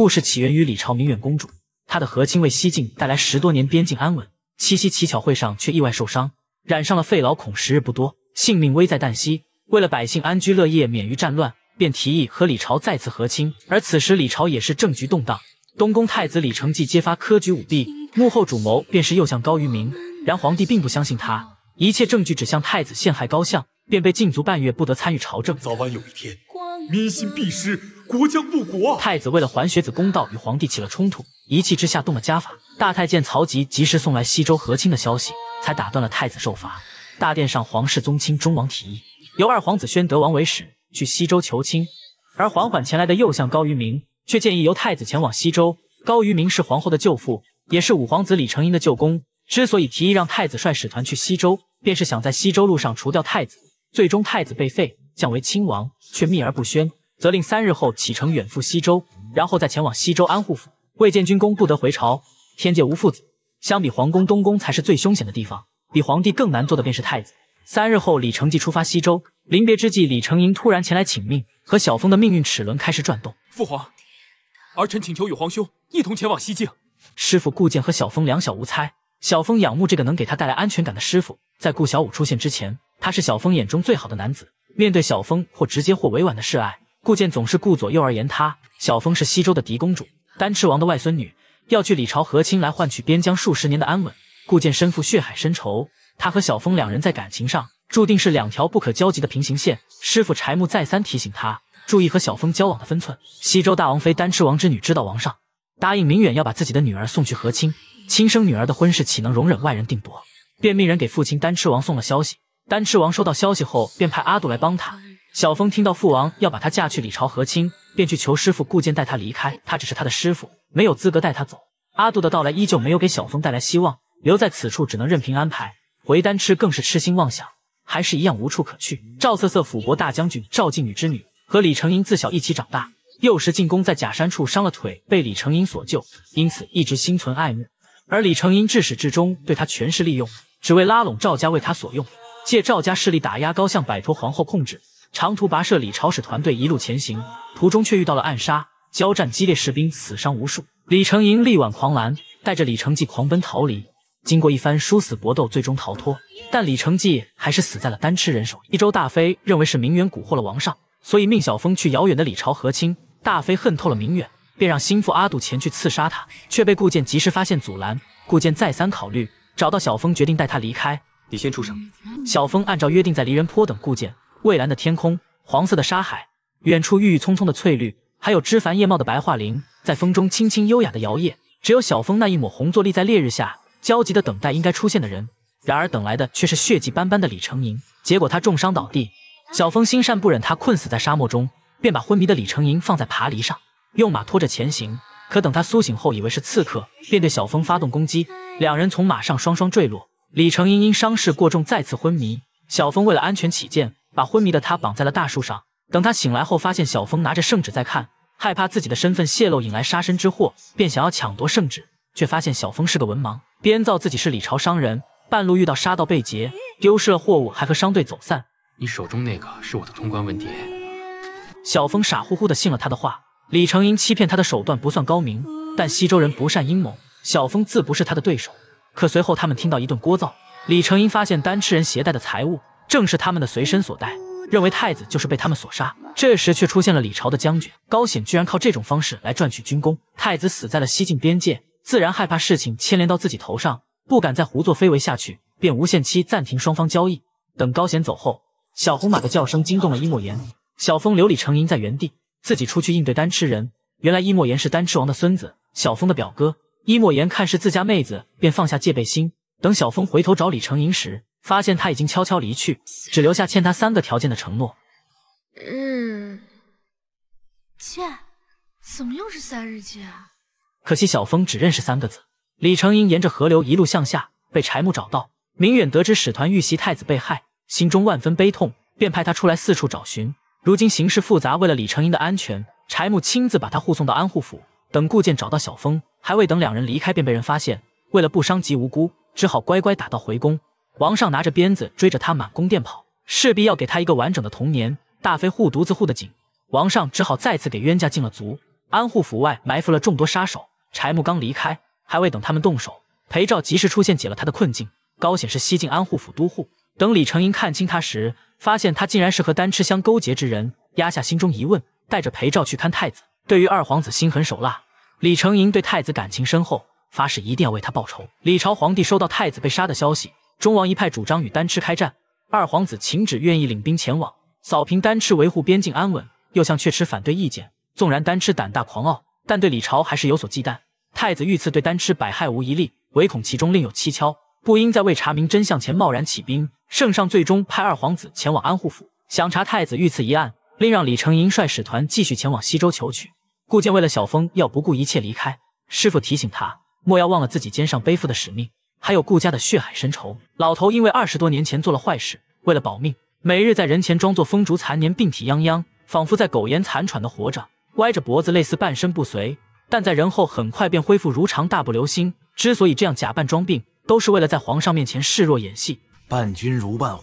故事起源于李朝明远公主，她的和亲为西晋带来十多年边境安稳。七夕乞巧会上却意外受伤，染上了肺痨，恐时日不多，性命危在旦夕。为了百姓安居乐业，免于战乱，便提议和李朝再次和亲。而此时李朝也是政局动荡，东宫太子李承济揭发科举舞弊，幕后主谋便是右相高于明。然皇帝并不相信他，一切证据指向太子陷害高相，便被禁足半月，不得参与朝政。早晚有一天。民心必失，国将不国。太子为了还学子公道，与皇帝起了冲突，一气之下动了家法。大太监曹吉及时送来西周和亲的消息，才打断了太子受罚。大殿上，皇室宗亲中王提议由二皇子宣德王为使去西周求亲，而缓缓前来的右相高于明却建议由太子前往西周。高于明是皇后的舅父，也是五皇子李成英的舅公。之所以提议让太子率使团去西周，便是想在西周路上除掉太子。最终，太子被废。降为亲王，却秘而不宣，责令三日后启程远赴西周，然后再前往西周安护府。未见军功，不得回朝。天界无父子，相比皇宫东宫才是最凶险的地方。比皇帝更难做的便是太子。三日后，李成继出发西周。临别之际，李成鄞突然前来请命，和小峰的命运齿轮开始转动。父皇，儿臣请求与皇兄一同前往西境。师傅顾剑和小峰两小无猜，小峰仰慕这个能给他带来安全感的师傅。在顾小五出现之前，他是小峰眼中最好的男子。面对小峰或直接或委婉的示爱，顾剑总是顾左右而言他。小峰是西周的嫡公主，丹赤王的外孙女，要去李朝和亲来换取边疆数十年的安稳。顾剑身负血海深仇，他和小峰两人在感情上注定是两条不可交集的平行线。师傅柴木再三提醒他注意和小峰交往的分寸。西周大王妃丹赤王之女知道王上答应明远要把自己的女儿送去和亲，亲生女儿的婚事岂能容忍外人定夺，便命人给父亲丹赤王送了消息。丹赤王收到消息后，便派阿杜来帮他。小峰听到父王要把他嫁去李朝和亲，便去求师傅顾剑带他离开。他只是他的师傅，没有资格带他走。阿杜的到来依旧没有给小峰带来希望，留在此处只能任凭安排。回丹赤更是痴心妄想，还是一样无处可去。赵瑟瑟，辅国大将军赵靖女之女，和李成英自小一起长大。幼时进宫，在假山处伤了腿，被李成英所救，因此一直心存爱慕。而李成英至始至终对他全是利用，只为拉拢赵家为他所用。借赵家势力打压高相，摆脱皇后控制，长途跋涉。李朝使团队一路前行，途中却遇到了暗杀，交战激烈，士兵死伤无数。李成营力挽狂澜，带着李成济狂奔逃离。经过一番殊死搏斗，最终逃脱。但李成济还是死在了丹池人手。一州大妃认为是明远蛊惑了王上，所以命小峰去遥远的李朝和亲。大妃恨透了明远，便让心腹阿杜前去刺杀他，却被顾剑及时发现阻拦。顾剑再三考虑，找到小峰，决定带他离开。你先出声。小风按照约定在离人坡等固件。蔚蓝的天空，黄色的沙海，远处郁郁葱葱的翠绿，还有枝繁叶茂的白桦林，在风中轻轻优雅的摇曳。只有小风那一抹红坐立在烈日下，焦急的等待应该出现的人。然而等来的却是血迹斑斑的李成银。结果他重伤倒地，小风心善不忍，他困死在沙漠中，便把昏迷的李成银放在爬犁上，用马拖着前行。可等他苏醒后，以为是刺客，便对小风发动攻击，两人从马上双双坠落。李成英因伤势过重再次昏迷，小峰为了安全起见，把昏迷的他绑在了大树上。等他醒来后，发现小峰拿着圣旨在看，害怕自己的身份泄露引来杀身之祸，便想要抢夺圣旨，却发现小峰是个文盲，编造自己是李朝商人，半路遇到杀盗被劫，丢失了货物，还和商队走散。你手中那个是我的通关文牒。小峰傻乎乎的信了他的话。李成英欺骗他的手段不算高明，但西周人不善阴谋，小峰自不是他的对手。可随后，他们听到一顿聒噪。李成英发现单吃人携带的财物正是他们的随身所带，认为太子就是被他们所杀。这时却出现了李朝的将军高显，居然靠这种方式来赚取军功。太子死在了西晋边界，自然害怕事情牵连到自己头上，不敢再胡作非为下去，便无限期暂停双方交易。等高显走后，小红马的叫声惊动了伊莫言。小风留李成英在原地，自己出去应对单吃人。原来伊莫言是单吃王的孙子，小风的表哥。一莫言看是自家妹子，便放下戒备心。等小峰回头找李成英时，发现他已经悄悄离去，只留下欠他三个条件的承诺。嗯，切，怎么又是三日记啊？可惜小峰只认识三个字。李成英沿着河流一路向下，被柴木找到。明远得知使团遇袭，太子被害，心中万分悲痛，便派他出来四处找寻。如今形势复杂，为了李成英的安全，柴木亲自把他护送到安护府。等顾剑找到小峰，还未等两人离开，便被人发现。为了不伤及无辜，只好乖乖打道回宫。王上拿着鞭子追着他满宫殿跑，势必要给他一个完整的童年。大妃护犊子护得紧，王上只好再次给冤家进了足。安护府外埋伏了众多杀手，柴木刚离开，还未等他们动手，裴照及时出现解了他的困境。高显是西境安护府都护，等李成英看清他时，发现他竟然是和丹蚩香勾结之人，压下心中疑问，带着裴照去看太子。对于二皇子心狠手辣。李成鄞对太子感情深厚，发誓一定要为他报仇。李朝皇帝收到太子被杀的消息，忠王一派主张与丹赤开战，二皇子秦止愿意领兵前往扫平丹赤，维护边境安稳，又向阙池反对意见。纵然丹赤胆大狂傲，但对李朝还是有所忌惮。太子遇刺对丹赤百害无一利，唯恐其中另有蹊跷，不应在未查明真相前贸然起兵。圣上最终派二皇子前往安护府，想查太子遇刺一案，另让李成鄞率使团继续前往西周求取。顾剑为了小峰要不顾一切离开，师傅提醒他莫要忘了自己肩上背负的使命，还有顾家的血海深仇。老头因为二十多年前做了坏事，为了保命，每日在人前装作风烛残年、病体泱泱，仿佛在苟延残喘的活着，歪着脖子，类似半身不遂。但在人后，很快便恢复如常，大步流星。之所以这样假扮装病，都是为了在皇上面前示弱演戏。伴君如伴虎，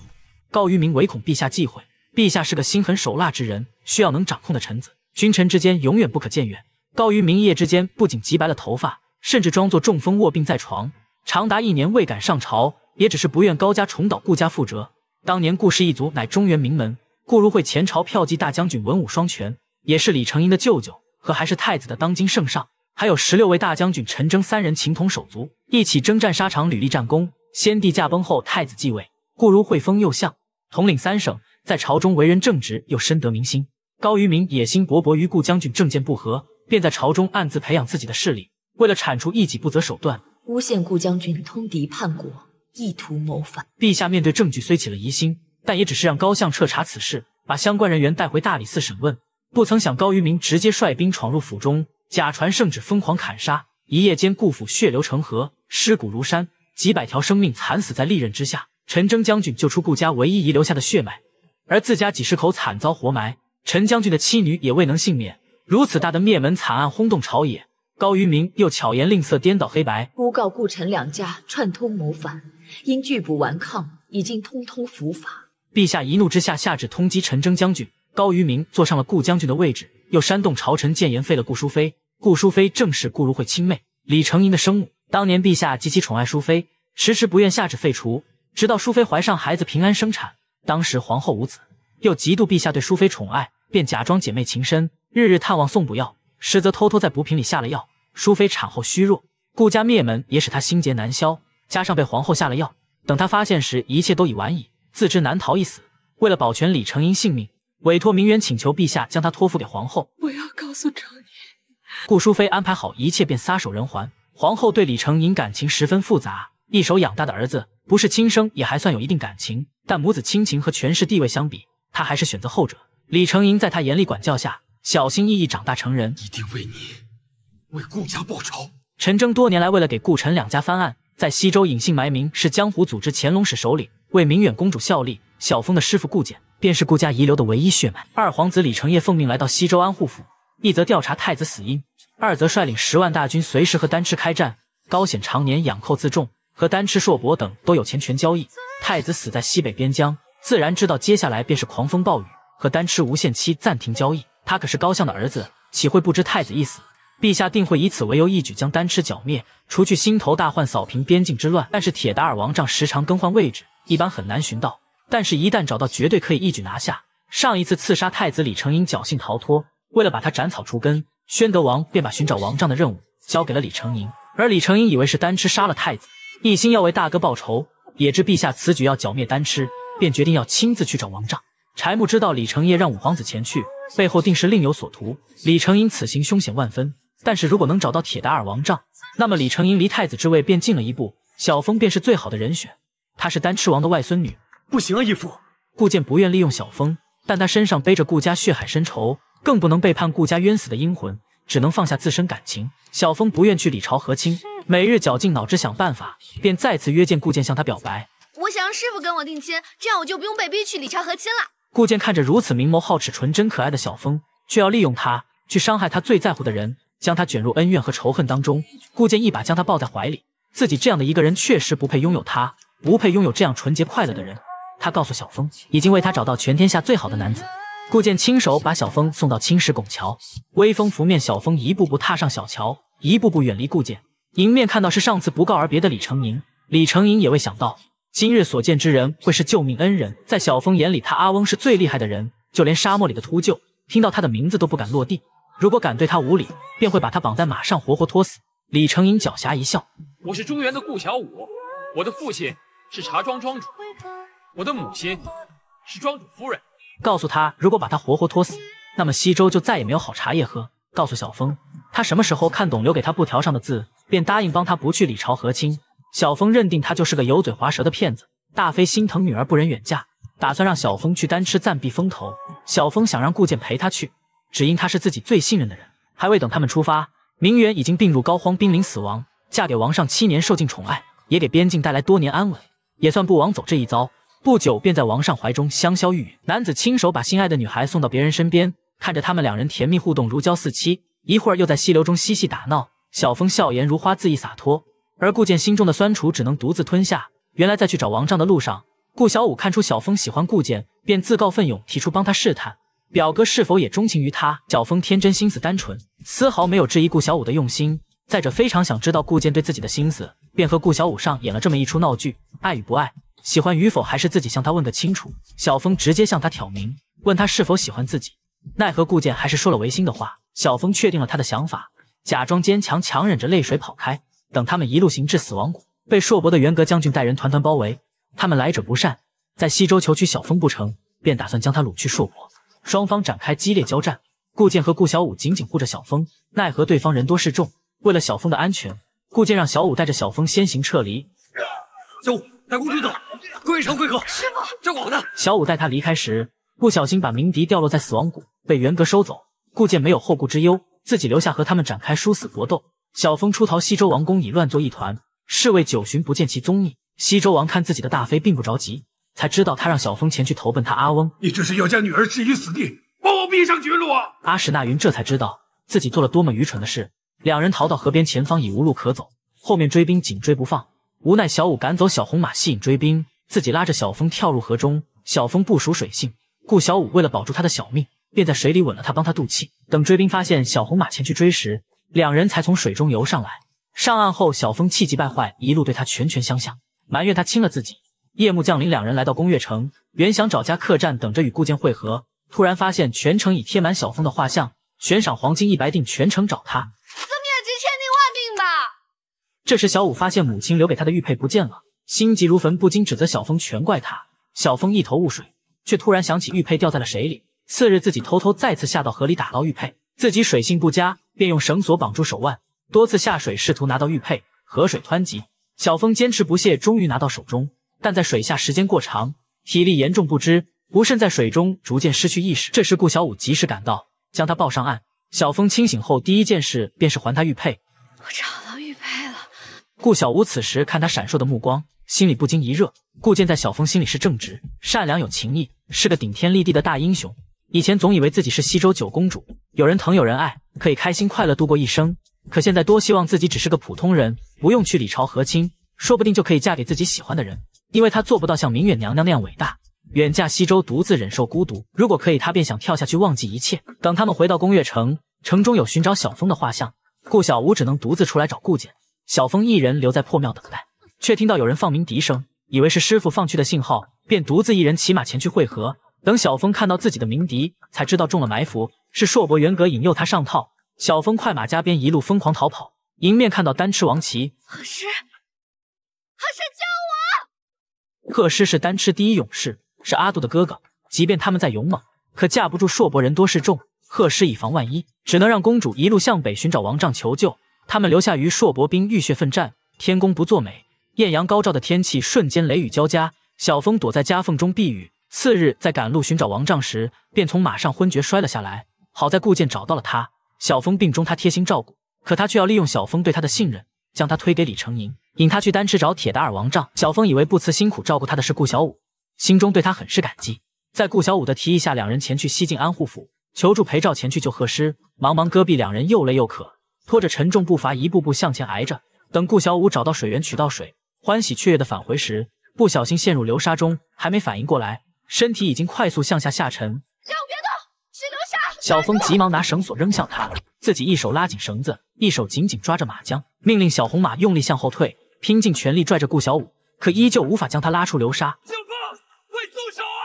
高余明唯恐陛下忌讳，陛下是个心狠手辣之人，需要能掌控的臣子。君臣之间永远不可渐远。高于明夜之间不仅急白了头发，甚至装作中风卧病在床，长达一年未敢上朝，也只是不愿高家重蹈顾家覆辙。当年顾氏一族乃中原名门，顾如晦前朝骠骑大将军，文武双全，也是李成英的舅舅，和还是太子的当今圣上，还有十六位大将军陈征三人情同手足，一起征战沙场，屡立战功。先帝驾崩后，太子继位，顾如晦封右相，统领三省，在朝中为人正直，又深得民心。高余明野心勃勃，与顾将军政见不合，便在朝中暗自培养自己的势力。为了铲除异己，不择手段，诬陷顾将军通敌叛国，意图谋反。陛下面对证据虽起了疑心，但也只是让高相彻查此事，把相关人员带回大理寺审问。不曾想高余明直接率兵闯入府中，假传圣旨，疯狂砍杀。一夜间，顾府血流成河，尸骨如山，几百条生命惨死在利刃之下。陈征将军救出顾家唯一遗留下的血脉，而自家几十口惨遭活埋。陈将军的妻女也未能幸免，如此大的灭门惨案轰动朝野。高于明又巧言令色，颠倒黑白，诬告顾陈两家串通谋反，因拒捕顽抗，已经通通伏法。陛下一怒之下，下旨通缉陈征将军。高于明坐上了顾将军的位置，又煽动朝臣谏言废了顾淑妃。顾淑妃正是顾如慧亲妹李成银的生母。当年陛下极其宠爱淑妃，迟迟不愿下旨废除，直到淑妃怀上孩子，平安生产。当时皇后无子，又嫉妒陛下对淑妃宠爱。便假装姐妹情深，日日探望送补药，实则偷偷在补品里下了药。淑妃产后虚弱，顾家灭门也使她心结难消，加上被皇后下了药，等她发现时，一切都已晚矣，自知难逃一死。为了保全李成英性命，委托明媛请求陛下将她托付给皇后。我要告诉成年。顾淑妃安排好一切便撒手人寰。皇后对李成英感情十分复杂，一手养大的儿子不是亲生也还算有一定感情，但母子亲情和权势地位相比，她还是选择后者。李成鄞在他严厉管教下，小心翼翼长大成人，一定为你为顾家报仇。陈征多年来为了给顾陈两家翻案，在西周隐姓埋名，是江湖组织乾隆使首领，为明远公主效力。小峰的师傅顾简便是顾家遗留的唯一血脉。二皇子李成业奉命来到西周安护府，一则调查太子死因，二则率领十万大军随时和丹赤开战。高显常年养寇自重，和丹赤硕博等都有钱权交易。太子死在西北边疆，自然知道接下来便是狂风暴雨。和丹蚩无限期暂停交易。他可是高相的儿子，岂会不知太子一死，陛下定会以此为由，一举将丹蚩剿灭，除去心头大患，扫平边境之乱。但是铁达尔王杖时常更换位置，一般很难寻到。但是，一旦找到，绝对可以一举拿下。上一次刺杀太子李成英侥幸逃脱，为了把他斩草除根，宣德王便把寻找王杖的任务交给了李成英。而李成英以为是丹蚩杀了太子，一心要为大哥报仇，也知陛下此举要剿灭丹蚩，便决定要亲自去找王杖。柴木知道李成业让五皇子前去，背后定是另有所图。李成英此行凶险万分，但是如果能找到铁达尔王杖，那么李成英离太子之位便近了一步。小峰便是最好的人选，她是丹赤王的外孙女。不行啊，义父！顾剑不愿利用小峰，但他身上背着顾家血海深仇，更不能背叛顾家冤死的阴魂，只能放下自身感情。小峰不愿去李朝和亲，每日绞尽脑汁想办法，便再次约见顾剑，向他表白。我想让师傅跟我定亲，这样我就不用被逼去李朝和亲了。顾剑看着如此明眸皓齿、纯真可爱的小风，却要利用他去伤害他最在乎的人，将他卷入恩怨和仇恨当中。顾剑一把将他抱在怀里，自己这样的一个人确实不配拥有他，不配拥有这样纯洁快乐的人。他告诉小风，已经为他找到全天下最好的男子。顾剑亲手把小风送到青石拱桥，微风拂面，小风一步步踏上小桥，一步步远离顾剑。迎面看到是上次不告而别的李成宁，李成宁也未想到。今日所见之人会是救命恩人，在小峰眼里，他阿翁是最厉害的人，就连沙漠里的秃鹫听到他的名字都不敢落地。如果敢对他无礼，便会把他绑在马上，活活拖死。李成英狡黠一笑：“我是中原的顾小五，我的父亲是茶庄庄主，我的母亲是庄主夫人。告诉他，如果把他活活拖死，那么西周就再也没有好茶叶喝。告诉小峰，他什么时候看懂留给他布条上的字，便答应帮他不去李朝和亲。”小峰认定他就是个油嘴滑舌的骗子。大飞心疼女儿不忍远嫁，打算让小峰去单吃暂避风头。小峰想让顾健陪他去，只因他是自己最信任的人。还未等他们出发，明媛已经病入膏肓，濒临死亡。嫁给王上七年，受尽宠爱，也给边境带来多年安稳，也算不枉走这一遭。不久便在王上怀中香消玉殒。男子亲手把心爱的女孩送到别人身边，看着他们两人甜蜜互动，如胶似漆。一会儿又在溪流中嬉戏打闹。小峰笑颜如花，恣意洒脱。而顾剑心中的酸楚只能独自吞下。原来在去找王丈的路上，顾小五看出小峰喜欢顾剑，便自告奋勇提出帮他试探表哥是否也钟情于他。小峰天真心思单纯，丝毫没有质疑顾小五的用心。再者非常想知道顾剑对自己的心思，便和顾小五上演了这么一出闹剧。爱与不爱，喜欢与否，还是自己向他问个清楚。小峰直接向他挑明，问他是否喜欢自己。奈何顾剑还是说了违心的话。小峰确定了他的想法，假装坚强，强忍着泪水跑开。等他们一路行至死亡谷，被硕博的元格将军带人团团包围。他们来者不善，在西周求取小风不成，便打算将他掳去硕博。双方展开激烈交战，顾剑和顾小五紧紧护着小风，奈何对方人多势众。为了小风的安全，顾剑让小五带着小峰先行撤离。小五带公主走，顾一程回合，师傅这我好小五带他离开时，不小心把鸣笛掉落在死亡谷，被元格收走。顾剑没有后顾之忧，自己留下和他们展开殊死搏斗。小峰出逃，西周王宫已乱作一团，侍卫九旬不见其踪影。西周王看自己的大妃并不着急，才知道他让小峰前去投奔他阿翁。你这是要将女儿置于死地，把我逼上绝路啊！阿史那云这才知道自己做了多么愚蠢的事。两人逃到河边，前方已无路可走，后面追兵紧追不放。无奈小五赶走小红马，吸引追兵，自己拉着小峰跳入河中。小峰不属水性，故小五为了保住他的小命，便在水里吻了他，帮他渡气。等追兵发现小红马前去追时，两人才从水中游上来，上岸后小峰气急败坏，一路对他拳拳相向，埋怨他亲了自己。夜幕降临，两人来到宫月城，原想找家客栈等着与顾剑汇合，突然发现全城已贴满小峰的画像，悬赏黄金一百锭，全城找他。怎灭也值千金万锭吧？这时小五发现母亲留给他的玉佩不见了，心急如焚，不禁指责小峰，全怪他。小峰一头雾水，却突然想起玉佩掉在了水里，次日自己偷偷再次下到河里打捞玉佩，自己水性不佳。便用绳索绑住手腕，多次下水试图拿到玉佩。河水湍急，小峰坚持不懈，终于拿到手中。但在水下时间过长，体力严重不支，不慎在水中逐渐失去意识。这时顾小五及时赶到，将他抱上岸。小峰清醒后，第一件事便是还他玉佩。我找到玉佩了。顾小五此时看他闪烁的目光，心里不禁一热。顾健在小峰心里是正直、善良、有情义，是个顶天立地的大英雄。以前总以为自己是西周九公主，有人疼有人爱，可以开心快乐度过一生。可现在多希望自己只是个普通人，不用去李朝和亲，说不定就可以嫁给自己喜欢的人。因为她做不到像明远娘娘那样伟大，远嫁西周，独自忍受孤独。如果可以，她便想跳下去忘记一切。等他们回到宫月城，城中有寻找小峰的画像，顾小吴只能独自出来找顾简。小峰一人留在破庙等待，却听到有人放鸣笛声，以为是师傅放去的信号，便独自一人骑马前去会合。等小峰看到自己的鸣笛，才知道中了埋伏，是硕博元阁引诱他上套。小峰快马加鞭，一路疯狂逃跑。迎面看到单翅王旗，贺师，贺师救我！贺师是单翅第一勇士，是阿杜的哥哥。即便他们在勇猛，可架不住硕博人多势众。贺师以防万一，只能让公主一路向北寻找王杖求救。他们留下于硕博兵浴血奋战。天公不作美，艳阳高照的天气瞬间雷雨交加。小峰躲在夹缝中避雨。次日，在赶路寻找王杖时，便从马上昏厥摔了下来。好在顾健找到了他，小峰病中他贴心照顾，可他却要利用小峰对他的信任，将他推给李成银，引他去丹池找铁达尔王杖。小峰以为不辞辛苦照顾他的是顾小五，心中对他很是感激。在顾小五的提议下，两人前去西晋安护府求助裴照前去救贺师。茫茫戈壁，两人又累又渴，拖着沉重步伐，一步步向前挨着。等顾小五找到水源取到水，欢喜雀跃的返回时，不小心陷入流沙中，还没反应过来。身体已经快速向下下沉，小五别动，是流沙！小峰急忙拿绳索扔向他，自己一手拉紧绳子，一手紧紧抓着马缰，命令小红马用力向后退，拼尽全力拽着顾小五，可依旧无法将他拉出流沙。小峰，快松手啊！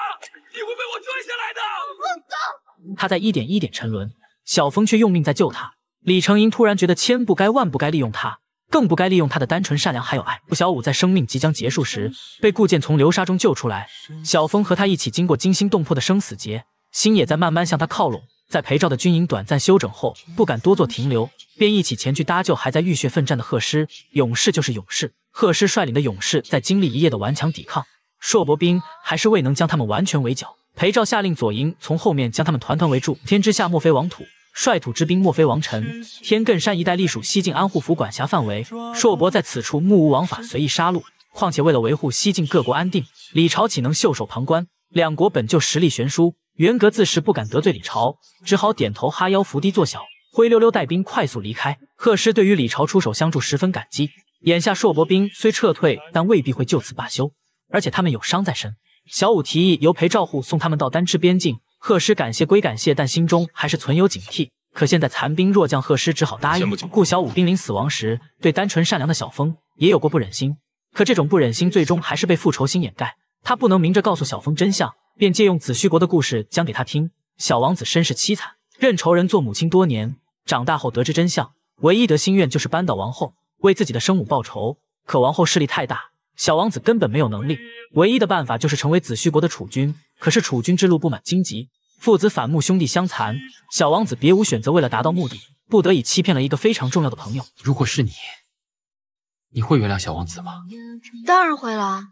你会被我拽下来的，混走。他在一点一点沉沦，小峰却用命在救他。李成英突然觉得千不该万不该利用他。更不该利用他的单纯、善良，还有爱。顾小五在生命即将结束时，被顾剑从流沙中救出来。小峰和他一起经过惊心动魄的生死劫，心也在慢慢向他靠拢。在裴照的军营短暂休整后，不敢多做停留，便一起前去搭救还在浴血奋战的贺师。勇士就是勇士，贺师率领的勇士在经历一夜的顽强抵抗，硕博兵还是未能将他们完全围剿。裴照下令左营从后面将他们团团围住。天之下，莫非王土。率土之滨，莫非王臣？天艮山一带隶属西晋安护府管辖范围，硕伯在此处目无王法，随意杀戮。况且为了维护西晋各国安定，李朝岂能袖手旁观？两国本就实力悬殊，元格自是不敢得罪李朝，只好点头哈腰，伏低作小，灰溜溜带兵快速离开。贺师对于李朝出手相助十分感激。眼下硕伯兵虽撤退，但未必会就此罢休，而且他们有伤在身。小五提议由裴赵护送他们到丹蚩边境。贺师感谢归感谢，但心中还是存有警惕。可现在残兵弱将，贺师只好答应。顾小五濒临死亡时，对单纯善良的小峰也有过不忍心，可这种不忍心最终还是被复仇心掩盖。他不能明着告诉小峰真相，便借用子虚国的故事讲给他听。小王子身世凄惨，认仇人做母亲多年，长大后得知真相，唯一的心愿就是扳倒王后，为自己的生母报仇。可王后势力太大。小王子根本没有能力，唯一的办法就是成为子虚国的储君。可是储君之路布满荆棘，父子反目，兄弟相残。小王子别无选择，为了达到目的，不得已欺骗了一个非常重要的朋友。如果是你，你会原谅小王子吗？当然会了。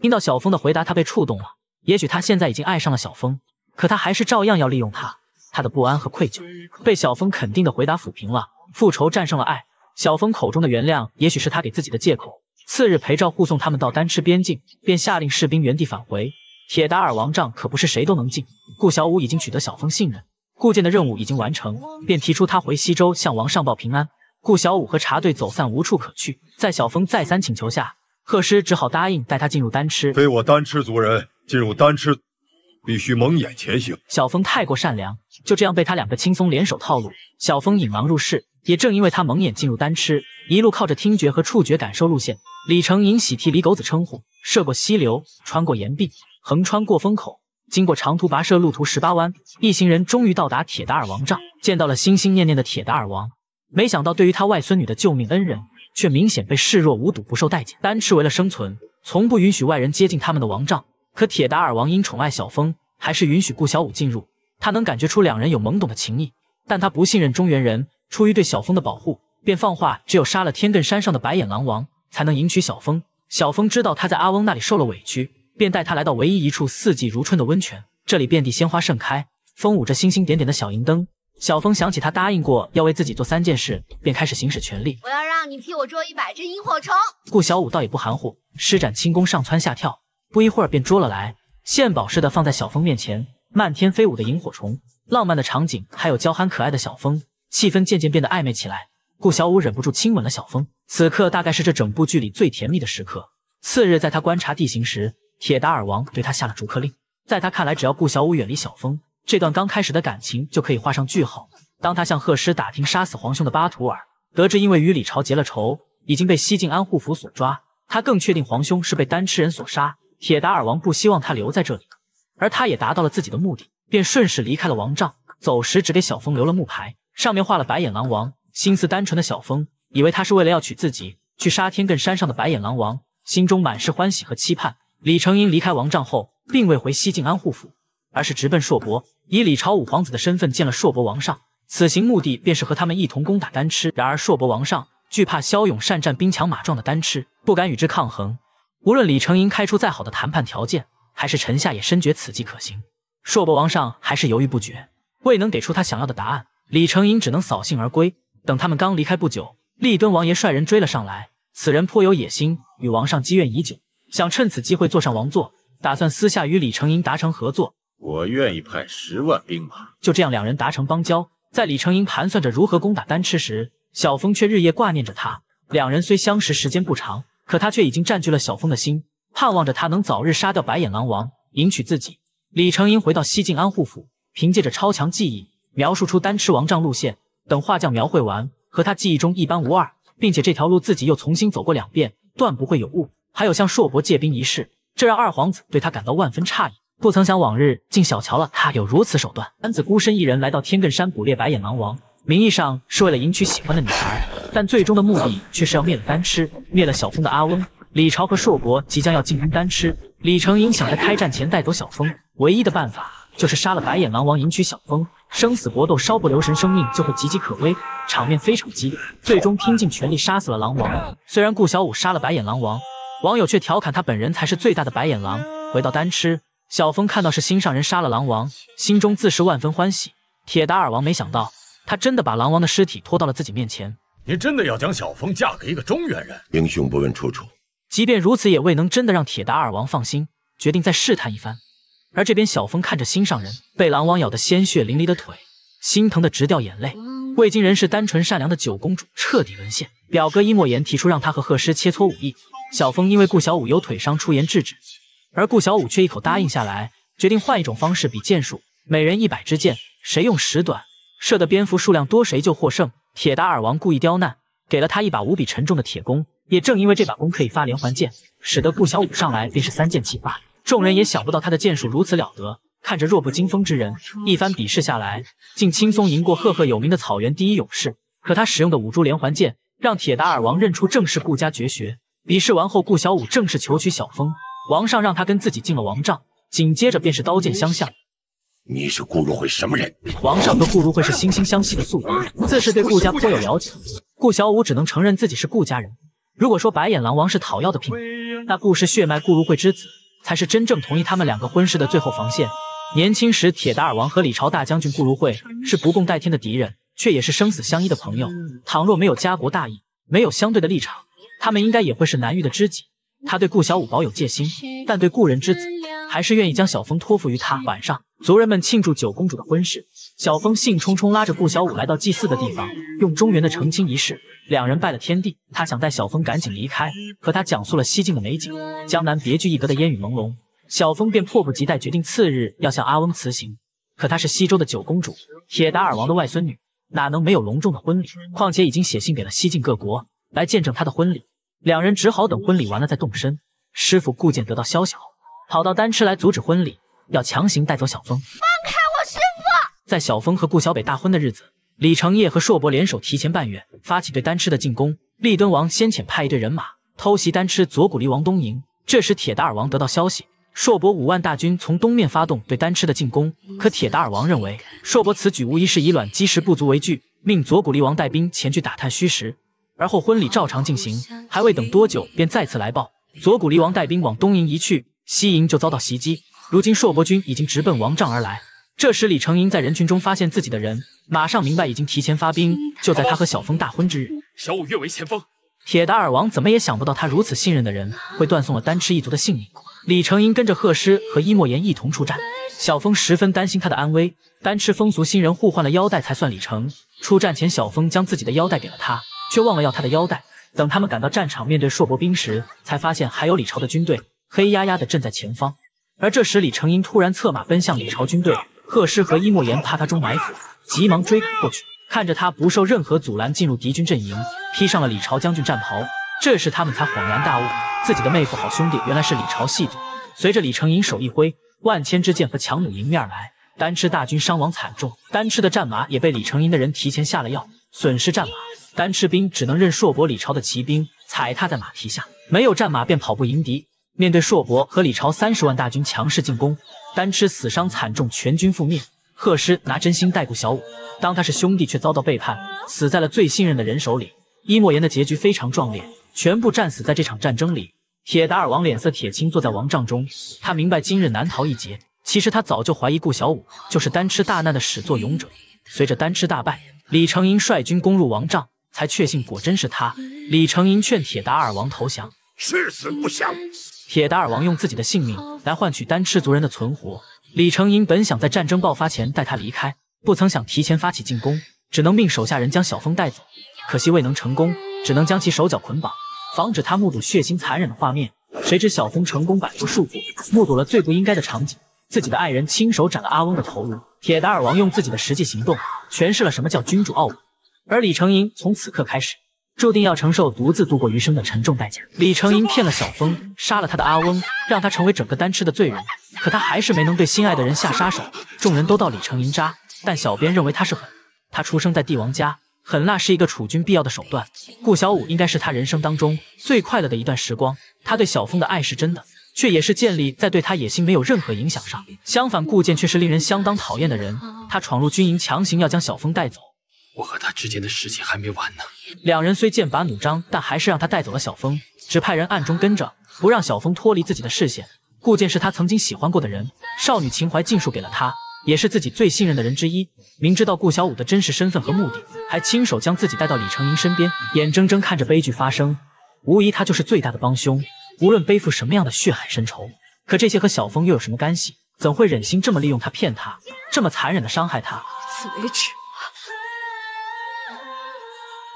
听到小峰的回答，他被触动了。也许他现在已经爱上了小峰，可他还是照样要利用他。他的不安和愧疚被小峰肯定的回答抚平了。复仇战胜了爱。小峰口中的原谅，也许是他给自己的借口。次日，裴照护送他们到丹蚩边境，便下令士兵原地返回。铁达尔王帐可不是谁都能进。顾小五已经取得小峰信任，顾健的任务已经完成，便提出他回西周向王上报平安。顾小五和茶队走散，无处可去，在小峰再三请求下，贺师只好答应带他进入丹蚩。非我丹蚩族人进入丹蚩。必须蒙眼前行。小峰太过善良，就这样被他两个轻松联手套路。小峰引狼入室，也正因为他蒙眼进入丹蚩。一路靠着听觉和触觉感受路线，李成引喜替李狗子称呼，涉过溪流，穿过岩壁，横穿过风口，经过长途跋涉，路途十八弯，一行人终于到达铁达尔王帐，见到了心心念念的铁达尔王。没想到，对于他外孙女的救命恩人，却明显被视若无睹，不受待见。单赤为了生存，从不允许外人接近他们的王帐。可铁达尔王因宠爱小峰，还是允许顾小五进入。他能感觉出两人有懵懂的情谊，但他不信任中原人，出于对小峰的保护。便放话，只有杀了天艮山上的白眼狼王，才能迎娶小风。小风知道他在阿翁那里受了委屈，便带他来到唯一一处四季如春的温泉。这里遍地鲜花盛开，风舞着星星点点的小银灯。小风想起他答应过要为自己做三件事，便开始行使权力。我要让你替我捉一百只萤火虫。顾小五倒也不含糊，施展轻功上蹿下跳，不一会儿便捉了来，献宝似的放在小风面前。漫天飞舞的萤火虫，浪漫的场景，还有娇憨可爱的小风，气氛渐渐变得暧昧起来。顾小五忍不住亲吻了小峰，此刻大概是这整部剧里最甜蜜的时刻。次日，在他观察地形时，铁达尔王对他下了逐客令。在他看来，只要顾小五远离小峰，这段刚开始的感情就可以画上句号。当他向贺师打听杀死皇兄的巴图尔，得知因为与李朝结了仇，已经被西晋安护府所抓，他更确定皇兄是被单吃人所杀。铁达尔王不希望他留在这里，而他也达到了自己的目的，便顺势离开了王帐。走时只给小峰留了木牌，上面画了白眼狼王。心思单纯的小风以为他是为了要娶自己去杀天艮山上的白眼狼王，心中满是欢喜和期盼。李成英离开王帐后，并未回西晋安护府，而是直奔硕博，以李朝五皇子的身份见了硕博王上。此行目的便是和他们一同攻打丹蚩。然而硕博王上惧怕骁勇善战、兵强马壮的丹蚩，不敢与之抗衡。无论李成英开出再好的谈判条件，还是臣下也深觉此计可行，硕博王上还是犹豫不决，未能给出他想要的答案。李成英只能扫兴而归。等他们刚离开不久，立敦王爷率人追了上来。此人颇有野心，与王上积怨已久，想趁此机会坐上王座，打算私下与李成英达成合作。我愿意派十万兵马。就这样，两人达成邦交。在李成英盘算着如何攻打丹蚩时，小峰却日夜挂念着他。两人虽相识时间不长，可他却已经占据了小峰的心，盼望着他能早日杀掉白眼狼王，迎娶自己。李成英回到西晋安护府，凭借着超强记忆，描述出丹蚩王帐路线。等画匠描绘完，和他记忆中一般无二，并且这条路自己又重新走过两遍，断不会有误。还有向硕国借兵一事，这让二皇子对他感到万分诧异。不曾想往日竟小瞧了他，有如此手段。安子孤身一人来到天更山捕猎白眼狼王，名义上是为了迎娶喜欢的女孩，但最终的目的却是要灭了丹痴，灭了小峰的阿翁。李朝和硕国即将要进攻丹痴，李成英想在开战前带走小峰，唯一的办法就是杀了白眼狼王，迎娶小峰。生死搏斗，稍不留神，生命就会岌岌可危，场面非常激烈。最终拼尽全力杀死了狼王。虽然顾小五杀了白眼狼王，网友却调侃他本人才是最大的白眼狼。回到丹蚩，小峰看到是心上人杀了狼王，心中自是万分欢喜。铁达尔王没想到，他真的把狼王的尸体拖到了自己面前。你真的要将小峰嫁给一个中原人？英雄不问出处。即便如此，也未能真的让铁达尔王放心，决定再试探一番。而这边小峰看着心上人被狼王咬得鲜血淋漓的腿，心疼的直掉眼泪。未经人事、单纯善良的九公主彻底沦陷。表哥伊莫言提出让他和贺师切磋武艺，小峰因为顾小五有腿伤，出言制止，而顾小五却一口答应下来，决定换一种方式比剑术，每人一百支箭，谁用时短，射的蝙蝠数量多，谁就获胜。铁达尔王故意刁难，给了他一把无比沉重的铁弓，也正因为这把弓可以发连环箭，使得顾小五上来便是三箭齐发。众人也想不到他的剑术如此了得，看着弱不禁风之人，一番比试下来，竟轻松赢过赫赫有名的草原第一勇士。可他使用的五珠连环剑，让铁达尔王认出正是顾家绝学。比试完后，顾小五正式求娶小峰，王上让他跟自己进了王帐，紧接着便是刀剑相向。你是顾如慧什么人？王上和顾如慧是惺惺相惜的宿敌，自是对顾家颇有了解。顾小五只能承认自己是顾家人。如果说白眼狼王是讨要的聘那顾氏血脉顾如慧之子。才是真正同意他们两个婚事的最后防线。年轻时，铁达尔王和李朝大将军顾如晦是不共戴天的敌人，却也是生死相依的朋友。倘若没有家国大义，没有相对的立场，他们应该也会是难遇的知己。他对顾小五保有戒心，但对故人之子，还是愿意将小风托付于他。晚上，族人们庆祝九公主的婚事。小峰兴冲冲拉着顾小五来到祭祀的地方，用中原的成亲仪式，两人拜了天地。他想带小峰赶紧离开，和他讲述了西晋的美景，江南别具一格的烟雨朦胧。小峰便迫不及待决定次日要向阿翁辞行。可她是西周的九公主，铁达尔王的外孙女，哪能没有隆重的婚礼？况且已经写信给了西晋各国来见证他的婚礼，两人只好等婚礼完了再动身。师傅顾剑得到消息，跑到丹池来阻止婚礼，要强行带走小峰。放开！在小峰和顾小北大婚的日子，李成业和硕博联手提前半月发起对丹蚩的进攻。立敦王先遣派一队人马偷袭丹蚩左谷离王东营。这时，铁达尔王得到消息，硕博五万大军从东面发动对丹蚩的进攻。可铁达尔王认为，硕博此举无疑是以卵击石，不足为惧，命左谷离王带兵前去打探虚实。而后婚礼照常进行，还未等多久，便再次来报，左谷离王带兵往东营一去，西营就遭到袭击。如今，硕博军已经直奔王帐而来。这时，李成英在人群中发现自己的人，马上明白已经提前发兵。就在他和小峰大婚之日，小五愿为前锋。铁达尔王怎么也想不到，他如此信任的人会断送了丹蚩一族的性命。李成英跟着贺师和伊莫言一同出战，小峰十分担心他的安危。丹蚩风俗新人互换了腰带才算礼成。出战前，小峰将自己的腰带给了他，却忘了要他的腰带。等他们赶到战场，面对硕博兵时，才发现还有李朝的军队黑压压的阵在前方。而这时，李成英突然策马奔向李朝军队。贺师和伊莫言怕他中埋伏，急忙追赶过去，看着他不受任何阻拦进入敌军阵营，披上了李朝将军战袍。这时他们才恍然大悟，自己的妹夫、好兄弟原来是李朝细作。随着李成银手一挥，万千支箭和强弩迎面而来，单吃大军伤亡惨重，单吃的战马也被李成银的人提前下了药，损失战马。单吃兵只能任硕博李朝的骑兵踩踏在马蹄下，没有战马便跑步迎敌。面对硕博和李朝三十万大军强势进攻。丹蚩死伤惨重，全军覆灭。贺师拿真心待顾小五，当他是兄弟，却遭到背叛，死在了最信任的人手里。伊莫言的结局非常壮烈，全部战死在这场战争里。铁达尔王脸色铁青，坐在王帐中，他明白今日难逃一劫。其实他早就怀疑顾小五就是丹蚩大难的始作俑者。随着丹蚩大败，李成英率军攻入王帐，才确信果真是他。李成英劝铁达尔王投降，誓死不降。铁达尔王用自己的性命来换取丹赤族人的存活。李成银本想在战争爆发前带他离开，不曾想提前发起进攻，只能命手下人将小峰带走。可惜未能成功，只能将其手脚捆绑，防止他目睹血腥残忍的画面。谁知小峰成功摆脱束缚，目睹了最不应该的场景：自己的爱人亲手斩了阿翁的头颅。铁达尔王用自己的实际行动诠释了什么叫君主傲骨，而李成银从此刻开始。注定要承受独自度过余生的沉重代价。李成银骗了小峰，杀了他的阿翁，让他成为整个丹吃的罪人。可他还是没能对心爱的人下杀手。众人都道李成银渣，但小编认为他是狠。他出生在帝王家，狠辣是一个储君必要的手段。顾小五应该是他人生当中最快乐的一段时光。他对小峰的爱是真的，却也是建立在对他野心没有任何影响上。相反，顾剑却是令人相当讨厌的人。他闯入军营，强行要将小峰带走。我和他之间的事情还没完呢。两人虽剑拔弩张，但还是让他带走了小峰，只派人暗中跟着，不让小峰脱离自己的视线。顾剑是他曾经喜欢过的人，少女情怀尽数给了他，也是自己最信任的人之一。明知道顾小五的真实身份和目的，还亲手将自己带到李成明身边，眼睁睁看着悲剧发生，无疑他就是最大的帮凶。无论背负什么样的血海深仇，可这些和小峰又有什么干系？怎会忍心这么利用他骗他，这么残忍的伤害他？此为止。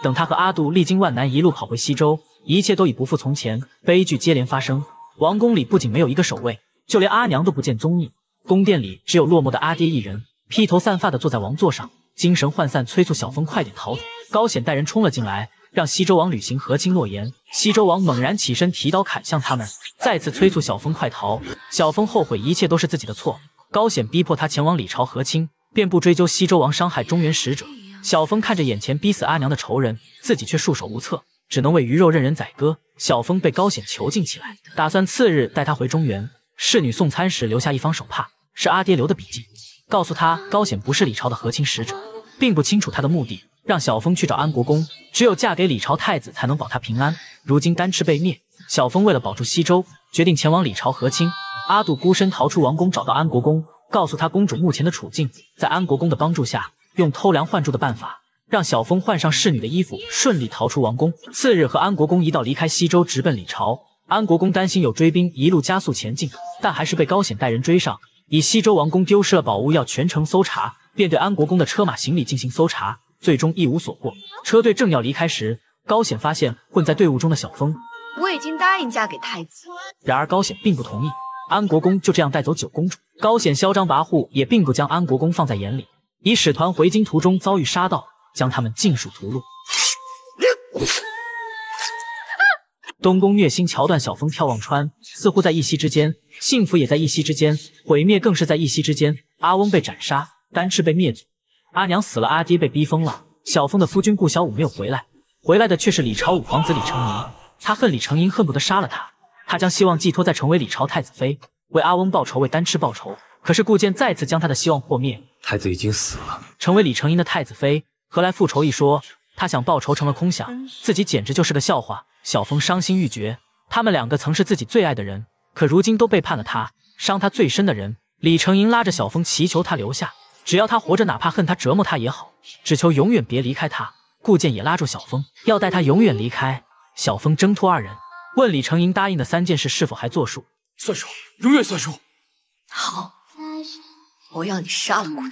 等他和阿杜历经万难，一路跑回西周，一切都已不复从前，悲剧接连发生。王宫里不仅没有一个守卫，就连阿娘都不见踪影。宫殿里只有落寞的阿爹一人，披头散发的坐在王座上，精神涣散，催促小风快点逃走。高显带人冲了进来，让西周王履行和亲诺言。西周王猛然起身，提刀砍向他们，再次催促小风快逃。小风后悔，一切都是自己的错。高显逼迫他前往李朝和亲，便不追究西周王伤害中原使者。小峰看着眼前逼死阿娘的仇人，自己却束手无策，只能为鱼肉任人宰割。小峰被高显囚禁起来，打算次日带他回中原。侍女送餐时留下一方手帕，是阿爹留的笔记，告诉他高显不是李朝的和亲使者，并不清楚他的目的，让小峰去找安国公，只有嫁给李朝太子才能保他平安。如今丹赤被灭，小峰为了保住西周，决定前往李朝和亲。阿杜孤身逃出王宫，找到安国公，告诉他公主目前的处境，在安国公的帮助下。用偷梁换柱的办法，让小峰换上侍女的衣服，顺利逃出王宫。次日和安国公一道离开西周，直奔李朝。安国公担心有追兵，一路加速前进，但还是被高显带人追上。以西周王宫丢失了宝物，要全城搜查，便对安国公的车马行李进行搜查，最终一无所获。车队正要离开时，高显发现混在队伍中的小峰。我已经答应嫁给太子，然而高显并不同意。安国公就这样带走九公主。高显嚣张跋扈，也并不将安国公放在眼里。以使团回京途中遭遇杀盗，将他们尽数屠戮。东宫虐心桥段，小风眺望川，似乎在一息之间，幸福也在一息之间，毁灭更是在一息之间。阿翁被斩杀，丹赤被灭族，阿娘死了，阿爹被逼疯了。小风的夫君顾小五没有回来，回来的却是李朝五皇子李成鄞。他恨李成鄞，恨不得杀了他。他将希望寄托在成为李朝太子妃，为阿翁报仇，为丹赤报仇。可是顾剑再次将他的希望破灭。太子已经死了，成为李成英的太子妃，何来复仇一说？他想报仇成了空想，自己简直就是个笑话。小峰伤心欲绝，他们两个曾是自己最爱的人，可如今都背叛了他，伤他最深的人。李成英拉着小峰祈求他留下，只要他活着，哪怕恨他折磨他也好，只求永远别离开他。顾剑也拉住小峰，要带他永远离开。小峰挣脱二人，问李成英答应的三件事是否还作数？算数，永远算数。好。我要你杀了顾剑。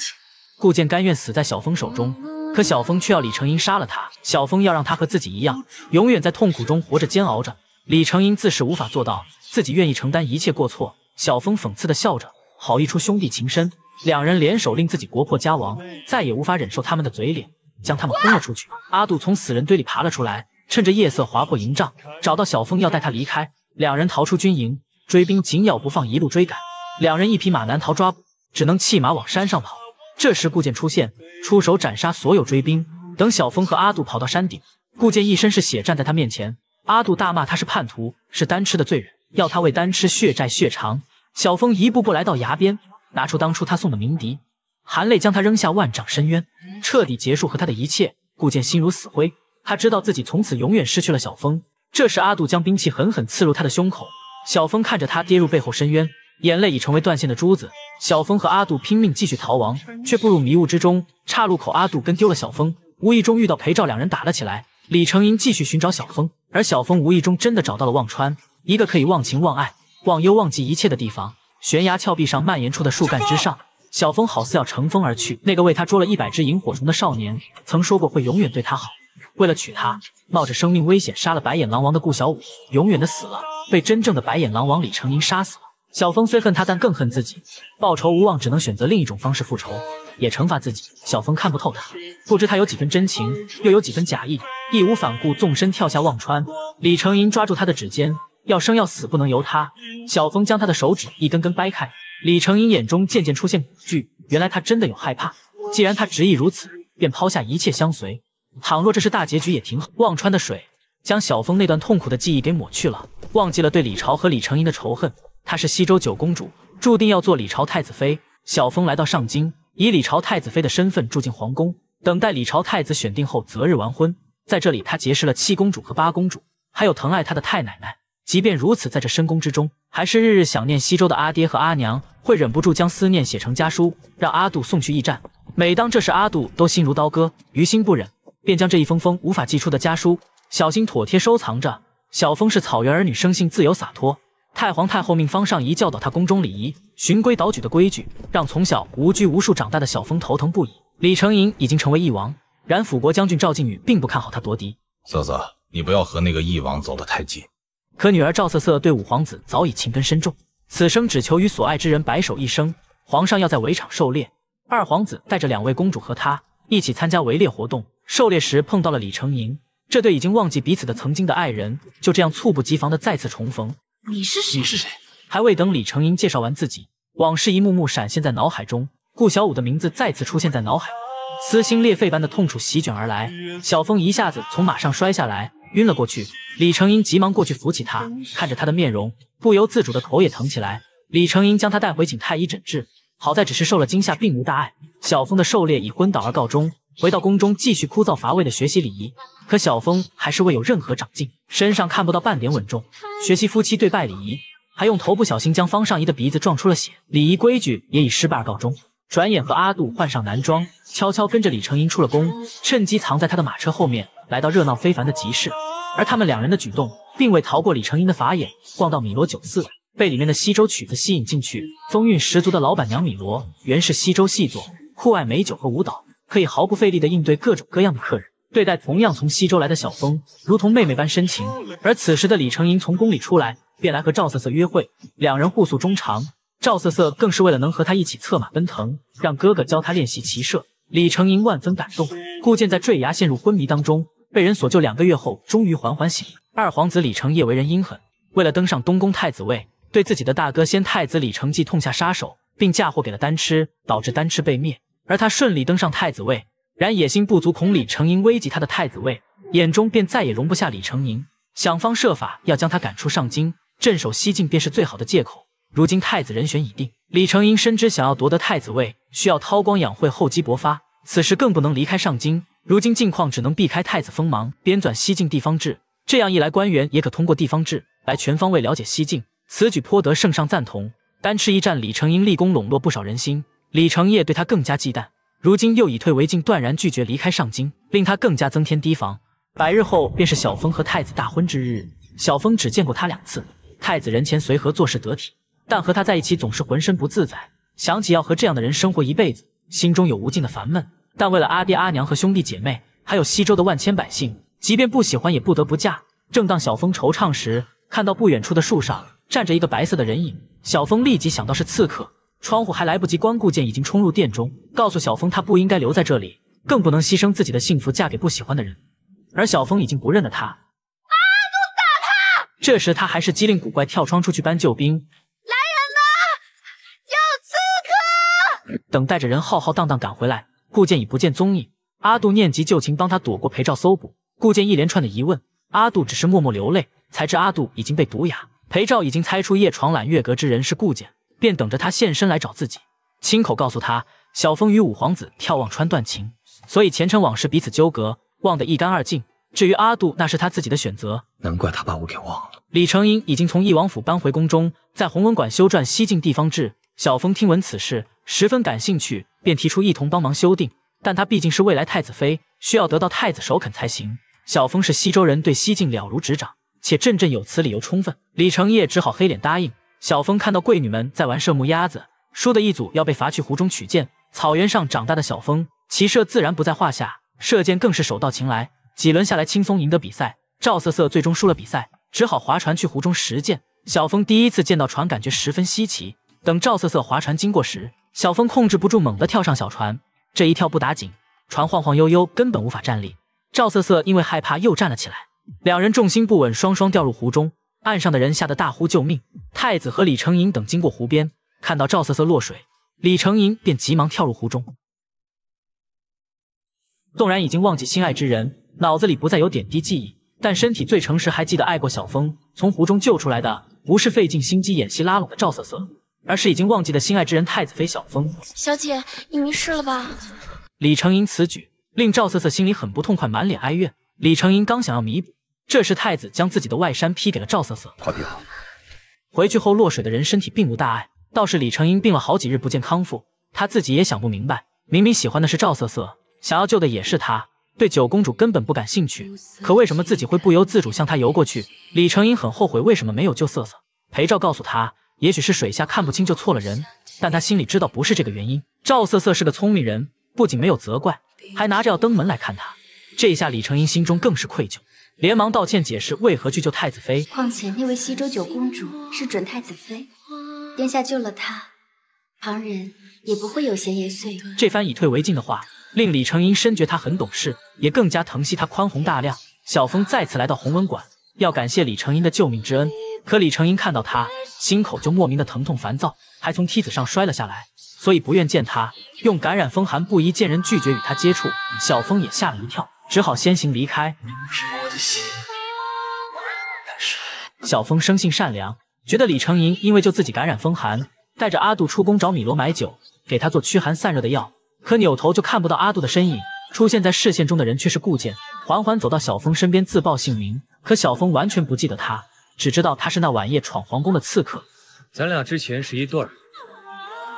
顾剑甘愿死在小峰手中，可小峰却要李成英杀了他。小峰要让他和自己一样，永远在痛苦中活着、煎熬着。李成英自是无法做到，自己愿意承担一切过错。小峰讽刺的笑着，好一出兄弟情深，两人联手令自己国破家亡，再也无法忍受他们的嘴脸，将他们轰了出去。阿杜从死人堆里爬了出来，趁着夜色划破营帐，找到小峰要带他离开。两人逃出军营，追兵紧咬不放，一路追赶，两人一匹马难逃抓捕。只能弃马往山上跑。这时顾剑出现，出手斩杀所有追兵。等小峰和阿杜跑到山顶，顾剑一身是血站在他面前。阿杜大骂他是叛徒，是丹吃的罪人，要他为丹吃血债血偿。小峰一步步来到崖边，拿出当初他送的鸣笛，含泪将他扔下万丈深渊，彻底结束和他的一切。顾剑心如死灰，他知道自己从此永远失去了小峰。这时阿杜将兵器狠狠刺入他的胸口，小峰看着他跌入背后深渊。眼泪已成为断线的珠子，小峰和阿杜拼命继续逃亡，却步入迷雾之中。岔路口，阿杜跟丢了小峰，无意中遇到裴照两人打了起来。李成英继续寻找小峰，而小峰无意中真的找到了忘川，一个可以忘情、忘爱、忘忧、忘记一切的地方。悬崖峭壁上蔓延出的树干之上，小峰好似要乘风而去。那个为他捉了一百只萤火虫的少年曾说过会永远对他好，为了娶她，冒着生命危险杀了白眼狼王的顾小五，永远的死了，被真正的白眼狼王李成英杀死。小峰虽恨他，但更恨自己，报仇无望，只能选择另一种方式复仇，也惩罚自己。小峰看不透他，不知他有几分真情，又有几分假意。义无反顾，纵身跳下忘川。李成银抓住他的指尖，要生要死不能由他。小峰将他的手指一根根掰开。李成银眼中渐渐出现恐惧，原来他真的有害怕。既然他执意如此，便抛下一切相随。倘若这是大结局也挺好。忘川的水将小峰那段痛苦的记忆给抹去了，忘记了对李朝和李成银的仇恨。她是西周九公主，注定要做李朝太子妃。小峰来到上京，以李朝太子妃的身份住进皇宫，等待李朝太子选定后择日完婚。在这里，他结识了七公主和八公主，还有疼爱他的太奶奶。即便如此，在这深宫之中，还是日日想念西周的阿爹和阿娘，会忍不住将思念写成家书，让阿杜送去驿站。每当这时，阿杜都心如刀割，于心不忍，便将这一封封无法寄出的家书，小心妥帖收藏着。小峰是草原儿女，生性自由洒脱。太皇太后命方尚仪教导他宫中礼仪，循规蹈矩的规矩让从小无拘无束长大的小峰头疼不已。李成鄞已经成为翼王，然辅国将军赵靖宇并不看好他夺嫡。瑟瑟，你不要和那个翼王走得太近。可女儿赵瑟瑟对五皇子早已情根深重，此生只求与所爱之人白首一生。皇上要在围场狩猎，二皇子带着两位公主和他一起参加围猎活动。狩猎时碰到了李成鄞，这对已经忘记彼此的曾经的爱人就这样猝不及防的再次重逢。你是谁？你是谁？还未等李成英介绍完自己，往事一幕幕闪现在脑海中，顾小五的名字再次出现在脑海，撕心裂肺般的痛楚席卷而来，小峰一下子从马上摔下来，晕了过去。李成英急忙过去扶起他，看着他的面容，不由自主的头也疼起来。李成英将他带回请太医诊治，好在只是受了惊吓，并无大碍。小峰的狩猎以昏倒而告终。回到宫中，继续枯燥乏味的学习礼仪，可小峰还是未有任何长进，身上看不到半点稳重。学习夫妻对拜礼仪，还用头不小心将方尚仪的鼻子撞出了血，礼仪规矩也以失败而告终。转眼和阿杜换上男装，悄悄跟着李成英出了宫，趁机藏在他的马车后面，来到热闹非凡的集市。而他们两人的举动并未逃过李成英的法眼。逛到米罗酒肆，被里面的西周曲子吸引进去，风韵十足的老板娘米罗原是西周细作，酷爱美酒和舞蹈。可以毫不费力地应对各种各样的客人，对待同样从西周来的小风，如同妹妹般深情。而此时的李成鄞从宫里出来，便来和赵瑟瑟约会，两人互诉衷肠。赵瑟瑟更是为了能和他一起策马奔腾，让哥哥教他练习骑射。李成鄞万分感动。顾剑在坠崖陷入昏迷当中，被人所救。两个月后，终于缓缓醒二皇子李成业为人阴狠，为了登上东宫太子位，对自己的大哥先太子李成济痛下杀手，并嫁祸给了丹痴，导致丹痴被灭。而他顺利登上太子位，然野心不足，恐李成英危及他的太子位，眼中便再也容不下李成英，想方设法要将他赶出上京。镇守西境便是最好的借口。如今太子人选已定，李成英深知想要夺得太子位，需要韬光养晦、厚积薄发，此时更不能离开上京。如今境况只能避开太子锋芒，编纂西境地方志。这样一来，官员也可通过地方志来全方位了解西境，此举颇得圣上赞同。丹吃一战，李成英立功，笼络不少人心。李成业对他更加忌惮，如今又以退为进，断然拒绝离开上京，令他更加增添提防。百日后便是小峰和太子大婚之日。小峰只见过他两次，太子人前随和，做事得体，但和他在一起总是浑身不自在。想起要和这样的人生活一辈子，心中有无尽的烦闷。但为了阿爹阿娘和兄弟姐妹，还有西周的万千百姓，即便不喜欢也不得不嫁。正当小峰惆怅时，看到不远处的树上站着一个白色的人影，小峰立即想到是刺客。窗户还来不及关，顾剑已经冲入殿中，告诉小峰他不应该留在这里，更不能牺牲自己的幸福嫁给不喜欢的人。而小峰已经不认得他。阿杜打他！这时他还是机灵古怪，跳窗出去搬救兵。来人呐！有刺客！等待着人浩浩荡荡赶回来，顾剑已不见踪影。阿杜念及旧情，帮他躲过裴照搜捕。顾剑一连串的疑问，阿杜只是默默流泪，才知阿杜已经被毒哑。裴照已经猜出夜闯揽月阁之人是顾剑。便等着他现身来找自己，亲口告诉他，小峰与五皇子眺望川断情，所以前尘往事彼此纠葛，忘得一干二净。至于阿杜，那是他自己的选择，难怪他把我给忘了。李成英已经从义王府搬回宫中，在弘文馆修撰西晋地方志。小峰听闻此事，十分感兴趣，便提出一同帮忙修订。但他毕竟是未来太子妃，需要得到太子首肯才行。小峰是西周人，对西晋了如指掌，且振振有词，理由充分。李成业只好黑脸答应。小峰看到贵女们在玩射木鸭子，输的一组要被罚去湖中取箭。草原上长大的小峰，骑射自然不在话下，射箭更是手到擒来。几轮下来，轻松赢得比赛。赵瑟瑟最终输了比赛，只好划船去湖中实践。小峰第一次见到船，感觉十分稀奇。等赵瑟瑟划船经过时，小峰控制不住，猛地跳上小船。这一跳不打紧，船晃晃悠悠，根本无法站立。赵瑟瑟因为害怕，又站了起来，两人重心不稳，双双掉入湖中。岸上的人吓得大呼救命。太子和李成银等经过湖边，看到赵瑟瑟落水，李成银便急忙跳入湖中。纵然已经忘记心爱之人，脑子里不再有点滴记忆，但身体最诚实，还记得爱过小峰。从湖中救出来的不是费尽心机演戏拉拢的赵瑟瑟，而是已经忘记的心爱之人太子妃小峰。小姐，你没事了吧？李成银此举令赵瑟瑟心里很不痛快，满脸哀怨。李成银刚想要弥补。这时，太子将自己的外衫披给了赵瑟瑟。好，回去后落水的人身体并无大碍，倒是李成英病了好几日不见康复。他自己也想不明白，明明喜欢的是赵瑟瑟，想要救的也是她，对九公主根本不感兴趣，可为什么自己会不由自主向她游过去？李成英很后悔，为什么没有救瑟瑟。裴照告诉他，也许是水下看不清就错了人，但他心里知道不是这个原因。赵瑟瑟是个聪明人，不仅没有责怪，还拿着要登门来看他。这下李成英心中更是愧疚。连忙道歉解释为何去救太子妃，况且那位西周九公主是准太子妃，殿下救了她，旁人也不会有闲言碎语。这番以退为进的话，令李成英深觉他很懂事，也更加疼惜他宽宏大量。小峰再次来到弘文馆，要感谢李成英的救命之恩，可李成英看到他，心口就莫名的疼痛烦躁，还从梯子上摔了下来，所以不愿见他，用感染风寒不宜见人拒绝与他接触。小峰也吓了一跳。只好先行离开。小峰生性善良，觉得李成银因为救自己感染风寒，带着阿杜出宫找米罗买酒，给他做驱寒散热的药。可扭头就看不到阿杜的身影，出现在视线中的人却是顾剑，缓缓走到小峰身边，自报姓名。可小峰完全不记得他，只知道他是那晚夜闯皇宫的刺客。咱俩之前是一对，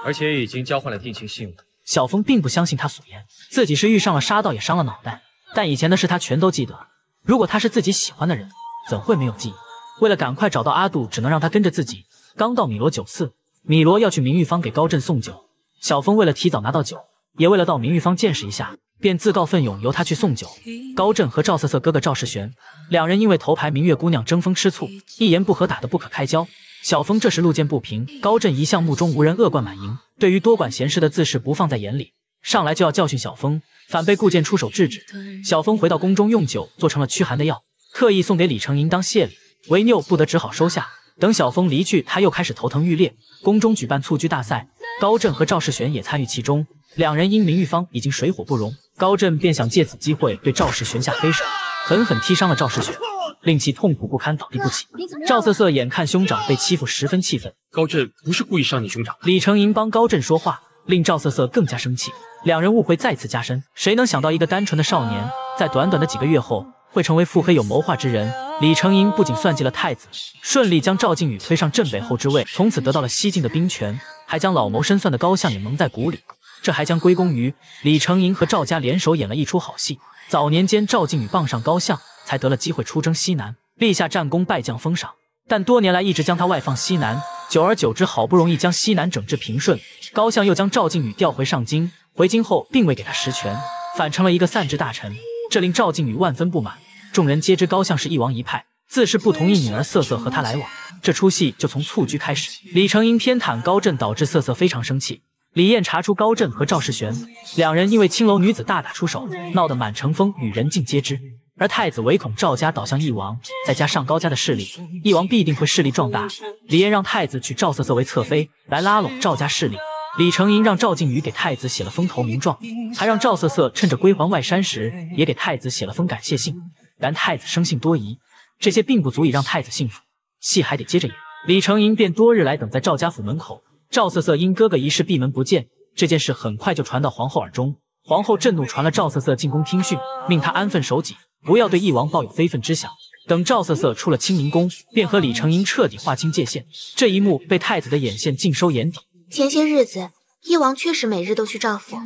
而且已经交换了定情信物。小峰并不相信他所言，自己是遇上了杀道也伤了脑袋。但以前的事他全都记得。如果他是自己喜欢的人，怎会没有记忆？为了赶快找到阿杜，只能让他跟着自己。刚到米罗酒肆，米罗要去明玉坊给高振送酒。小峰为了提早拿到酒，也为了到明玉坊见识一下，便自告奋勇，由他去送酒。高振和赵瑟瑟哥哥赵世玄两人因为头牌明月姑娘争风吃醋，一言不合打得不可开交。小峰这时路见不平，高振一向目中无人、恶贯满盈，对于多管闲事的自是不放在眼里。上来就要教训小峰，反被顾剑出手制止。小峰回到宫中，用酒做成了驱寒的药，特意送给李成鄞当谢礼，唯拗不得只好收下。等小峰离去，他又开始头疼欲裂。宫中举办蹴鞠大赛，高震和赵世玄也参与其中。两人因名玉芳已经水火不容，高震便想借此机会对赵世玄下黑手，狠狠踢伤了赵世玄，令其痛苦不堪，倒地不起。赵瑟瑟眼看兄长被欺负，十分气愤。高震不是故意伤你兄长。李成银帮高震说话，令赵瑟瑟更加生气。两人误会再次加深。谁能想到，一个单纯的少年，在短短的几个月后，会成为腹黑有谋划之人？李成英不仅算计了太子，顺利将赵靖宇推上镇北侯之位，从此得到了西晋的兵权，还将老谋深算的高相也蒙在鼓里。这还将归功于李成英和赵家联手演了一出好戏。早年间，赵靖宇傍上高相，才得了机会出征西南，立下战功，拜将封赏。但多年来一直将他外放西南，久而久之，好不容易将西南整治平顺，高相又将赵靖宇调回上京。回京后，并未给他实权，反成了一个散职大臣，这令赵靖宇万分不满。众人皆知高相是一王一派，自是不同意女儿瑟瑟和他来往。这出戏就从蹴鞠开始。李成英偏袒高震，导致瑟瑟非常生气。李艳查出高震和赵世玄两人因为青楼女子大打出手，闹得满城风雨，人尽皆知。而太子唯恐赵家倒向一王，再加上高家的势力，一王必定会势力壮大。李艳让太子娶赵瑟瑟为侧妃，来拉拢赵家势力。李成银让赵靖宇给太子写了封投名状，还让赵瑟瑟趁着归还外山时也给太子写了封感谢信。然太子生性多疑，这些并不足以让太子信服，戏还得接着演。李成银便多日来等在赵家府门口。赵瑟瑟因哥哥一事闭门不见，这件事很快就传到皇后耳中。皇后震怒，传了赵瑟瑟进宫听讯，命她安分守己，不要对翼王抱有非分之想。等赵瑟瑟出了清宁宫，便和李成银彻底划清界限。这一幕被太子的眼线尽收眼底。前些日子，叶王确实每日都去赵府，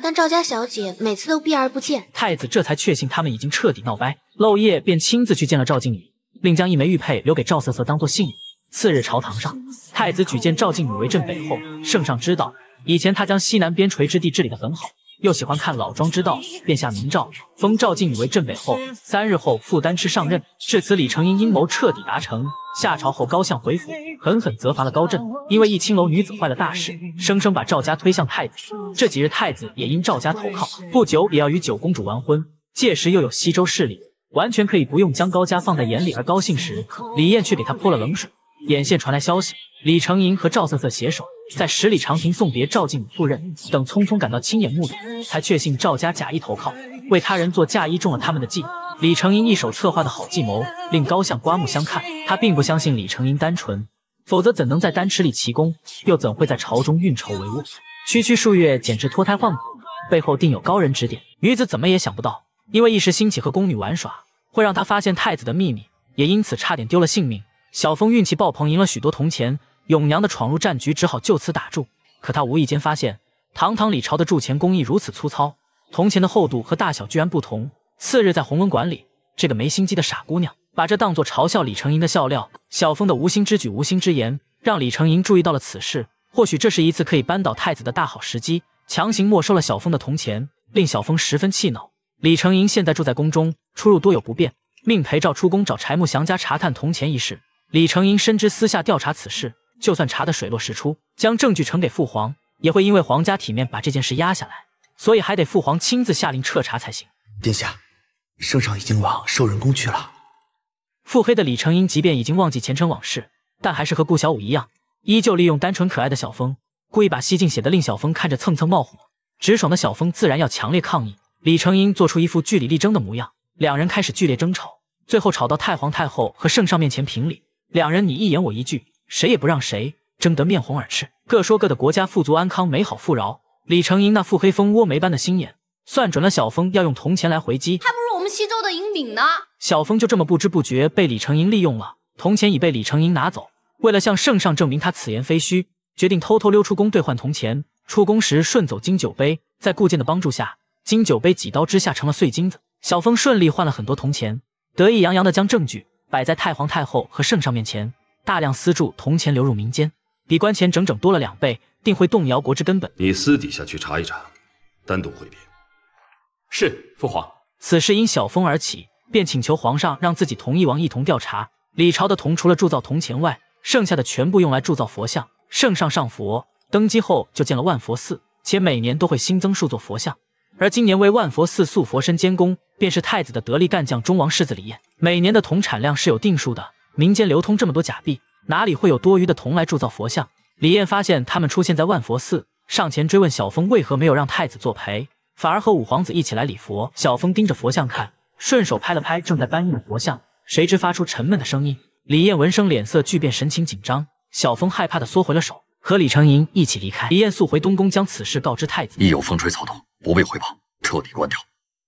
但赵家小姐每次都避而不见。太子这才确信他们已经彻底闹掰，漏夜便亲自去见了赵静宇，并将一枚玉佩留给赵瑟瑟当做信物。次日朝堂上，太子举荐赵静宇为镇北侯，圣上知道以前他将西南边陲之地治理的很好。又喜欢看《老庄之道》，便下明诏，封赵静宇为镇北。后三日后，赴丹池上任。至此，李成英阴谋彻底达成。下朝后，高相回府，狠狠责罚了高震，因为一青楼女子坏了大事，生生把赵家推向太子。这几日，太子也因赵家投靠，不久也要与九公主完婚。届时，又有西周势力，完全可以不用将高家放在眼里。而高兴时，李艳却给他泼了冷水。眼线传来消息，李成英和赵瑟瑟携手。在十里长亭送别赵静宇赴任，等匆匆赶到，亲眼目睹，才确信赵家假意投靠，为他人做嫁衣，中了他们的计。李成英一手策划的好计谋，令高相刮目相看。他并不相信李成英单纯，否则怎能在丹池里奇功，又怎会在朝中运筹帷幄？区区数月，简直脱胎换骨，背后定有高人指点。女子怎么也想不到，因为一时兴起和宫女玩耍，会让她发现太子的秘密，也因此差点丢了性命。小峰运气爆棚，赢了许多铜钱。永娘的闯入战局只好就此打住。可她无意间发现，堂堂李朝的铸钱工艺如此粗糙，铜钱的厚度和大小居然不同。次日，在鸿文馆里，这个没心机的傻姑娘把这当作嘲笑李成银的笑料。小峰的无心之举、无心之言，让李成银注意到了此事。或许这是一次可以扳倒太子的大好时机。强行没收了小峰的铜钱，令小峰十分气恼。李成银现在住在宫中，出入多有不便，命裴照出宫找柴木祥家查探铜钱一事。李成银深知私下调查此事。就算查得水落石出，将证据呈给父皇，也会因为皇家体面把这件事压下来，所以还得父皇亲自下令彻查才行。殿下，圣上已经往寿仁宫去了。腹黑的李成英即便已经忘记前尘往事，但还是和顾小五一样，依旧利用单纯可爱的小风，故意把吸进血的令小风看着蹭蹭冒火。直爽的小风自然要强烈抗议。李成英做出一副据理力争的模样，两人开始剧烈争吵，最后吵到太皇太后和圣上面前评理，两人你一言我一句。谁也不让谁，争得面红耳赤，各说各的国家富足安康、美好富饶。李成银那腹黑蜂窝煤般的心眼，算准了小峰要用铜钱来回击，还不如我们西周的银饼呢。小峰就这么不知不觉被李成银利用了，铜钱已被李成银拿走。为了向圣上证明他此言非虚，决定偷偷溜出宫兑换铜钱。出宫时顺走金酒杯，在顾剑的帮助下，金酒杯几刀之下成了碎金子。小峰顺利换了很多铜钱，得意洋洋地将证据摆在太皇太后和圣上面前。大量私铸铜钱流入民间，比官钱整整多了两倍，定会动摇国之根本。你私底下去查一查，单独回禀。是父皇，此事因小风而起，便请求皇上让自己同义王一同调查。李朝的铜除了铸造铜钱外，剩下的全部用来铸造佛像。圣上上佛登基后就建了万佛寺，且每年都会新增数座佛像。而今年为万佛寺塑佛身监工，便是太子的得力干将中王世子李晏。每年的铜产量是有定数的。民间流通这么多假币，哪里会有多余的铜来铸造佛像？李艳发现他们出现在万佛寺，上前追问小峰为何没有让太子作陪，反而和五皇子一起来礼佛。小峰盯着佛像看，顺手拍了拍正在搬运的佛像，谁知发出沉闷的声音。李艳闻声脸色巨变，神情紧张。小峰害怕的缩回了手，和李成银一起离开。李艳速回东宫，将此事告知太子。一有风吹草动，不必回报，彻底关掉，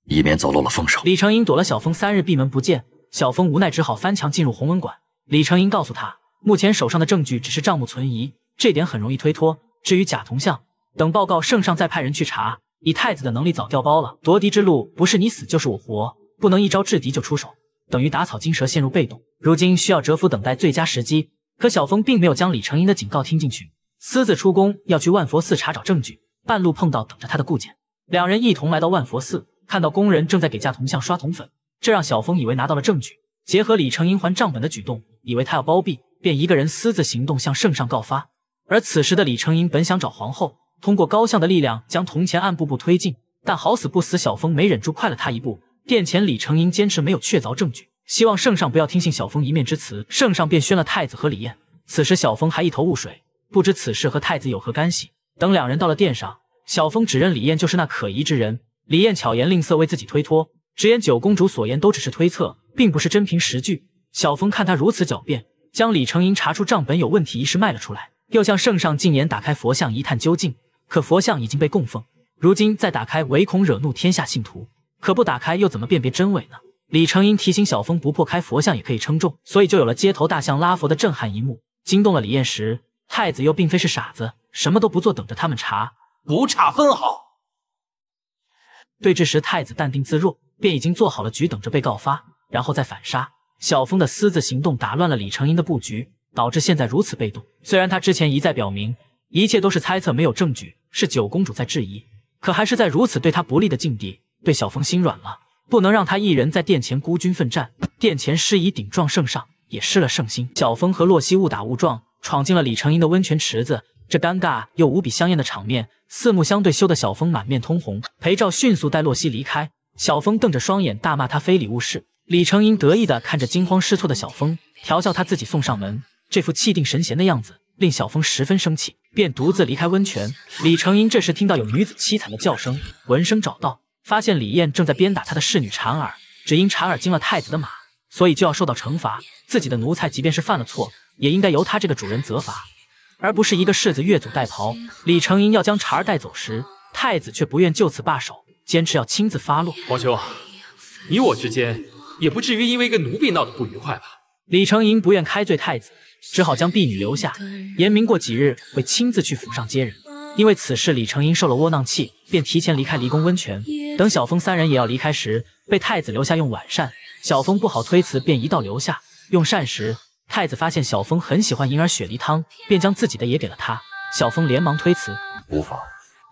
以免走漏了风声。李成银躲了小峰三日，闭门不见。小峰无奈，只好翻墙进入洪文馆。李成英告诉他，目前手上的证据只是账目存疑，这点很容易推脱。至于假铜像，等报告圣上再派人去查。以太子的能力，早调包了。夺嫡之路不是你死就是我活，不能一招制敌就出手，等于打草惊蛇，陷入被动。如今需要蛰伏，等待最佳时机。可小峰并没有将李成英的警告听进去，私自出宫要去万佛寺查找证据。半路碰到等着他的顾剑。两人一同来到万佛寺，看到工人正在给假铜像刷铜粉。这让小峰以为拿到了证据，结合李成英还账本的举动，以为他要包庇，便一个人私自行动向圣上告发。而此时的李成英本想找皇后，通过高相的力量将铜钱按步步推进，但好死不死，小峰没忍住，快了他一步。殿前，李成英坚持没有确凿证据，希望圣上不要听信小峰一面之词。圣上便宣了太子和李燕。此时小峰还一头雾水，不知此事和太子有何干系。等两人到了殿上，小峰指认李燕就是那可疑之人，李燕巧言令色为自己推脱。直言九公主所言都只是推测，并不是真凭实据。小峰看他如此狡辩，将李成英查出账本有问题一事卖了出来，又向圣上进言打开佛像一探究竟。可佛像已经被供奉，如今再打开，唯恐惹怒天下信徒。可不打开又怎么辨别真伪呢？李成英提醒小峰，不破开佛像也可以称重，所以就有了街头大象拉佛的震撼一幕，惊动了李燕时。太子又并非是傻子，什么都不做等着他们查，不差分毫。对峙时，太子淡定自若。便已经做好了局，等着被告发，然后再反杀。小峰的私自行动打乱了李成英的布局，导致现在如此被动。虽然他之前一再表明一切都是猜测，没有证据，是九公主在质疑，可还是在如此对他不利的境地，对小峰心软了，不能让他一人在殿前孤军奋战。殿前失仪顶撞圣上，也失了圣心。小峰和洛西误打误撞闯进了李成英的温泉池子，这尴尬又无比香艳的场面，四目相对，羞得小峰满面通红。裴照迅速带洛西离开。小峰瞪着双眼大骂他非礼勿视。李成英得意地看着惊慌失措的小峰，调笑他自己送上门，这副气定神闲的样子令小峰十分生气，便独自离开温泉。李成英这时听到有女子凄惨的叫声，闻声找到，发现李艳正在鞭打他的侍女婵儿。只因婵儿惊了太子的马，所以就要受到惩罚。自己的奴才即便是犯了错，也应该由他这个主人责罚，而不是一个世子越俎代庖。李成英要将婵儿带走时，太子却不愿就此罢手。坚持要亲自发落，皇兄，你我之间也不至于因为一个奴婢闹得不愉快吧？李成鄞不愿开罪太子，只好将婢女留下，言明过几日会亲自去府上接人。因为此事，李成鄞受了窝囊气，便提前离开离宫温泉。等小峰三人也要离开时，被太子留下用晚膳。小峰不好推辞，便一道留下用膳时，太子发现小峰很喜欢银耳雪梨汤，便将自己的也给了他。小峰连忙推辞，无妨，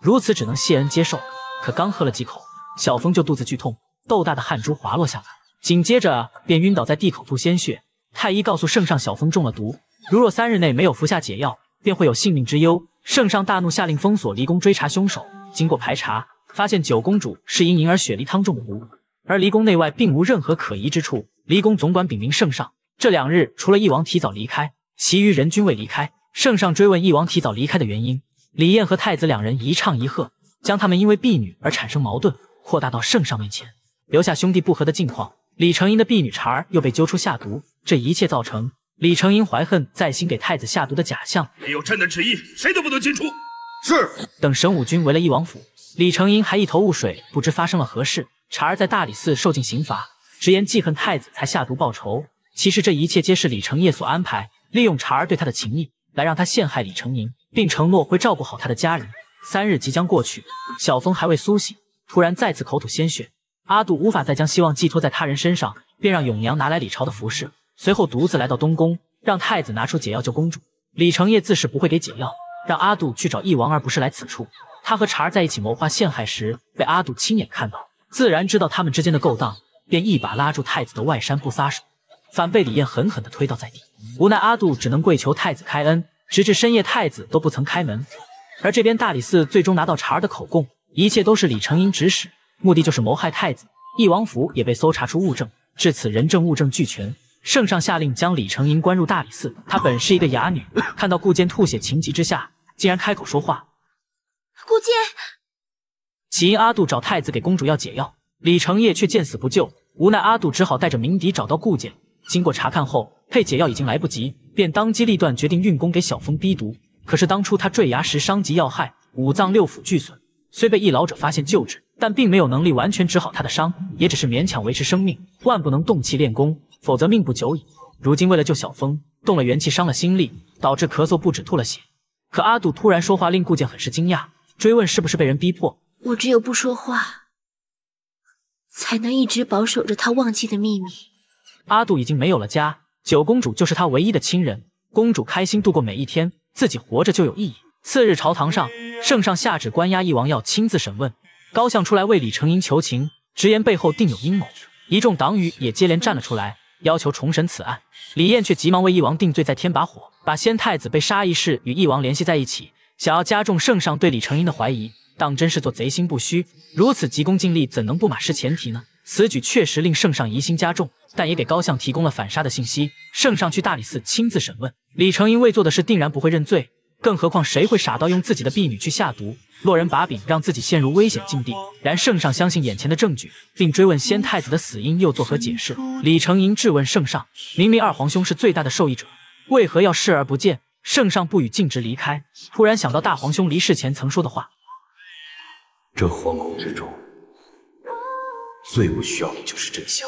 如此只能谢恩接受。可刚喝了几口，小峰就肚子剧痛，豆大的汗珠滑落下来，紧接着便晕倒在地，口吐鲜血。太医告诉圣上，小峰中了毒，如若三日内没有服下解药，便会有性命之忧。圣上大怒，下令封锁离宫，追查凶手。经过排查，发现九公主是因银耳雪梨汤中毒，而离宫内外并无任何可疑之处。离宫总管禀明圣上，这两日除了一王提早离开，其余人均未离开。圣上追问一王提早离开的原因，李燕和太子两人一唱一和。将他们因为婢女而产生矛盾扩大到圣上面前，留下兄弟不和的境况。李成英的婢女茶儿又被揪出下毒，这一切造成李成英怀恨在心，给太子下毒的假象。没有朕的旨意，谁都不能进出。是等神武军围了一王府，李成英还一头雾水，不知发生了何事。茶儿在大理寺受尽刑罚，直言记恨太子才下毒报仇。其实这一切皆是李成业所安排，利用茶儿对他的情谊，来让他陷害李成英，并承诺会照顾好他的家人。三日即将过去，小峰还未苏醒，突然再次口吐鲜血。阿杜无法再将希望寄托在他人身上，便让永娘拿来李朝的服饰，随后独自来到东宫，让太子拿出解药救公主。李成业自是不会给解药，让阿杜去找翼王，而不是来此处。他和查儿在一起谋划陷害时，被阿杜亲眼看到，自然知道他们之间的勾当，便一把拉住太子的外衫不撒手，反被李艳狠狠的推倒在地。无奈阿杜只能跪求太子开恩，直至深夜，太子都不曾开门。而这边大理寺最终拿到查儿的口供，一切都是李成英指使，目的就是谋害太子。义王府也被搜查出物证，至此人证物证俱全。圣上下令将李成英关入大理寺。她本是一个哑女，看到顾剑吐血，情急之下竟然开口说话。顾剑起因阿杜找太子给公主要解药，李成业却见死不救，无奈阿杜只好带着鸣笛找到顾剑。经过查看后，配解药已经来不及，便当机立断决定运功给小峰逼毒。可是当初他坠崖时伤及要害，五脏六腑俱损，虽被一老者发现救治，但并没有能力完全治好他的伤，也只是勉强维持生命。万不能动气练功，否则命不久矣。如今为了救小风，动了元气，伤了心力，导致咳嗽不止，吐了血。可阿杜突然说话，令顾剑很是惊讶，追问是不是被人逼迫。我只有不说话，才能一直保守着他忘记的秘密。阿杜已经没有了家，九公主就是他唯一的亲人。公主开心度过每一天。自己活着就有意义。次日朝堂上，圣上下旨关押翼王，要亲自审问。高相出来为李成英求情，直言背后定有阴谋。一众党羽也接连站了出来，要求重审此案。李燕却急忙为翼王定罪，再添把火，把先太子被杀一事与翼王联系在一起，想要加重圣上对李成英的怀疑。当真是做贼心不虚，如此急功近利，怎能不马失前蹄呢？此举确实令圣上疑心加重。但也给高相提供了反杀的信息。圣上去大理寺亲自审问李成英未做的事，定然不会认罪。更何况谁会傻到用自己的婢女去下毒，落人把柄，让自己陷入危险境地？然圣上相信眼前的证据，并追问先太子的死因又作何解释？李成英质问圣上：明明二皇兄是最大的受益者，为何要视而不见？圣上不语，径直离开。突然想到大皇兄离世前曾说的话：这皇宫之中，最不需要的就是真相。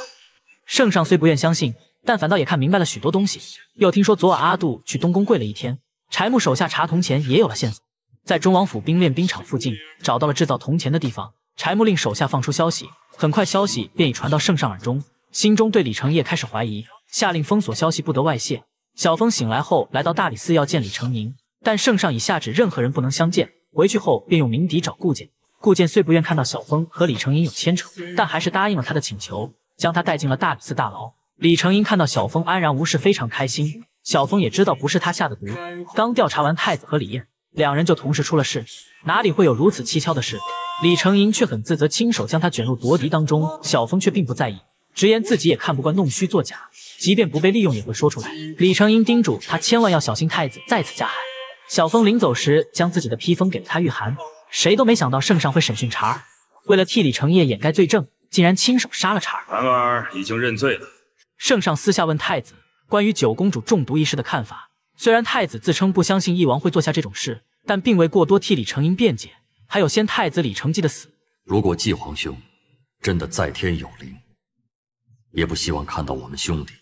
圣上虽不愿相信，但反倒也看明白了许多东西。又听说昨晚阿杜去东宫跪了一天，柴木手下查铜钱也有了线索，在忠王府兵练兵场附近找到了制造铜钱的地方。柴木令手下放出消息，很快消息便已传到圣上耳中，心中对李成业开始怀疑，下令封锁消息，不得外泄。小峰醒来后，来到大理寺要见李成宁，但圣上已下旨，任何人不能相见。回去后便用鸣笛找顾剑。顾剑虽不愿看到小峰和李成明有牵扯，但还是答应了他的请求。将他带进了大理寺大牢。李成英看到小峰安然无事，非常开心。小峰也知道不是他下的毒。刚调查完太子和李艳，两人就同时出了事，哪里会有如此蹊跷的事？李成英却很自责，亲手将他卷入夺嫡当中。小峰却并不在意，直言自己也看不惯弄虚作假，即便不被利用，也会说出来。李成英叮嘱他千万要小心太子再次加害。小峰临走时将自己的披风给了他御寒。谁都没想到圣上会审讯查儿，为了替李成业掩盖罪证。竟然亲手杀了茬。儿。兰儿已经认罪了。圣上私下问太子关于九公主中毒一事的看法，虽然太子自称不相信翼王会做下这种事，但并未过多替李成英辩解。还有先太子李成基的死，如果季皇兄真的在天有灵，也不希望看到我们兄弟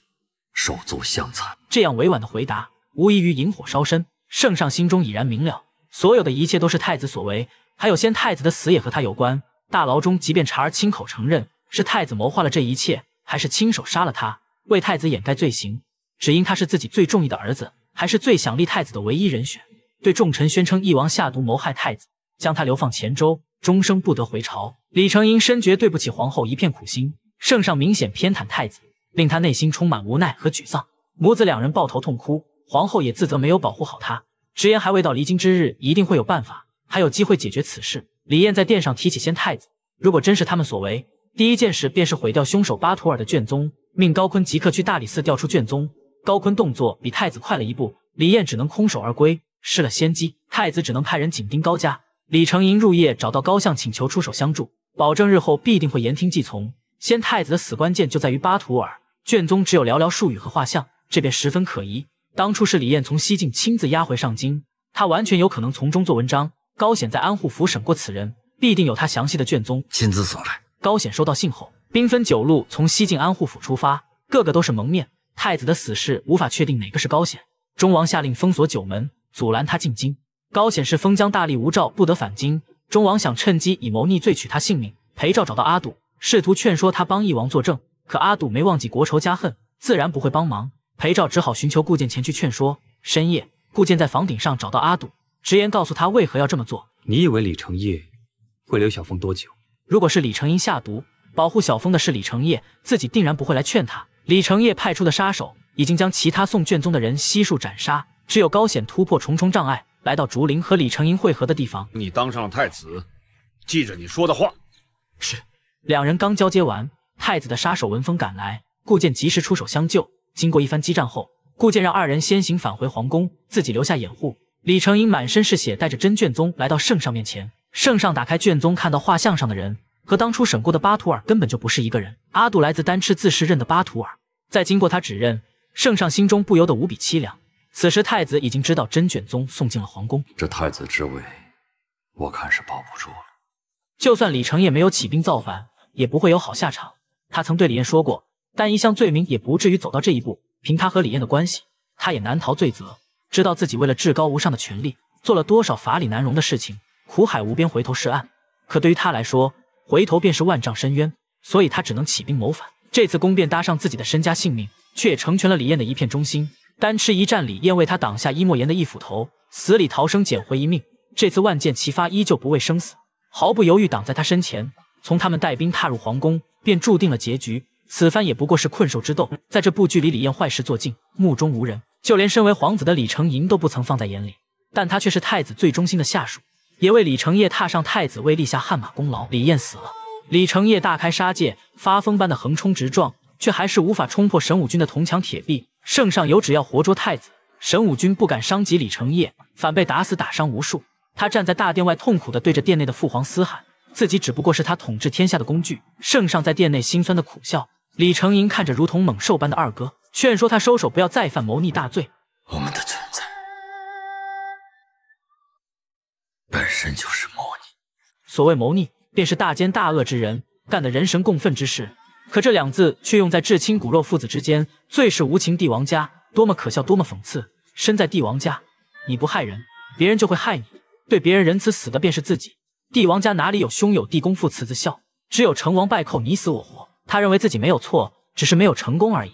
手足相残。这样委婉的回答，无异于引火烧身。圣上心中已然明了，所有的一切都是太子所为，还有先太子的死也和他有关。大牢中，即便查儿亲口承认是太子谋划了这一切，还是亲手杀了他，为太子掩盖罪行。只因他是自己最中意的儿子，还是最想立太子的唯一人选。对众臣宣称义王下毒谋害太子，将他流放黔州，终生不得回朝。李成英深觉对不起皇后一片苦心，圣上明显偏袒太子，令他内心充满无奈和沮丧。母子两人抱头痛哭，皇后也自责没有保护好他，直言还未到离京之日，一定会有办法，还有机会解决此事。李艳在殿上提起先太子，如果真是他们所为，第一件事便是毁掉凶手巴图尔的卷宗，命高坤即刻去大理寺调出卷宗。高坤动作比太子快了一步，李艳只能空手而归，失了先机。太子只能派人紧盯高家。李成银入夜找到高相，请求出手相助，保证日后必定会言听计从。先太子的死关键就在于巴图尔卷宗，只有寥寥数语和画像，这便十分可疑。当初是李艳从西晋亲自押回上京，他完全有可能从中做文章。高显在安护府审过此人，必定有他详细的卷宗，亲自送来。高显收到信后，兵分九路从西晋安护府出发，个个都是蒙面。太子的死士无法确定哪个是高显。忠王下令封锁九门，阻拦他进京。高显是封疆大吏，无诏不得返京。忠王想趁机以谋逆罪取他性命。裴照找到阿堵，试图劝说他帮义王作证，可阿堵没忘记国仇家恨，自然不会帮忙。裴照只好寻求顾剑前去劝说。深夜，顾剑在房顶上找到阿堵。直言告诉他为何要这么做。你以为李成业会留小峰多久？如果是李成英下毒保护小峰的是李成业，自己定然不会来劝他。李成业派出的杀手已经将其他送卷宗的人悉数斩杀，只有高显突破重重障碍来到竹林和李成英汇合的地方。你当上了太子，记着你说的话。是。两人刚交接完，太子的杀手闻风赶来，顾剑及时出手相救。经过一番激战后，顾剑让二人先行返回皇宫，自己留下掩护。李成英满身是血，带着真卷宗来到圣上面前。圣上打开卷宗，看到画像上的人和当初审过的巴图尔根本就不是一个人。阿杜来自丹赤，自是任的巴图尔。在经过他指认，圣上心中不由得无比凄凉。此时太子已经知道真卷宗送进了皇宫，这太子之位我看是保不住了。就算李成也没有起兵造反，也不会有好下场。他曾对李艳说过，但一项罪名也不至于走到这一步。凭他和李艳的关系，他也难逃罪责。知道自己为了至高无上的权力做了多少法理难容的事情，苦海无边，回头是岸。可对于他来说，回头便是万丈深渊，所以他只能起兵谋反。这次攻便搭上自己的身家性命，却也成全了李艳的一片忠心。单吃一战，李艳为他挡下一莫言的一斧头，死里逃生，捡回一命。这次万箭齐发，依旧不畏生死，毫不犹豫挡在他身前。从他们带兵踏入皇宫，便注定了结局。此番也不过是困兽之斗。在这部剧里，李艳坏事做尽，目中无人。就连身为皇子的李成银都不曾放在眼里，但他却是太子最忠心的下属，也为李成业踏上太子位立下汗马功劳。李艳死了，李成业大开杀戒，发疯般的横冲直撞，却还是无法冲破神武军的铜墙铁壁。圣上有旨要活捉太子，神武军不敢伤及李成业，反被打死打伤无数。他站在大殿外，痛苦的对着殿内的父皇嘶喊：“自己只不过是他统治天下的工具。”圣上在殿内心酸的苦笑。李成银看着如同猛兽般的二哥。劝说他收手，不要再犯谋逆大罪。我们的存在本身就是谋逆。所谓谋逆，便是大奸大恶之人干的人神共愤之事。可这两字却用在至亲骨肉父子之间，最是无情。帝王家多么可笑，多么讽刺。身在帝王家，你不害人，别人就会害你。对别人仁慈，死的便是自己。帝王家哪里有兄友弟恭、父慈子孝？只有成王败寇，你死我活。他认为自己没有错，只是没有成功而已。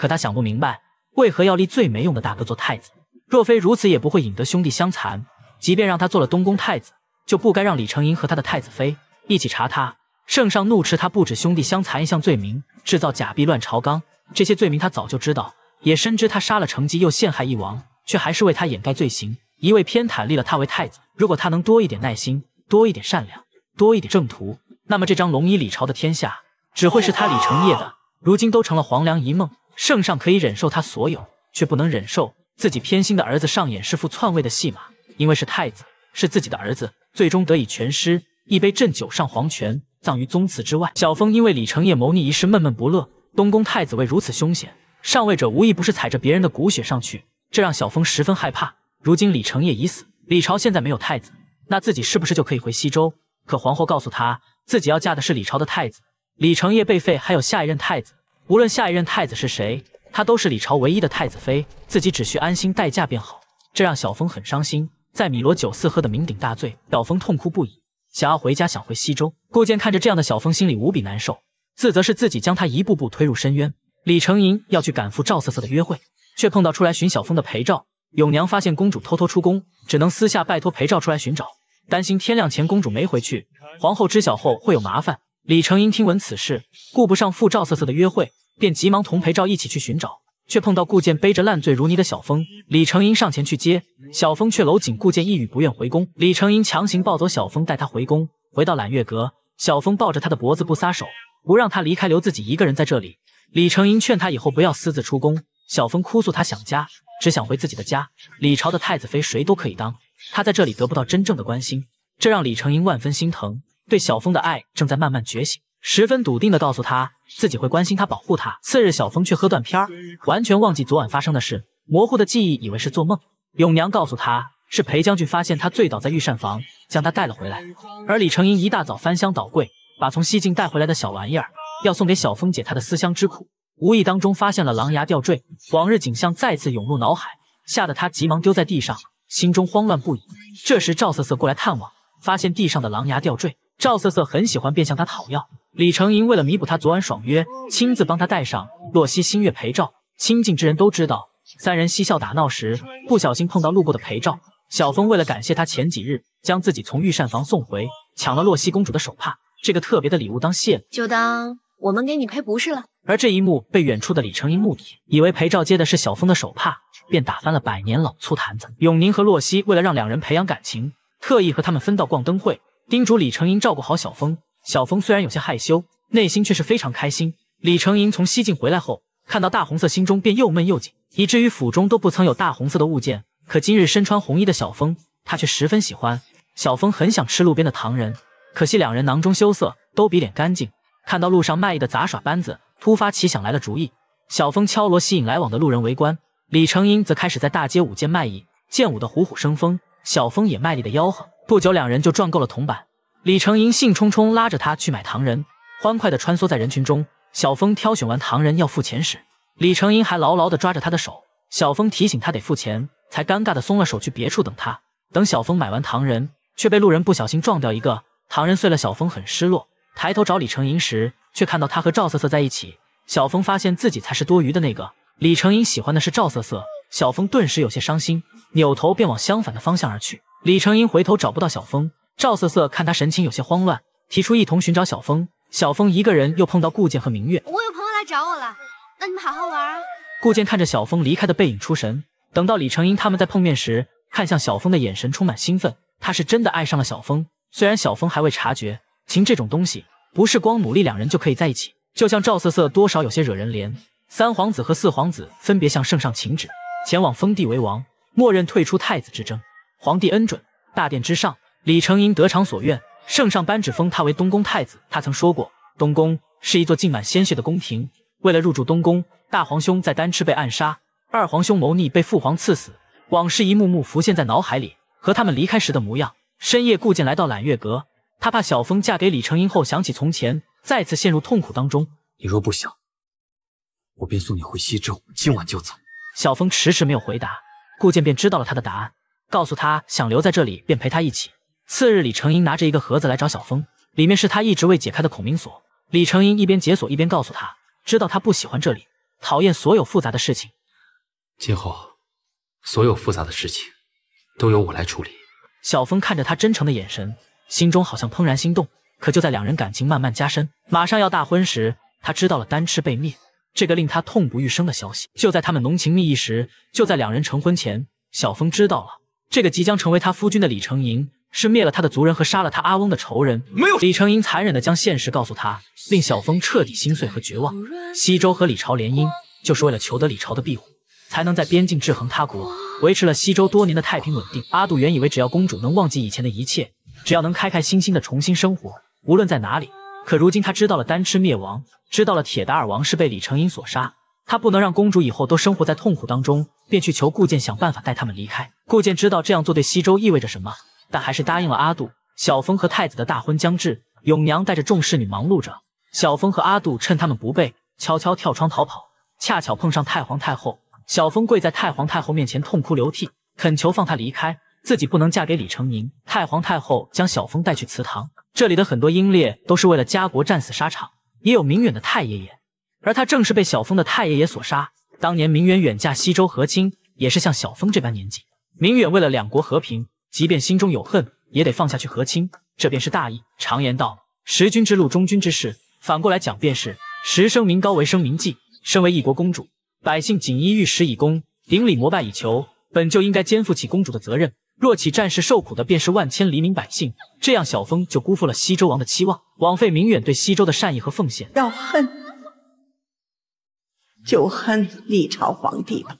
可他想不明白，为何要立最没用的大哥做太子？若非如此，也不会引得兄弟相残。即便让他做了东宫太子，就不该让李成鄞和他的太子妃一起查他。圣上怒斥他不止兄弟相残一项罪名，制造假币乱朝纲这些罪名，他早就知道，也深知他杀了成吉又陷害翼王，却还是为他掩盖罪行，一味偏袒，立了他为太子。如果他能多一点耐心，多一点善良，多一点正途，那么这张龙椅李朝的天下，只会是他李成业的。如今都成了黄粱一梦。圣上可以忍受他所有，却不能忍受自己偏心的儿子上演弑父篡位的戏码。因为是太子，是自己的儿子，最终得以全尸，一杯鸩酒上黄泉，葬于宗祠之外。小峰因为李承业谋逆一事闷闷不乐。东宫太子位如此凶险，上位者无一不是踩着别人的骨血上去，这让小峰十分害怕。如今李承业已死，李朝现在没有太子，那自己是不是就可以回西周？可皇后告诉他自己要嫁的是李朝的太子。李承业被废，还有下一任太子。无论下一任太子是谁，她都是李朝唯一的太子妃，自己只需安心待嫁便好。这让小风很伤心，在米罗酒肆喝的酩酊大醉，小风痛哭不已，想要回家，想回西周。顾剑看着这样的小风，心里无比难受，自责是自己将他一步步推入深渊。李成银要去赶赴赵瑟瑟的约会，却碰到出来寻小风的裴照。永娘发现公主偷偷出宫，只能私下拜托裴照出来寻找，担心天亮前公主没回去，皇后知晓后会有麻烦。李成英听闻此事，顾不上赴赵瑟瑟的约会，便急忙同陪赵一起去寻找，却碰到顾剑背着烂醉如泥的小风。李成英上前去接小风，却搂紧顾剑，一语不愿回宫。李成英强行抱走小风，带他回宫。回到揽月阁，小风抱着他的脖子不撒手，不让他离开，留自己一个人在这里。李成英劝他以后不要私自出宫，小风哭诉他想家，只想回自己的家。李朝的太子妃谁都可以当，他在这里得不到真正的关心，这让李成英万分心疼。对小峰的爱正在慢慢觉醒，十分笃定的告诉他自己会关心他、保护他。次日，小峰却喝断片儿，完全忘记昨晚发生的事，模糊的记忆以为是做梦。永娘告诉他是裴将军发现他醉倒在御膳房，将他带了回来。而李成英一大早翻箱倒柜，把从西晋带回来的小玩意儿要送给小峰解他的思乡之苦，无意当中发现了狼牙吊坠，往日景象再次涌入脑海，吓得他急忙丢在地上，心中慌乱不已。这时赵瑟瑟过来探望，发现地上的狼牙吊坠。赵瑟瑟很喜欢，便向他讨要。李成英为了弥补他昨晚爽约，亲自帮他戴上洛西新月陪照。亲近之人都知道，三人嬉笑打闹时，不小心碰到路过的陪照。小峰为了感谢他前几日将自己从御膳房送回，抢了洛西公主的手帕，这个特别的礼物当谢礼，就当我们给你赔不是了。而这一幕被远处的李成英目睹，以为陪照接的是小峰的手帕，便打翻了百年老醋坛子。永宁和洛西为了让两人培养感情，特意和他们分道逛灯会。叮嘱李成英照顾好小峰。小峰虽然有些害羞，内心却是非常开心。李成英从西晋回来后，看到大红色，心中便又闷又紧，以至于府中都不曾有大红色的物件。可今日身穿红衣的小峰，他却十分喜欢。小峰很想吃路边的糖人，可惜两人囊中羞涩，都比脸干净。看到路上卖艺的杂耍班子，突发奇想来了主意。小峰敲锣吸引来往的路人围观，李成英则开始在大街舞剑卖艺，剑舞的虎虎生风，小峰也卖力的吆喝。不久，两人就赚够了铜板。李成银兴冲冲拉着他去买糖人，欢快地穿梭在人群中。小峰挑选完糖人要付钱时，李成银还牢牢地抓着他的手。小峰提醒他得付钱，才尴尬地松了手去别处等他。等小峰买完糖人，却被路人不小心撞掉一个糖人碎了。小峰很失落，抬头找李成银时，却看到他和赵瑟瑟在一起。小峰发现自己才是多余的那个。李成银喜欢的是赵瑟瑟，小峰顿时有些伤心，扭头便往相反的方向而去。李成英回头找不到小峰，赵瑟瑟看他神情有些慌乱，提出一同寻找小峰。小峰一个人又碰到顾剑和明月，我有朋友来找我了，那你们好好玩啊。顾剑看着小峰离开的背影出神。等到李成英他们在碰面时，看向小峰的眼神充满兴奋，他是真的爱上了小峰。虽然小峰还未察觉，情这种东西不是光努力两人就可以在一起。就像赵瑟瑟多少有些惹人怜。三皇子和四皇子分别向圣上请旨，前往封地为王，默认退出太子之争。皇帝恩准，大殿之上，李成英得偿所愿，圣上颁旨封他为东宫太子。他曾说过，东宫是一座浸满鲜血的宫廷。为了入住东宫，大皇兄在丹池被暗杀，二皇兄谋逆被父皇赐死，往事一幕幕浮现在脑海里，和他们离开时的模样。深夜，顾剑来到揽月阁，他怕小峰嫁给李成英后想起从前，再次陷入痛苦当中。你若不想，我便送你回西州，今晚就走。小峰迟迟没有回答，顾剑便知道了他的答案。告诉他想留在这里，便陪他一起。次日，李成英拿着一个盒子来找小峰，里面是他一直未解开的孔明锁。李成英一边解锁，一边告诉他，知道他不喜欢这里，讨厌所有复杂的事情。今后，所有复杂的事情都由我来处理。小峰看着他真诚的眼神，心中好像怦然心动。可就在两人感情慢慢加深，马上要大婚时，他知道了丹蚩被灭这个令他痛不欲生的消息。就在他们浓情蜜意时，就在两人成婚前，小峰知道了。这个即将成为他夫君的李成银，是灭了他的族人和杀了他阿翁的仇人。没有李成银残忍的将现实告诉他，令小峰彻底心碎和绝望。西周和李朝联姻，就是为了求得李朝的庇护，才能在边境制衡他国，维持了西周多年的太平稳定。阿杜原以为只要公主能忘记以前的一切，只要能开开心心的重新生活，无论在哪里。可如今他知道了丹蚩灭亡，知道了铁达尔王是被李成银所杀，他不能让公主以后都生活在痛苦当中。便去求顾剑想办法带他们离开。顾剑知道这样做对西周意味着什么，但还是答应了阿杜、小峰和太子的大婚将至。永娘带着众侍女忙碌着，小峰和阿杜趁他们不备，悄悄跳窗逃跑，恰巧碰上太皇太后。小峰跪在太皇太后面前痛哭流涕，恳求放他离开，自己不能嫁给李成明。太皇太后将小峰带去祠堂，这里的很多英烈都是为了家国战死沙场，也有明远的太爷爷，而他正是被小峰的太爷爷所杀。当年明远远嫁西周和亲，也是像小峰这般年纪。明远为了两国和平，即便心中有恨，也得放下去和亲，这便是大义。常言道，食君之路，忠君之事。反过来讲，便是食生明高为生民计。身为一国公主，百姓锦衣玉食以供，顶礼膜拜以求，本就应该肩负起公主的责任。若起战事，受苦的便是万千黎民百姓。这样，小峰就辜负了西周王的期望，枉费明远对西周的善意和奉献。要恨。就恨历朝皇帝吧，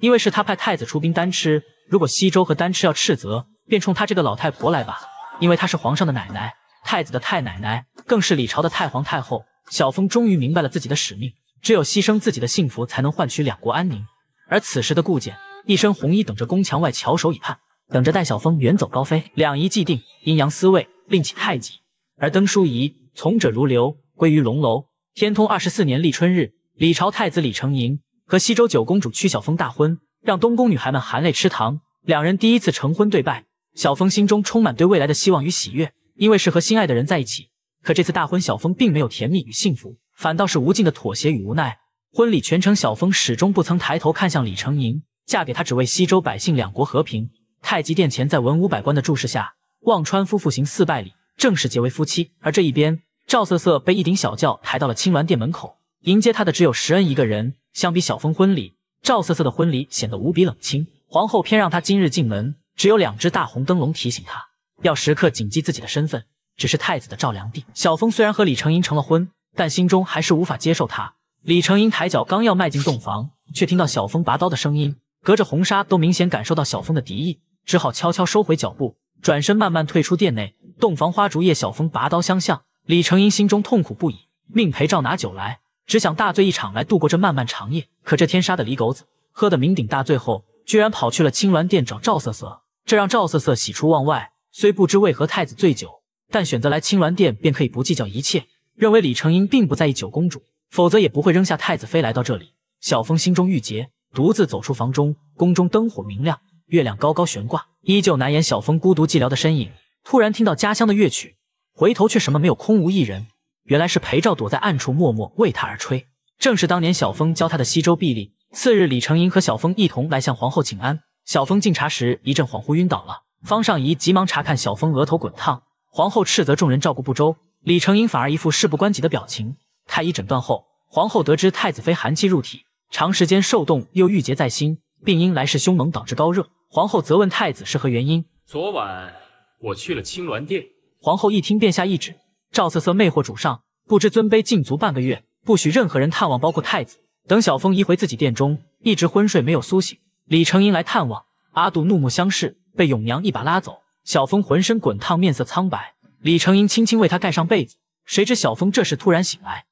因为是他派太子出兵单吃，如果西周和单吃要斥责，便冲他这个老太婆来吧，因为她是皇上的奶奶，太子的太奶奶，更是李朝的太皇太后。小峰终于明白了自己的使命，只有牺牲自己的幸福，才能换取两国安宁。而此时的顾简，一身红衣，等着宫墙外翘首以盼，等着戴小峰远走高飞。两仪既定，阴阳思位，另起太极。而登书仪，从者如流，归于龙楼。天通二十四年立春日。李朝太子李承鄞和西周九公主屈小峰大婚，让东宫女孩们含泪吃糖。两人第一次成婚对拜，小峰心中充满对未来的希望与喜悦，因为是和心爱的人在一起。可这次大婚，小峰并没有甜蜜与幸福，反倒是无尽的妥协与无奈。婚礼全程，小峰始终不曾抬头看向李承鄞，嫁给他只为西周百姓两国和平。太极殿前，在文武百官的注视下，忘川夫妇行四拜礼，正式结为夫妻。而这一边，赵瑟瑟被一顶小轿抬到了青鸾殿门口。迎接他的只有石恩一个人。相比小峰婚礼，赵瑟瑟的婚礼显得无比冷清。皇后偏让她今日进门，只有两只大红灯笼提醒她要时刻谨记自己的身份。只是太子的赵良娣，小峰虽然和李成英成了婚，但心中还是无法接受他。李成英抬脚刚要迈进洞房，却听到小峰拔刀的声音，隔着红纱都明显感受到小峰的敌意，只好悄悄收回脚步，转身慢慢退出殿内。洞房花烛夜，小峰拔刀相向，李成英心中痛苦不已，命陪赵拿酒来。只想大醉一场来度过这漫漫长夜，可这天杀的李狗子喝得酩酊大醉后，居然跑去了青鸾殿找赵瑟瑟，这让赵瑟瑟喜出望外。虽不知为何太子醉酒，但选择来青鸾殿便可以不计较一切，认为李成英并不在意九公主，否则也不会扔下太子妃来到这里。小风心中郁结，独自走出房中。宫中灯火明亮，月亮高高悬挂，依旧难掩小风孤独寂寥的身影。突然听到家乡的乐曲，回头却什么没有，空无一人。原来是裴照躲在暗处默默为他而吹，正是当年小风教他的西周臂力。次日，李成鄞和小风一同来向皇后请安。小风敬茶时一阵恍惚晕倒了，方尚仪急忙查看，小风额头滚烫。皇后斥责众人照顾不周，李成英反而一副事不关己的表情。太医诊断后，皇后得知太子妃寒气入体，长时间受冻又郁结在心，病因来势凶猛导致高热。皇后责问太子是何原因？昨晚我去了青鸾殿。皇后一听便下一旨。赵瑟瑟魅惑主上，不知尊卑，禁足半个月，不许任何人探望，包括太子。等小风移回自己殿中，一直昏睡没有苏醒。李成英来探望，阿杜怒目相视，被永娘一把拉走。小风浑身滚烫，面色苍白。李成英轻轻为他盖上被子，谁知小风这时突然醒来。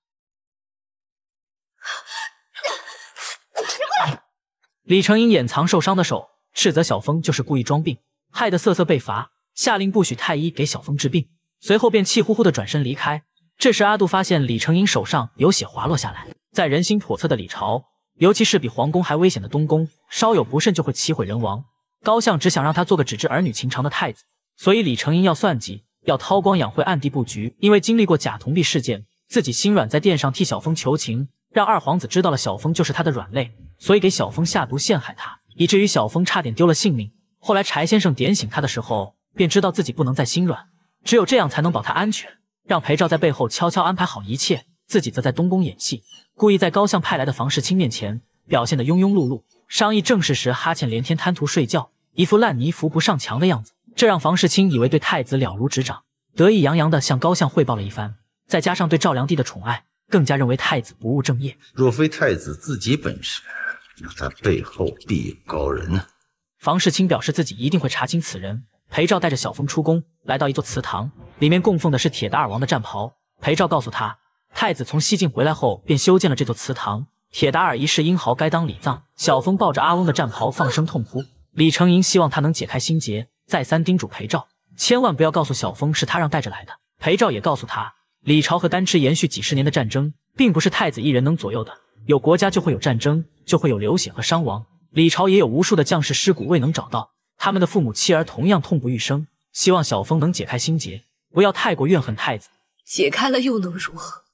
李成英掩藏受伤的手，斥责小风就是故意装病，害得瑟瑟被罚，下令不许太医给小峰治病。随后便气呼呼的转身离开。这时阿杜发现李成英手上有血滑落下来。在人心叵测的李朝，尤其是比皇宫还危险的东宫，稍有不慎就会起毁人亡。高相只想让他做个只知儿女情长的太子，所以李成英要算计，要韬光养晦，暗地布局。因为经历过假铜币事件，自己心软，在殿上替小风求情，让二皇子知道了小风就是他的软肋，所以给小风下毒陷害他，以至于小风差点丢了性命。后来柴先生点醒他的时候，便知道自己不能再心软。只有这样才能保他安全，让裴照在背后悄悄安排好一切，自己则在东宫演戏，故意在高相派来的房世清面前表现得庸庸碌碌。商议正事时哈欠连天，贪图睡觉，一副烂泥扶不上墙的样子，这让房世清以为对太子了如指掌，得意洋洋的向高相汇报了一番。再加上对赵良娣的宠爱，更加认为太子不务正业。若非太子自己本事，那他背后必有高人呢。房世清表示自己一定会查清此人。裴照带着小峰出宫，来到一座祠堂，里面供奉的是铁达尔王的战袍。裴照告诉他，太子从西晋回来后便修建了这座祠堂。铁达尔一世英豪，该当礼葬。小峰抱着阿翁的战袍，放声痛哭。李成英希望他能解开心结，再三叮嘱裴照，千万不要告诉小峰是他让带着来的。裴照也告诉他，李朝和丹赤延续几十年的战争，并不是太子一人能左右的。有国家就会有战争，就会有流血和伤亡。李朝也有无数的将士尸骨未能找到。他们的父母、妻儿同样痛不欲生，希望小峰能解开心结，不要太过怨恨太子。解开了又能如何？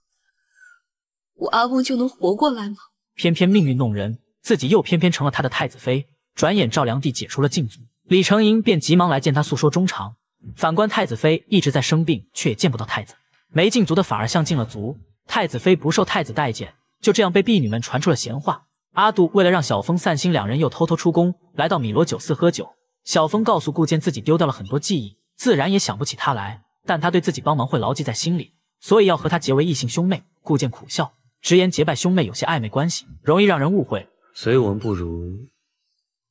我阿翁就能活过来吗？偏偏命运弄人，自己又偏偏成了他的太子妃。转眼赵良娣解除了禁足，李成英便急忙来见他诉说衷肠。反观太子妃一直在生病，却也见不到太子。没禁足的反而像禁了足，太子妃不受太子待见，就这样被婢女们传出了闲话。阿杜为了让小峰散心，两人又偷偷出宫，来到米罗酒肆喝酒。小峰告诉顾健，自己丢掉了很多记忆，自然也想不起他来。但他对自己帮忙会牢记在心里，所以要和他结为异性兄妹。顾健苦笑，直言结拜兄妹有些暧昧关系，容易让人误会。所以我们不如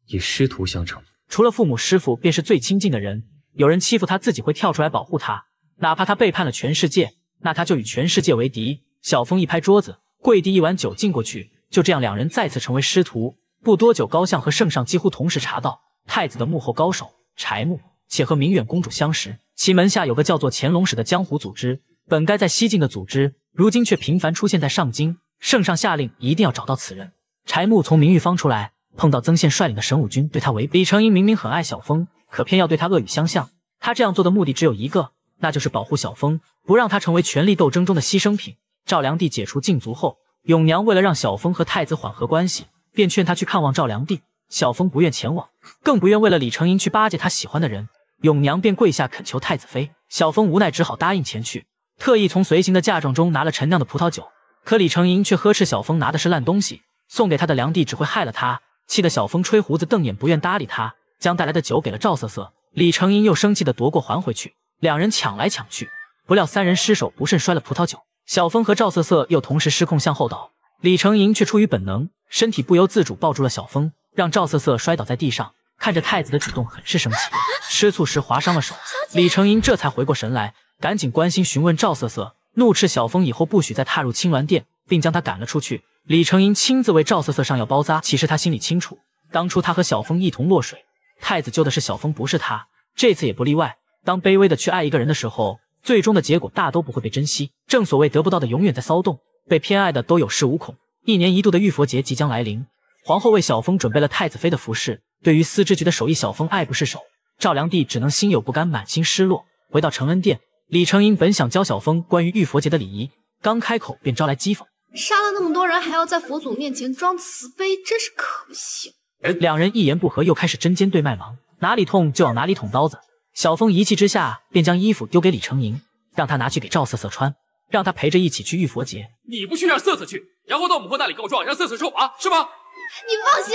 以师徒相称。除了父母，师傅便是最亲近的人。有人欺负他，自己会跳出来保护他。哪怕他背叛了全世界，那他就与全世界为敌。小峰一拍桌子，跪地一碗酒敬过去。就这样，两人再次成为师徒。不多久，高相和圣上几乎同时查到。太子的幕后高手柴木，且和明远公主相识，其门下有个叫做乾隆使的江湖组织，本该在西晋的组织，如今却频繁出现在上京。圣上下令一定要找到此人。柴木从明玉坊出来，碰到曾宪率领的神武军对他围逼。李成英明明很爱小峰，可偏要对他恶语相向。他这样做的目的只有一个，那就是保护小峰，不让他成为权力斗争中的牺牲品。赵良娣解除禁足后，永娘为了让小峰和太子缓和关系，便劝他去看望赵良娣。小峰不愿前往，更不愿为了李成英去巴结他喜欢的人。永娘便跪下恳求太子妃，小峰无奈只好答应前去，特意从随行的嫁妆中拿了陈酿的葡萄酒。可李成英却呵斥小峰拿的是烂东西，送给他的良弟只会害了他。气得小风吹胡子瞪眼，不愿搭理他，将带来的酒给了赵瑟瑟。李成英又生气的夺过还回去，两人抢来抢去，不料三人失手不慎摔了葡萄酒。小峰和赵瑟瑟又同时失控向后倒，李成英却出于本能，身体不由自主抱住了小峰，让赵瑟瑟摔倒在地上，看着太子的举动，很是生气。吃醋时划伤了手，李成英这才回过神来，赶紧关心询问赵瑟瑟，怒斥小峰以后不许再踏入青鸾殿，并将他赶了出去。李成英亲自为赵瑟瑟上药包扎。其实他心里清楚，当初他和小峰一同落水，太子救的是小峰，不是他。这次也不例外。当卑微的去爱一个人的时候，最终的结果大都不会被珍惜。正所谓得不到的永远在骚动，被偏爱的都有恃无恐。一年一度的玉佛节即将来临。皇后为小峰准备了太子妃的服饰，对于丝织局的手艺，小峰爱不释手。赵良娣只能心有不甘，满心失落。回到承恩殿，李成英本想教小峰关于玉佛节的礼仪，刚开口便招来讥讽。杀了那么多人，还要在佛祖面前装慈悲，真是可笑。两人一言不合，又开始针尖对麦芒，哪里痛就往哪里捅刀子。小峰一气之下，便将衣服丢给李成英，让他拿去给赵瑟瑟穿，让他陪着一起去玉佛节。你不去，让瑟瑟去，然后到母后那里告状，让瑟瑟受罚，是吗？你放心，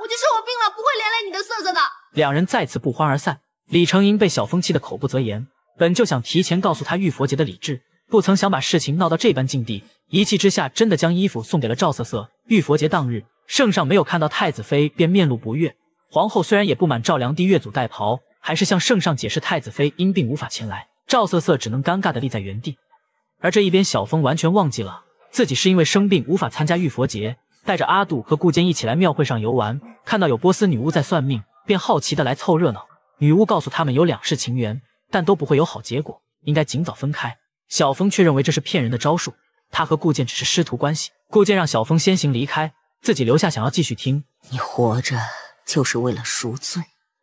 我就是我病了，不会连累你的，瑟瑟的。两人再次不欢而散。李成英被小风气得口不择言，本就想提前告诉他玉佛节的理智，不曾想把事情闹到这般境地，一气之下真的将衣服送给了赵瑟瑟。玉佛节当日，圣上没有看到太子妃，便面露不悦。皇后虽然也不满赵良娣越俎代庖，还是向圣上解释太子妃因病无法前来。赵瑟瑟只能尴尬的立在原地。而这一边，小风完全忘记了自己是因为生病无法参加玉佛节。带着阿杜和顾剑一起来庙会上游玩，看到有波斯女巫在算命，便好奇的来凑热闹。女巫告诉他们有两世情缘，但都不会有好结果，应该尽早分开。小峰却认为这是骗人的招数，他和顾剑只是师徒关系。顾剑让小峰先行离开，自己留下想要继续听。你活着就是为了赎罪。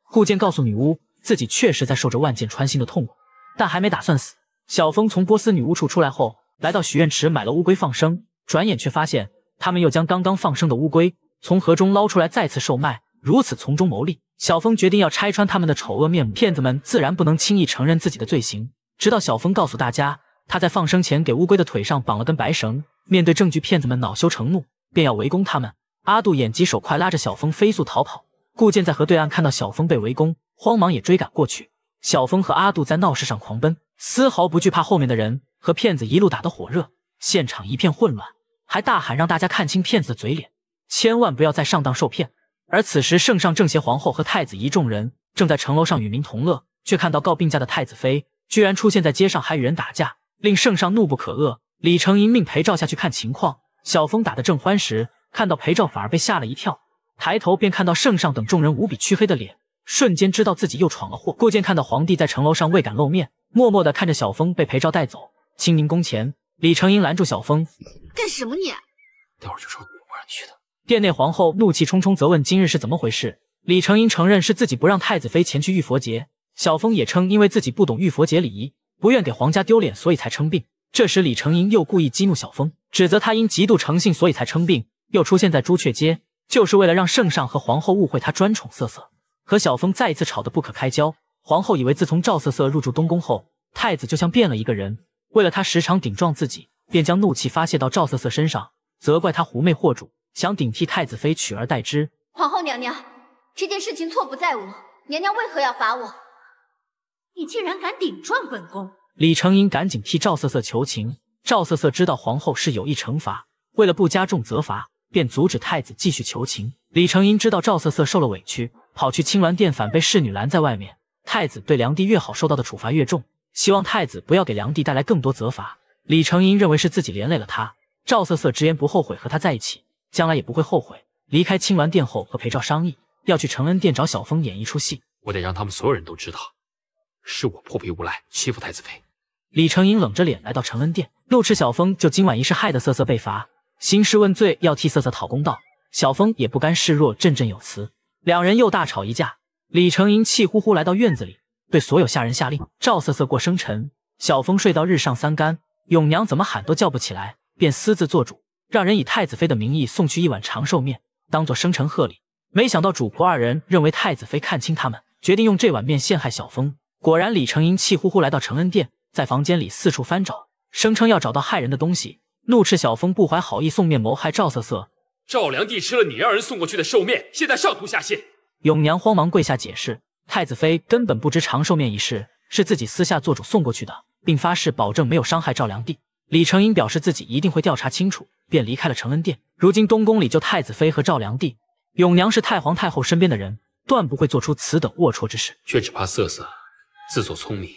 顾剑告诉女巫，自己确实在受着万箭穿心的痛苦，但还没打算死。小峰从波斯女巫处出来后，来到许愿池买了乌龟放生，转眼却发现。他们又将刚刚放生的乌龟从河中捞出来，再次售卖，如此从中牟利。小峰决定要拆穿他们的丑恶面目。骗子们自然不能轻易承认自己的罪行，直到小峰告诉大家，他在放生前给乌龟的腿上绑了根白绳。面对证据，骗子们恼羞成怒，便要围攻他们。阿杜眼疾手快，拉着小峰飞速逃跑。顾健在河对岸看到小峰被围攻，慌忙也追赶过去。小峰和阿杜在闹市上狂奔，丝毫不惧怕后面的人和骗子，一路打得火热，现场一片混乱。还大喊让大家看清骗子的嘴脸，千万不要再上当受骗。而此时，圣上、正邪皇后和太子一众人正在城楼上与民同乐，却看到告病假的太子妃居然出现在街上，还与人打架，令圣上怒不可遏。李成鄞命陪赵下去看情况。小峰打得正欢时，看到陪照反而被吓了一跳，抬头便看到圣上等众人无比黢黑的脸，瞬间知道自己又闯了祸。顾剑看到皇帝在城楼上未敢露面，默默地看着小峰被陪照带走。清宁宫前。李成英拦住小峰，干什么你？待会儿就说我让你去的。殿内皇后怒气冲冲责问今日是怎么回事。李成英承认是自己不让太子妃前去玉佛节。小峰也称因为自己不懂玉佛节礼仪，不愿给皇家丢脸，所以才称病。这时李成英又故意激怒小峰，指责他因极度诚信所以才称病，又出现在朱雀街，就是为了让圣上和皇后误会他专宠瑟瑟。和小峰再一次吵得不可开交。皇后以为自从赵瑟瑟入住东宫后，太子就像变了一个人。为了他时常顶撞自己，便将怒气发泄到赵瑟瑟身上，责怪他狐媚惑主，想顶替太子妃取而代之。皇后娘娘，这件事情错不在我，娘娘为何要罚我？你竟然敢顶撞本宫！李成英赶紧替赵瑟瑟求情。赵瑟瑟知道皇后是有意惩罚，为了不加重责罚，便阻止太子继续求情。李成英知道赵瑟瑟受了委屈，跑去青鸾殿，反被侍女拦在外面。太子对良娣越好，受到的处罚越重。希望太子不要给梁帝带来更多责罚。李成英认为是自己连累了他。赵瑟瑟直言不后悔和他在一起，将来也不会后悔。离开青鸾殿后，和裴赵商议要去承恩殿找小峰演一出戏。我得让他们所有人都知道，是我泼皮无赖欺负太子妃。李成英冷着脸来到承恩殿，怒斥小峰就今晚一事害得瑟瑟被罚，兴师问罪要替瑟瑟讨公道。小峰也不甘示弱，振振有词，两人又大吵一架。李成英气呼呼来到院子里。对所有下人下令，赵瑟瑟过生辰，小风睡到日上三竿，永娘怎么喊都叫不起来，便私自做主，让人以太子妃的名义送去一碗长寿面，当做生辰贺礼。没想到主仆二人认为太子妃看清他们，决定用这碗面陷害小风。果然，李成英气呼呼来到承恩殿，在房间里四处翻找，声称要找到害人的东西，怒斥小风不怀好意送面谋害赵瑟瑟。赵良娣吃了你让人送过去的寿面，现在上吐下泻。永娘慌忙跪下解释。太子妃根本不知长寿面一事是自己私下做主送过去的，并发誓保证没有伤害赵良娣。李成英表示自己一定会调查清楚，便离开了承恩殿。如今东宫里就太子妃和赵良娣，永娘是太皇太后身边的人，断不会做出此等龌龊之事，却只怕瑟瑟自作聪明，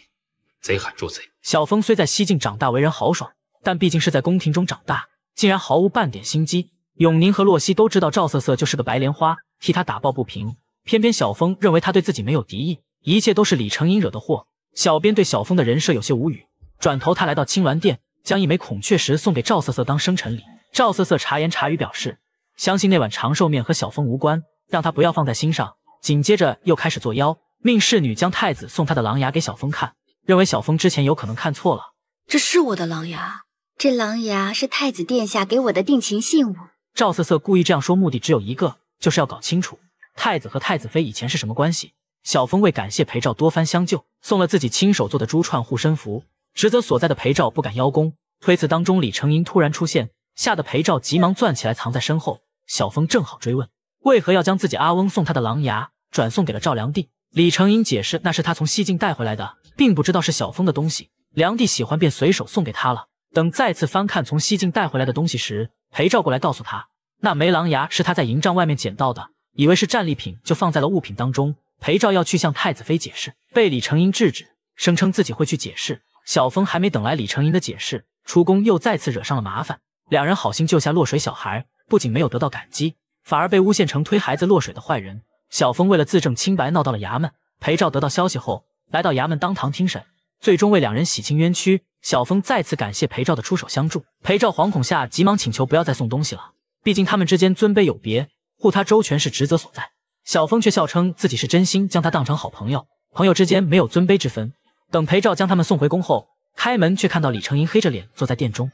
贼喊捉贼。小峰虽在西晋长大，为人豪爽，但毕竟是在宫廷中长大，竟然毫无半点心机。永宁和洛西都知道赵瑟瑟就是个白莲花，替他打抱不平。偏偏小峰认为他对自己没有敌意，一切都是李成英惹的祸。小编对小峰的人设有些无语。转头，他来到青鸾殿，将一枚孔雀石送给赵瑟瑟当生辰礼。赵瑟瑟察言察语，表示相信那碗长寿面和小峰无关，让他不要放在心上。紧接着又开始作妖，命侍女将太子送他的狼牙给小峰看，认为小峰之前有可能看错了。这是我的狼牙，这狼牙是太子殿下给我的定情信物。赵瑟瑟故意这样说，目的只有一个，就是要搞清楚。太子和太子妃以前是什么关系？小峰为感谢裴照多番相救，送了自己亲手做的珠串护身符。职责所在的裴照不敢邀功，推辞当中，李成英突然出现，吓得裴照急忙攥起来藏在身后。小峰正好追问，为何要将自己阿翁送他的狼牙转送给了赵良娣？李成英解释，那是他从西晋带回来的，并不知道是小峰的东西。良娣喜欢，便随手送给他了。等再次翻看从西晋带回来的东西时，裴照过来告诉他，那枚狼牙是他在营帐外面捡到的。以为是战利品，就放在了物品当中。裴照要去向太子妃解释，被李成英制止，声称自己会去解释。小峰还没等来李成英的解释，出宫又再次惹上了麻烦。两人好心救下落水小孩，不仅没有得到感激，反而被诬陷成推孩子落水的坏人。小峰为了自证清白，闹到了衙门。裴照得到消息后，来到衙门当堂听审，最终为两人洗清冤屈。小峰再次感谢裴照的出手相助。裴照惶恐下，急忙请求不要再送东西了，毕竟他们之间尊卑有别。护他周全是职责所在，小峰却笑称自己是真心将他当成好朋友，朋友之间没有尊卑之分。等裴照将他们送回宫后，开门却看到李成英黑着脸坐在殿中。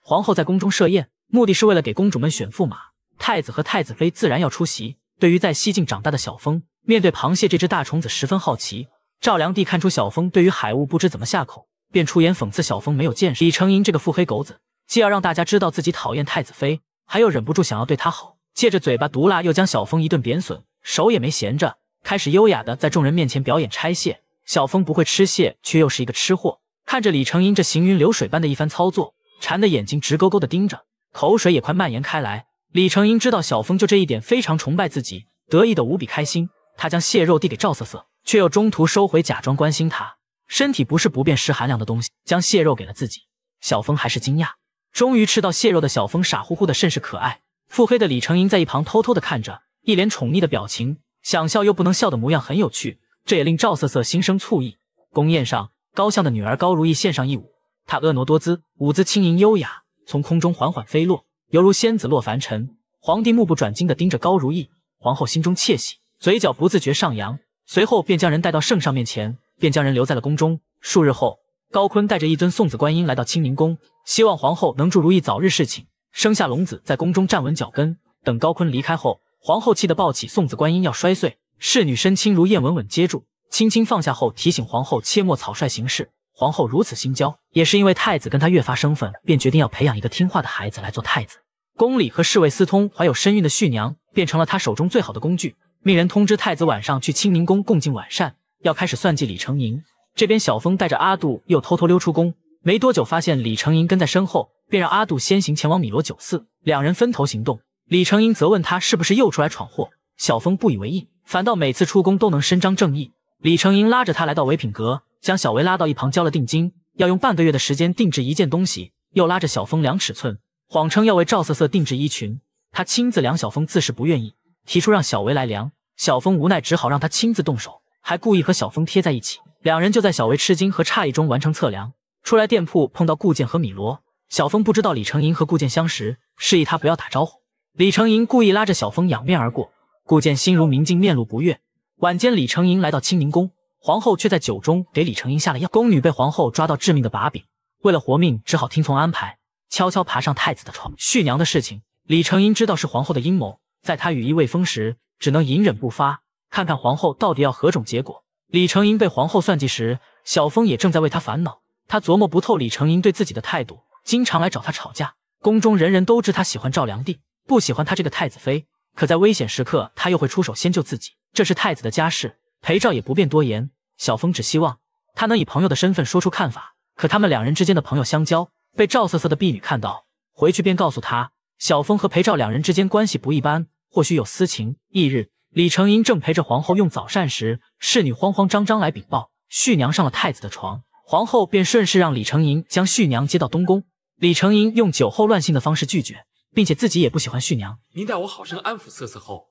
皇后在宫中设宴，目的是为了给公主们选驸马，太子和太子妃自然要出席。对于在西境长大的小峰，面对螃蟹这只大虫子十分好奇。赵良娣看出小峰对于海物不知怎么下口，便出言讽刺小峰没有见识。李成英这个腹黑狗子，既要让大家知道自己讨厌太子妃，还要忍不住想要对他好。借着嘴巴毒辣，又将小峰一顿贬损，手也没闲着，开始优雅的在众人面前表演拆蟹。小峰不会吃蟹，却又是一个吃货，看着李成英这行云流水般的一番操作，馋的眼睛直勾勾的盯着，口水也快蔓延开来。李成英知道小峰就这一点非常崇拜自己，得意的无比开心。他将蟹肉递给赵瑟瑟，却又中途收回，假装关心他。身体不是不便食寒凉的东西，将蟹肉给了自己。小峰还是惊讶，终于吃到蟹肉的小峰傻乎乎的甚是可爱。腹黑的李成英在一旁偷偷的看着，一脸宠溺的表情，想笑又不能笑的模样很有趣，这也令赵瑟瑟心生醋意。宫宴上，高相的女儿高如意献上一舞，她婀娜多姿，舞姿轻盈优雅，从空中缓缓飞落，犹如仙子落凡尘。皇帝目不转睛地盯着高如意，皇后心中窃喜，嘴角不自觉上扬，随后便将人带到圣上面前，便将人留在了宫中。数日后，高坤带着一尊送子观音来到清宁宫，希望皇后能助如意早日侍寝。生下龙子，在宫中站稳脚跟。等高坤离开后，皇后气得抱起送子观音要摔碎，侍女身轻如燕，稳稳接住，轻轻放下后提醒皇后切莫草率行事。皇后如此心焦，也是因为太子跟她越发生分，便决定要培养一个听话的孩子来做太子。宫里和侍卫私通、怀有身孕的旭娘，变成了她手中最好的工具。命人通知太子晚上去清宁宫共进晚膳，要开始算计李成宁。这边小峰带着阿杜又偷偷溜出宫。没多久，发现李成英跟在身后，便让阿杜先行前往米罗酒肆，两人分头行动。李成英则问他是不是又出来闯祸，小峰不以为意，反倒每次出宫都能伸张正义。李成英拉着他来到唯品阁，将小维拉到一旁交了定金，要用半个月的时间定制一件东西，又拉着小峰量尺寸，谎称要为赵瑟瑟定制衣裙。他亲自量小峰，自是不愿意，提出让小维来量。小峰无奈，只好让他亲自动手，还故意和小峰贴在一起，两人就在小维吃惊和诧异中完成测量。出来店铺碰到顾剑和米罗，小峰不知道李成银和顾剑相识，示意他不要打招呼。李成银故意拉着小峰仰面而过，顾剑心如明镜，面露不悦。晚间，李成银来到清宁宫，皇后却在酒中给李成银下了药。宫女被皇后抓到致命的把柄，为了活命，只好听从安排，悄悄爬上太子的床。旭娘的事情，李成银知道是皇后的阴谋，在他羽翼未丰时，只能隐忍不发，看看皇后到底要何种结果。李成银被皇后算计时，小峰也正在为他烦恼。他琢磨不透李成鄞对自己的态度，经常来找他吵架。宫中人人都知他喜欢赵良娣，不喜欢他这个太子妃。可在危险时刻，他又会出手先救自己。这是太子的家事，裴照也不便多言。小峰只希望他能以朋友的身份说出看法。可他们两人之间的朋友相交，被赵瑟瑟的婢女看到，回去便告诉他，小峰和裴照两人之间关系不一般，或许有私情。翌日，李成鄞正陪着皇后用早膳时，侍女慌慌张张来禀报，旭娘上了太子的床。皇后便顺势让李成银将旭娘接到东宫。李成银用酒后乱性的方式拒绝，并且自己也不喜欢旭娘。您待我好生安抚瑟瑟后，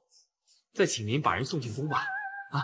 再请您把人送进宫吧。啊，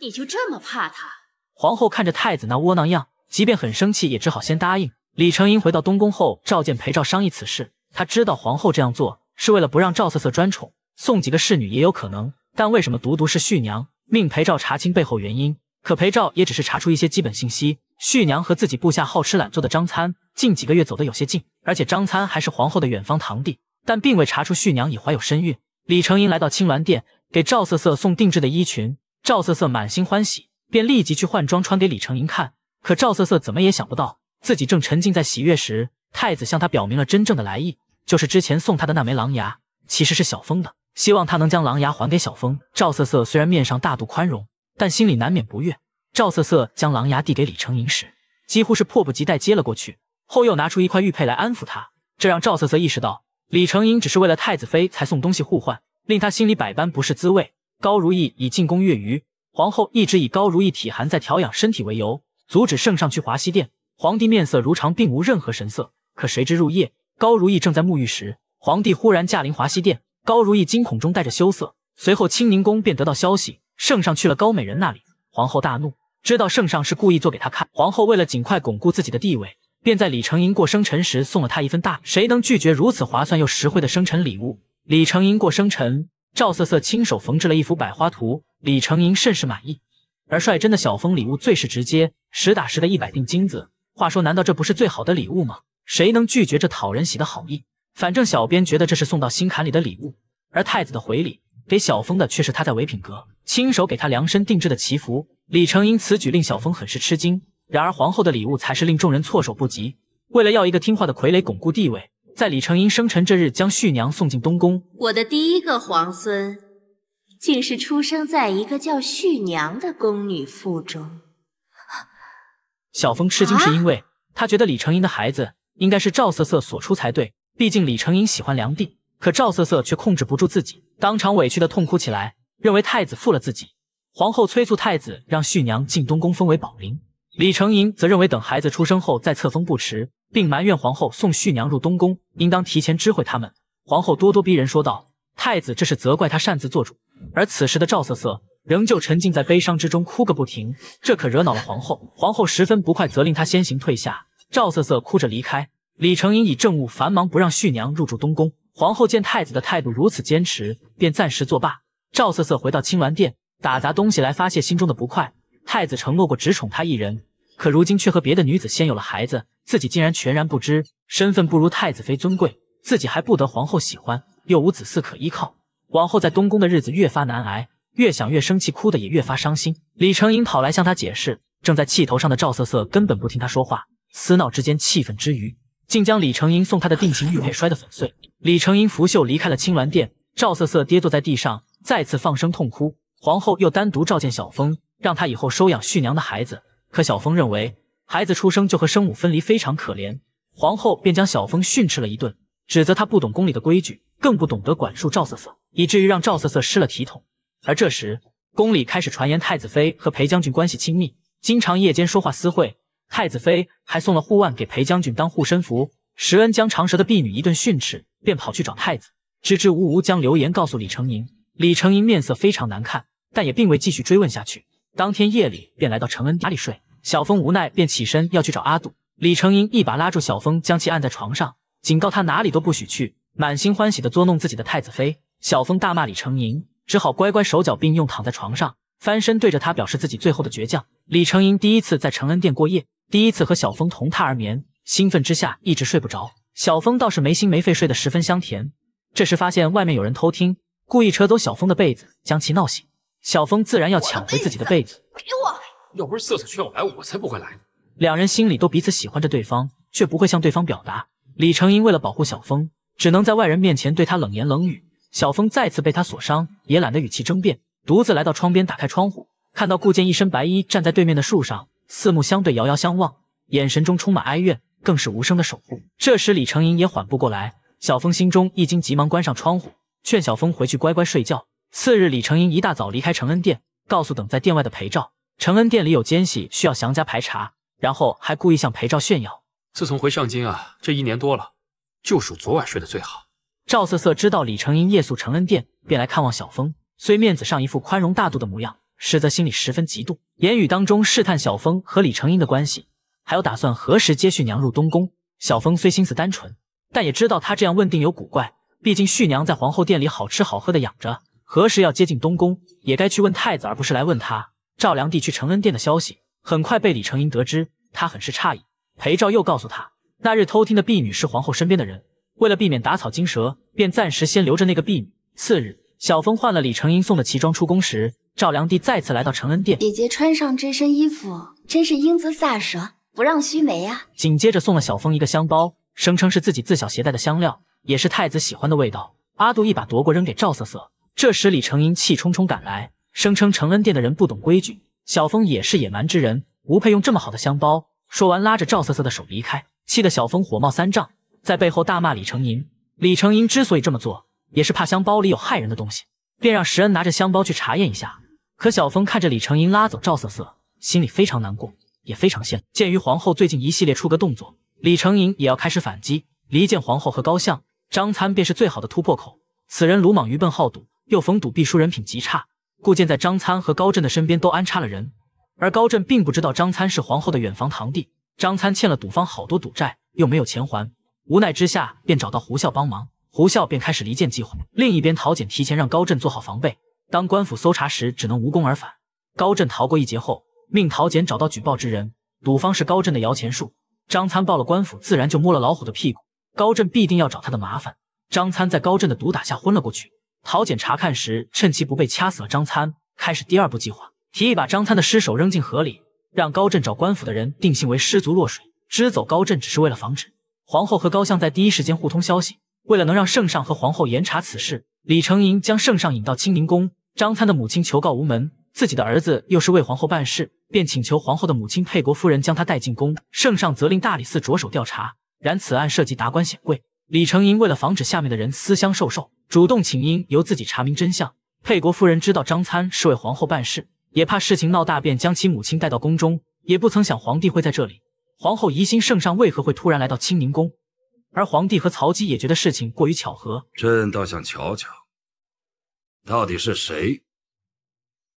你就这么怕他？皇后看着太子那窝囊样，即便很生气，也只好先答应。李成银回到东宫后，召见裴赵商议此事。他知道皇后这样做是为了不让赵瑟瑟专宠，送几个侍女也有可能，但为什么独独是旭娘？命裴赵查清背后原因。可裴照也只是查出一些基本信息，旭娘和自己部下好吃懒做的张参近几个月走得有些近，而且张参还是皇后的远方堂弟，但并未查出旭娘已怀有身孕。李成英来到青鸾殿，给赵瑟瑟送定制的衣裙，赵瑟瑟满心欢喜，便立即去换装穿给李成英看。可赵瑟瑟怎么也想不到，自己正沉浸在喜悦时，太子向他表明了真正的来意，就是之前送他的那枚狼牙其实是小风的，希望他能将狼牙还给小风。赵瑟瑟虽然面上大度宽容。但心里难免不悦。赵瑟瑟将狼牙递给李成银时，几乎是迫不及待接了过去，后又拿出一块玉佩来安抚他。这让赵瑟瑟意识到，李成银只是为了太子妃才送东西互换，令他心里百般不是滋味。高如意已进宫月余，皇后一直以高如意体寒在调养身体为由，阻止圣上去华西殿。皇帝面色如常，并无任何神色。可谁知入夜，高如意正在沐浴时，皇帝忽然驾临华西殿。高如意惊恐中带着羞涩，随后清宁宫便得到消息。圣上去了高美人那里，皇后大怒，知道圣上是故意做给她看。皇后为了尽快巩固自己的地位，便在李成鄞过生辰时送了他一份大礼。谁能拒绝如此划算又实惠的生辰礼物？李成鄞过生辰，赵瑟瑟亲手缝制了一幅百花图，李成鄞甚是满意。而率真的小峰礼物最是直接，实打实的一百锭金子。话说，难道这不是最好的礼物吗？谁能拒绝这讨人喜的好意？反正小编觉得这是送到心坎里的礼物。而太子的回礼给小峰的却是他在唯品阁。亲手给他量身定制的祈福，李成因此举令小峰很是吃惊。然而皇后的礼物才是令众人措手不及。为了要一个听话的傀儡巩固地位，在李成英生辰这日，将旭娘送进东宫。我的第一个皇孙，竟是出生在一个叫旭娘的宫女腹中。小峰吃惊是因为他觉得李成英的孩子应该是赵瑟瑟所出才对，毕竟李成英喜欢梁帝，可赵瑟瑟却控制不住自己，当场委屈的痛哭起来。认为太子负了自己，皇后催促太子让旭娘进东宫封为宝林。李成鄞则认为等孩子出生后再册封不迟，并埋怨皇后送旭娘入东宫应当提前知会他们。皇后咄咄逼人说道：“太子这是责怪他擅自做主。”而此时的赵瑟瑟仍旧沉浸在悲伤之中，哭个不停，这可惹恼了皇后。皇后十分不快，责令他先行退下。赵瑟瑟哭着离开。李成鄞以政务繁忙不让旭娘入住东宫。皇后见太子的态度如此坚持，便暂时作罢。赵瑟瑟回到青鸾殿，打砸东西来发泄心中的不快。太子承诺过只宠她一人，可如今却和别的女子先有了孩子，自己竟然全然不知。身份不如太子妃尊贵，自己还不得皇后喜欢，又无子嗣可依靠，往后在东宫的日子越发难挨。越想越生气，哭得也越发伤心。李成英跑来向她解释，正在气头上的赵瑟瑟根本不听她说话，厮闹之间，气愤之余，竟将李成英送她的定情玉佩摔得粉碎。李成英拂袖离开了青鸾殿，赵瑟瑟跌坐在地上。再次放声痛哭，皇后又单独召见小风，让他以后收养旭娘的孩子。可小风认为孩子出生就和生母分离，非常可怜。皇后便将小风训斥了一顿，指责他不懂宫里的规矩，更不懂得管束赵瑟瑟，以至于让赵瑟瑟失了体统。而这时，宫里开始传言太子妃和裴将军关系亲密，经常夜间说话私会。太子妃还送了护腕给裴将军当护身符。石恩将长舌的婢女一顿训斥，便跑去找太子，支支吾吾将流言告诉李成宁。李成银面色非常难看，但也并未继续追问下去。当天夜里便来到承恩家里睡。小峰无奈，便起身要去找阿杜。李成银一把拉住小峰，将其按在床上，警告他哪里都不许去。满心欢喜的捉弄自己的太子妃，小峰大骂李成银，只好乖乖手脚并用躺在床上，翻身对着他表示自己最后的倔强。李成银第一次在承恩殿过夜，第一次和小峰同榻而眠，兴奋之下一直睡不着。小峰倒是没心没肺，睡得十分香甜。这时发现外面有人偷听。故意扯走小峰的被子，将其闹醒。小峰自然要抢回自己的被子，给我！要不是瑟瑟劝我来，我才不会来。两人心里都彼此喜欢着对方，却不会向对方表达。李成英为了保护小峰，只能在外人面前对他冷言冷语。小峰再次被他所伤，也懒得与其争辩，独自来到窗边，打开窗户，看到顾剑一身白衣站在对面的树上，四目相对，遥遥相望，眼神中充满哀怨，更是无声的守护。这时，李成英也缓不过来，小峰心中一惊，急忙关上窗户。劝小峰回去乖乖睡觉。次日，李成英一大早离开承恩殿，告诉等在殿外的裴兆，承恩殿里有奸细，需要详加排查。然后还故意向裴兆炫耀，自从回上京啊，这一年多了，就属昨晚睡得最好。赵瑟瑟知道李成英夜宿承恩殿，便来看望小峰。虽面子上一副宽容大度的模样，实则心里十分嫉妒，言语当中试探小峰和李成英的关系，还有打算何时接续娘入东宫。小峰虽心思单纯，但也知道他这样问定有古怪。毕竟旭娘在皇后殿里好吃好喝的养着，何时要接近东宫，也该去问太子，而不是来问他。赵良娣去承恩殿的消息很快被李成英得知，她很是诧异。裴照又告诉他，那日偷听的婢女是皇后身边的人，为了避免打草惊蛇，便暂时先留着那个婢女。次日，小风换了李成英送的奇装出宫时，赵良娣再次来到承恩殿，姐姐穿上这身衣服真是英姿飒爽，不让须眉呀。紧接着送了小峰一个香包，声称是自己自小携带的香料。也是太子喜欢的味道，阿杜一把夺过扔给赵瑟瑟。这时李成鄞气冲冲赶来，声称承恩殿的人不懂规矩，小峰也是野蛮之人，不配用这么好的香包。说完拉着赵瑟瑟的手离开，气得小峰火冒三丈，在背后大骂李成鄞。李成鄞之所以这么做，也是怕香包里有害人的东西，便让石恩拿着香包去查验一下。可小峰看着李成鄞拉走赵瑟瑟，心里非常难过，也非常羡慕。鉴于皇后最近一系列出格动作，李成鄞也要开始反击，离间皇后和高相。张参便是最好的突破口。此人鲁莽愚笨、好赌，又逢赌必输，人品极差。故见在张参和高震的身边都安插了人。而高震并不知道张参是皇后的远房堂弟。张参欠了赌方好多赌债，又没有钱还，无奈之下便找到胡啸帮忙。胡啸便开始离间计划。另一边，陶简提前让高震做好防备。当官府搜查时，只能无功而返。高震逃过一劫后，命陶简找到举报之人。赌方是高震的摇钱树，张参报了官府，自然就摸了老虎的屁股。高震必定要找他的麻烦。张参在高震的毒打下昏了过去。陶简查看时，趁其不备掐死了张参，开始第二步计划，提议把张参的尸首扔进河里，让高震找官府的人定性为失足落水。支走高震只是为了防止皇后和高相在第一时间互通消息。为了能让圣上和皇后严查此事，李成银将圣上引到清宁宫。张参的母亲求告无门，自己的儿子又是为皇后办事，便请求皇后的母亲沛国夫人将他带进宫。圣上责令大理寺着手调查。然此案涉及达官显贵，李成银为了防止下面的人私相授受，主动请缨由自己查明真相。沛国夫人知道张参是为皇后办事，也怕事情闹大，便将其母亲带到宫中，也不曾想皇帝会在这里。皇后疑心圣上为何会突然来到清宁宫，而皇帝和曹姬也觉得事情过于巧合。朕倒想瞧瞧，到底是谁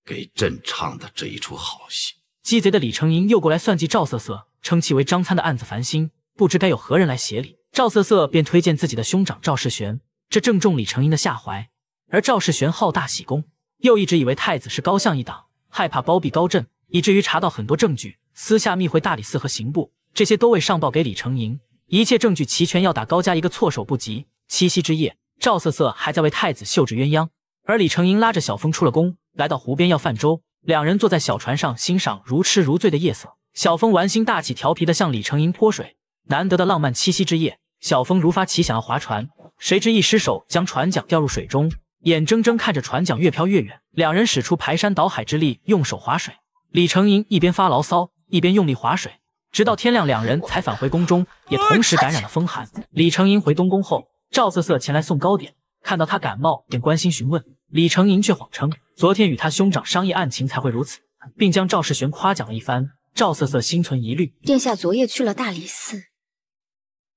给朕唱的这一出好戏？鸡贼的李成银又过来算计赵瑟瑟，称其为张参的案子烦心。不知该有何人来协理。赵瑟瑟便推荐自己的兄长赵世玄，这正中李成英的下怀。而赵世玄好大喜功，又一直以为太子是高相一党，害怕包庇高震，以至于查到很多证据，私下密会大理寺和刑部，这些都未上报给李成英。一切证据齐全，要打高家一个措手不及。七夕之夜，赵瑟瑟还在为太子绣制鸳鸯，而李成英拉着小峰出了宫，来到湖边要泛舟。两人坐在小船上，欣赏如痴如醉的夜色。小峰玩心大起，调皮的向李成英泼水。难得的浪漫七夕之夜，小风如发奇想要划船，谁知一失手将船桨掉入水中，眼睁睁看着船桨越漂越远。两人使出排山倒海之力，用手划水。李成银一边发牢骚，一边用力划水，直到天亮，两人才返回宫中，也同时感染了风寒。李成银回东宫后，赵瑟瑟前来送糕点，看到他感冒，便关心询问。李成银却谎称昨天与他兄长商议案情才会如此，并将赵世玄夸奖了一番。赵瑟瑟心存疑虑，殿下昨夜去了大理寺。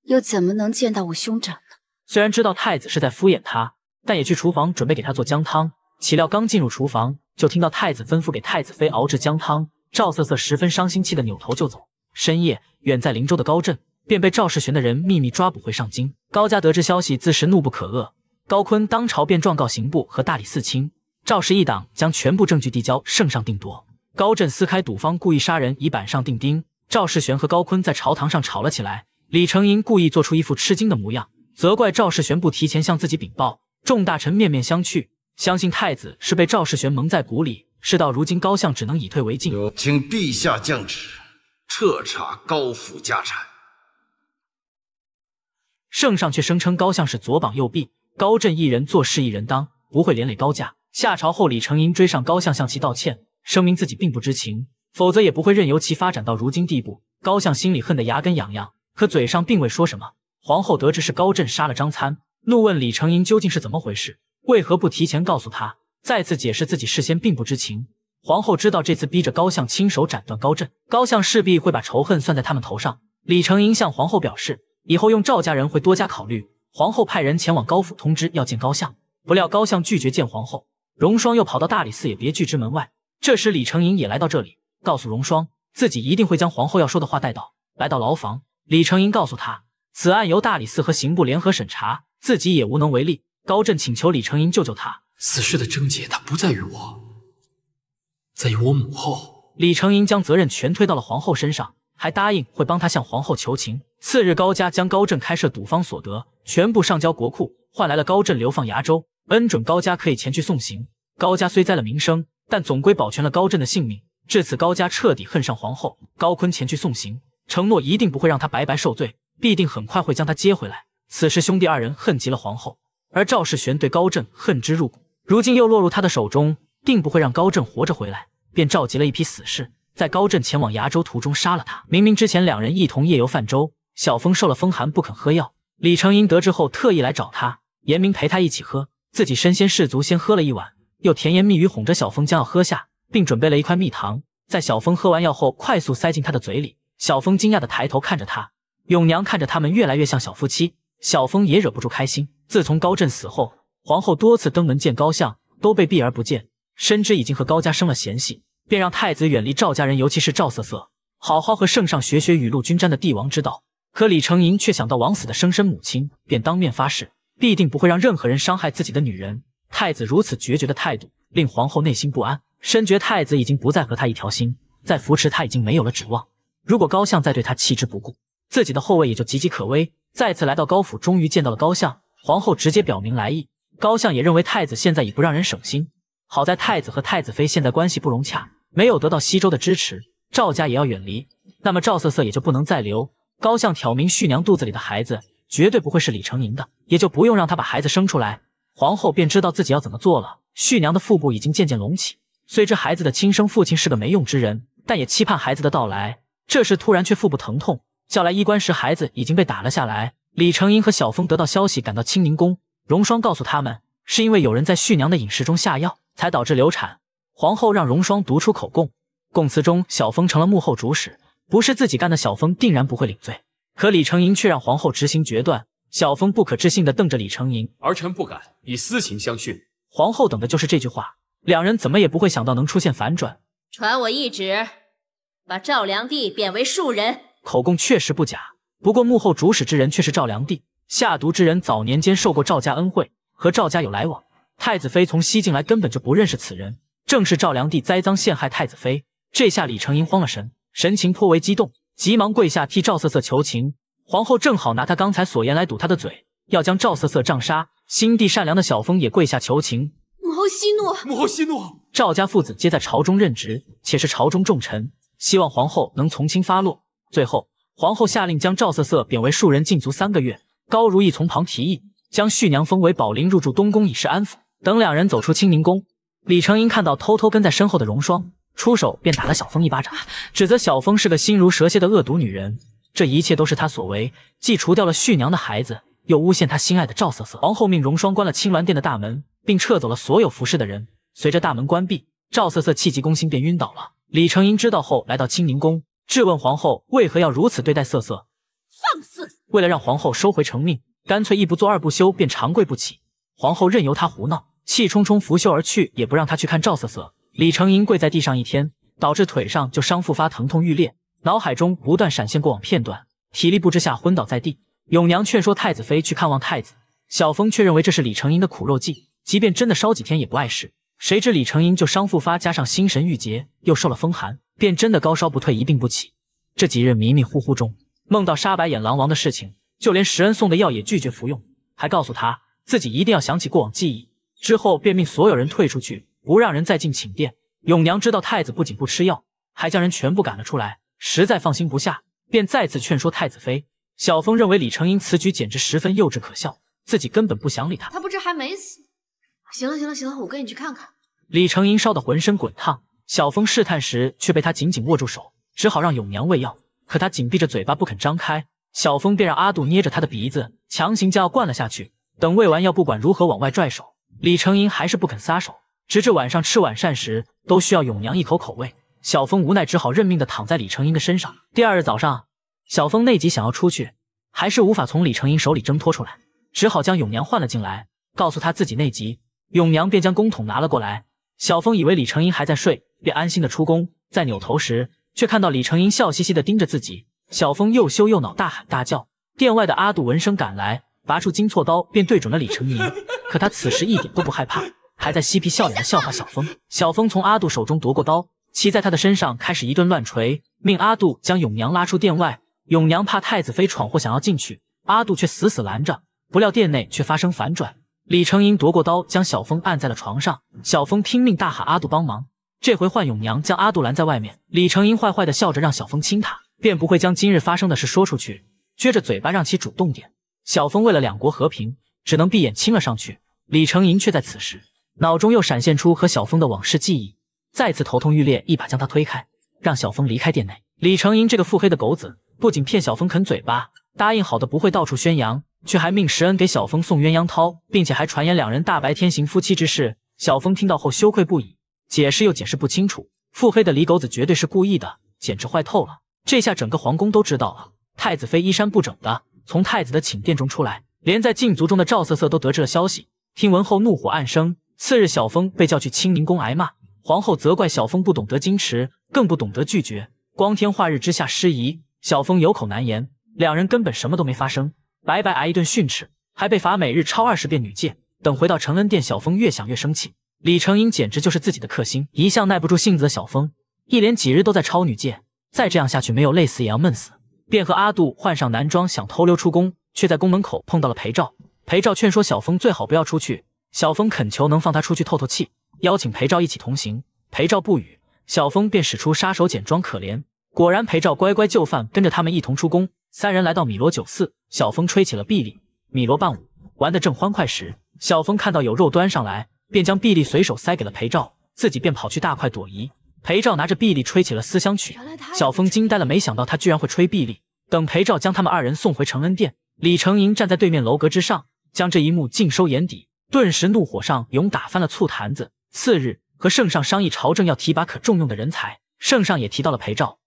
又怎么能见到我兄长呢？虽然知道太子是在敷衍他，但也去厨房准备给他做姜汤。岂料刚进入厨房，就听到太子吩咐给太子妃熬制姜汤。赵瑟瑟十分伤心，气的扭头就走。深夜，远在林州的高震便被赵世玄的人秘密抓捕回上京。高家得知消息，自是怒不可遏。高坤当朝便状告刑部和大理寺卿赵氏一党，将全部证据递交圣上定夺。高震撕开赌坊，故意杀人，以板上钉钉。赵世玄和高坤在朝堂上吵了起来。李成英故意做出一副吃惊的模样，责怪赵世玄不提前向自己禀报。众大臣面面相觑，相信太子是被赵世玄蒙在鼓里。事到如今，高相只能以退为进，请陛下降旨彻查高府家产。圣上却声称高相是左膀右臂，高震一人做事一人当，不会连累高家。下朝后，李成英追上高相，向其道歉，声明自己并不知情，否则也不会任由其发展到如今地步。高相心里恨得牙根痒痒。可嘴上并未说什么。皇后得知是高震杀了张参，怒问李成银究竟是怎么回事，为何不提前告诉他？再次解释自己事先并不知情。皇后知道这次逼着高相亲手斩断高震，高相势必会把仇恨算在他们头上。李成银向皇后表示，以后用赵家人会多加考虑。皇后派人前往高府通知要见高相，不料高相拒绝见皇后。荣双又跑到大理寺，也别拒之门外。这时李成银也来到这里，告诉荣双自己一定会将皇后要说的话带到。来到牢房。李成英告诉他，此案由大理寺和刑部联合审查，自己也无能为力。高振请求李成英救救他，此事的症结他不在于我，在于我母后。李成英将责任全推到了皇后身上，还答应会帮他向皇后求情。次日，高家将高振开设赌坊所得全部上交国库，换来了高振流放崖州，恩准高家可以前去送行。高家虽栽了名声，但总归保全了高振的性命。至此，高家彻底恨上皇后。高坤前去送行。承诺一定不会让他白白受罪，必定很快会将他接回来。此时兄弟二人恨极了皇后，而赵世玄对高震恨之入骨，如今又落入他的手中，定不会让高震活着回来，便召集了一批死士，在高震前往崖州途中杀了他。明明之前两人一同夜游泛舟，小峰受了风寒不肯喝药，李成英得知后特意来找他，严明陪他一起喝，自己身先士卒先喝了一碗，又甜言蜜语哄着小峰将药喝下，并准备了一块蜜糖，在小峰喝完药后快速塞进他的嘴里。小峰惊讶的抬头看着他，永娘看着他们越来越像小夫妻，小峰也忍不住开心。自从高震死后，皇后多次登门见高相都被避而不见，深知已经和高家生了嫌隙，便让太子远离赵家人，尤其是赵瑟瑟，好好和圣上学学雨露均沾的帝王之道。可李成银却想到枉死的生身母亲，便当面发誓，必定不会让任何人伤害自己的女人。太子如此决绝的态度，令皇后内心不安，深觉太子已经不再和他一条心，在扶持他已经没有了指望。如果高相再对他弃之不顾，自己的后位也就岌岌可危。再次来到高府，终于见到了高相。皇后直接表明来意，高相也认为太子现在已不让人省心。好在太子和太子妃现在关系不融洽，没有得到西周的支持，赵家也要远离，那么赵瑟瑟也就不能再留。高相挑明，旭娘肚子里的孩子绝对不会是李成宁的，也就不用让他把孩子生出来。皇后便知道自己要怎么做了。旭娘的腹部已经渐渐隆起，虽知孩子的亲生父亲是个没用之人，但也期盼孩子的到来。这时突然却腹部疼痛，叫来医官时，孩子已经被打了下来。李成英和小峰得到消息，赶到清宁宫。荣霜告诉他们，是因为有人在旭娘的饮食中下药，才导致流产。皇后让荣霜读出口供，供词中小峰成了幕后主使，不是自己干的，小峰定然不会领罪。可李成英却让皇后执行决断。小峰不可置信地瞪着李成英：“儿臣不敢以私情相训。皇后等的就是这句话，两人怎么也不会想到能出现反转。传我懿旨。把赵良娣贬为庶人，口供确实不假，不过幕后主使之人却是赵良娣。下毒之人早年间受过赵家恩惠，和赵家有来往。太子妃从西晋来，根本就不认识此人，正是赵良娣栽赃陷害太子妃。这下李成英慌了神，神情颇为激动，急忙跪下替赵瑟瑟求情。皇后正好拿他刚才所言来堵他的嘴，要将赵瑟瑟杖杀。心地善良的小峰也跪下求情，母后息怒，母后息怒。赵家父子皆在朝中任职，且是朝中重臣。希望皇后能从轻发落。最后，皇后下令将赵瑟瑟贬为庶人，禁足三个月。高如意从旁提议，将旭娘封为宝林，入住东宫，以示安抚。等两人走出清宁宫，李成英看到偷偷跟在身后的容霜，出手便打了小风一巴掌，指责小风是个心如蛇蝎的恶毒女人。这一切都是她所为，既除掉了旭娘的孩子，又诬陷她心爱的赵瑟瑟。皇后命容霜关了青鸾殿的大门，并撤走了所有服侍的人。随着大门关闭，赵瑟瑟气急攻心，便晕倒了。李成英知道后，来到清宁宫质问皇后为何要如此对待瑟瑟。放肆！为了让皇后收回成命，干脆一不做二不休，便长跪不起。皇后任由他胡闹，气冲冲拂袖而去，也不让他去看赵瑟瑟。李成英跪在地上一天，导致腿上旧伤复发，疼痛欲裂，脑海中不断闪现过往片段，体力不支下昏倒在地。永娘劝说太子妃去看望太子，小峰却认为这是李成英的苦肉计，即便真的烧几天也不碍事。谁知李成英就伤复发，加上心神郁结，又受了风寒，便真的高烧不退，一病不起。这几日迷迷糊糊中，梦到杀白眼狼王的事情，就连石恩送的药也拒绝服用，还告诉他自己一定要想起过往记忆。之后便命所有人退出去，不让人再进寝殿。永娘知道太子不仅不吃药，还将人全部赶了出来，实在放心不下，便再次劝说太子妃。小峰认为李成英此举简直十分幼稚可笑，自己根本不想理他。他不知还没死。行了行了行了，我跟你去看看。李成英烧得浑身滚烫，小峰试探时却被他紧紧握住手，只好让永娘喂药。可他紧闭着嘴巴不肯张开，小峰便让阿杜捏着他的鼻子，强行将药灌了下去。等喂完药，不管如何往外拽手，李成英还是不肯撒手，直至晚上吃晚膳时，都需要永娘一口口喂。小峰无奈，只好认命的躺在李成英的身上。第二日早上，小峰内急想要出去，还是无法从李成英手里挣脱出来，只好将永娘换了进来，告诉他自己内急。永娘便将公桶拿了过来，小峰以为李成英还在睡，便安心的出宫。在扭头时，却看到李成英笑嘻嘻的盯着自己。小峰又羞又恼，大喊大叫。殿外的阿杜闻声赶来，拔出金错刀，便对准了李成英。可他此时一点都不害怕，还在嬉皮笑脸的笑话小峰。小峰从阿杜手中夺过刀，骑在他的身上，开始一顿乱锤，命阿杜将永娘拉出殿外。永娘怕太子妃闯祸，想要进去，阿杜却死死拦着。不料殿内却发生反转。李成英夺过刀，将小峰按在了床上。小峰拼命大喊：“阿杜帮忙！”这回换永娘将阿杜拦在外面。李成英坏坏的笑着，让小峰亲她，便不会将今日发生的事说出去。撅着嘴巴，让其主动点。小峰为了两国和平，只能闭眼亲了上去。李成英却在此时脑中又闪现出和小峰的往事记忆，再次头痛欲裂，一把将他推开，让小峰离开店内。李成英这个腹黑的狗子，不仅骗小峰啃嘴巴，答应好的不会到处宣扬。却还命石恩给小风送鸳鸯绦，并且还传言两人大白天行夫妻之事。小风听到后羞愧不已，解释又解释不清楚。腹黑的李狗子绝对是故意的，简直坏透了。这下整个皇宫都知道了。太子妃衣衫不整的从太子的寝殿中出来，连在禁足中的赵瑟瑟都得知了消息。听闻后怒火暗生。次日，小风被叫去清宁宫挨骂，皇后责怪小风不懂得矜持，更不懂得拒绝，光天化日之下失仪。小风有口难言，两人根本什么都没发生。白白挨一顿训斥，还被罚每日抄二十遍女戒。等回到承恩殿，小峰越想越生气，李成英简直就是自己的克星。一向耐不住性子的小峰，一连几日都在抄女戒，再这样下去，没有累死也要闷死。便和阿杜换上男装，想偷溜出宫，却在宫门口碰到了裴照。裴照劝说小峰最好不要出去，小峰恳求能放他出去透透气，邀请裴照一起同行。裴照不语，小峰便使出杀手锏，装可怜。果然裴照乖乖就范，跟着他们一同出宫。三人来到米罗酒肆。小风吹起了臂力，米罗伴舞，玩得正欢快时，小风看到有肉端上来，便将臂力随手塞给了裴照，自己便跑去大快朵颐。裴照拿着臂力吹起了思乡曲，小风惊呆了，没想到他居然会吹臂力。等裴照将他们二人送回承恩殿，李成银站在对面楼阁之上，将这一幕尽收眼底，顿时怒火上涌，打翻了醋坛子。次日，和圣上商议朝政，要提拔可重用的人才，圣上也提到了裴照，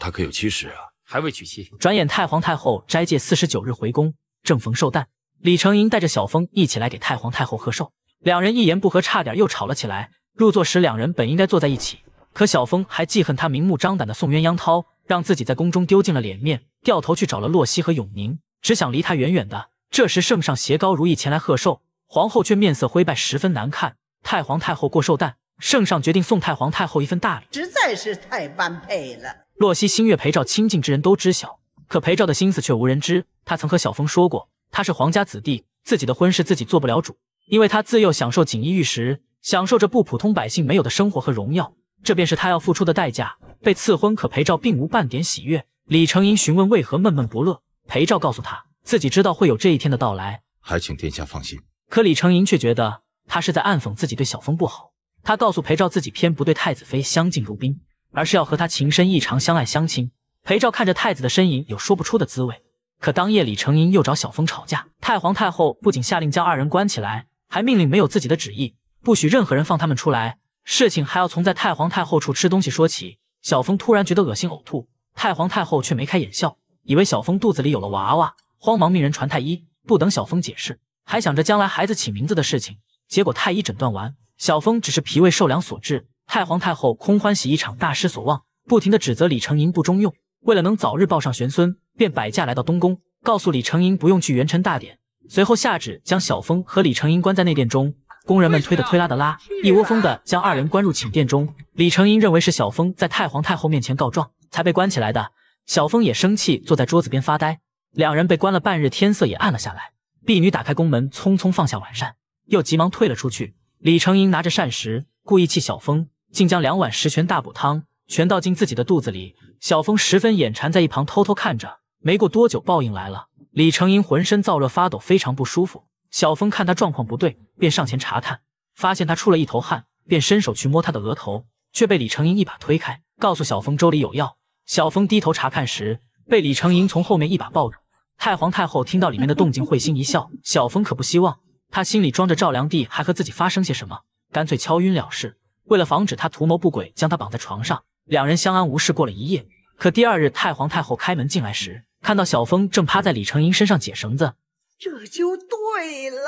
他可有妻事啊？还未娶妻。转眼太皇太后斋戒四十九日回宫，正逢寿诞，李成英带着小风一起来给太皇太后贺寿，两人一言不合，差点又吵了起来。入座时，两人本应该坐在一起，可小风还记恨他明目张胆的送鸳鸯掏，让自己在宫中丢尽了脸面，掉头去找了洛熙和永宁，只想离他远远的。这时圣上携高如意前来贺寿，皇后却面色灰败，十分难看。太皇太后过寿诞，圣上决定送太皇太后一份大礼，实在是太般配了。洛西、星月、裴照，亲近之人都知晓，可裴照的心思却无人知。他曾和小峰说过，他是皇家子弟，自己的婚事自己做不了主，因为他自幼享受锦衣玉食，享受着不普通百姓没有的生活和荣耀，这便是他要付出的代价。被赐婚，可裴照并无半点喜悦。李成银询问为何闷闷不乐，裴照告诉他自己知道会有这一天的到来，还请殿下放心。可李成银却觉得他是在暗讽自己对小峰不好。他告诉裴照，自己偏不对太子妃相敬如宾。而是要和他情深意长，相爱相亲。裴照看着太子的身影，有说不出的滋味。可当夜，李成英又找小风吵架，太皇太后不仅下令将二人关起来，还命令没有自己的旨意，不许任何人放他们出来。事情还要从在太皇太后处吃东西说起。小风突然觉得恶心呕吐，太皇太后却眉开眼笑，以为小风肚子里有了娃娃，慌忙命人传太医。不等小风解释，还想着将来孩子起名字的事情。结果太医诊断完，小风只是脾胃受凉所致。太皇太后空欢喜一场，大失所望，不停的指责李成银不中用。为了能早日抱上玄孙，便摆驾来到东宫，告诉李成银不用去元辰大典。随后下旨将小峰和李成银关在内殿中。宫人们推的推，拉的拉，一窝蜂的将二人关入寝殿中。李成银认为是小峰在太皇太后面前告状，才被关起来的。小峰也生气，坐在桌子边发呆。两人被关了半日，天色也暗了下来。婢女打开宫门，匆匆放下晚膳，又急忙退了出去。李成银拿着膳食，故意气小峰。竟将两碗十全大补汤全倒进自己的肚子里，小峰十分眼馋，在一旁偷偷看着。没过多久，报应来了。李成英浑身燥热发抖，非常不舒服。小峰看他状况不对，便上前查看，发现他出了一头汗，便伸手去摸他的额头，却被李成英一把推开，告诉小峰粥里有药。小峰低头查看时，被李成英从后面一把抱住。太皇太后听到里面的动静，会心一笑。小峰可不希望他心里装着赵良娣，还和自己发生些什么，干脆敲晕了事。为了防止他图谋不轨，将他绑在床上，两人相安无事过了一夜。可第二日，太皇太后开门进来时，看到小风正趴在李成英身上解绳子，这就对了。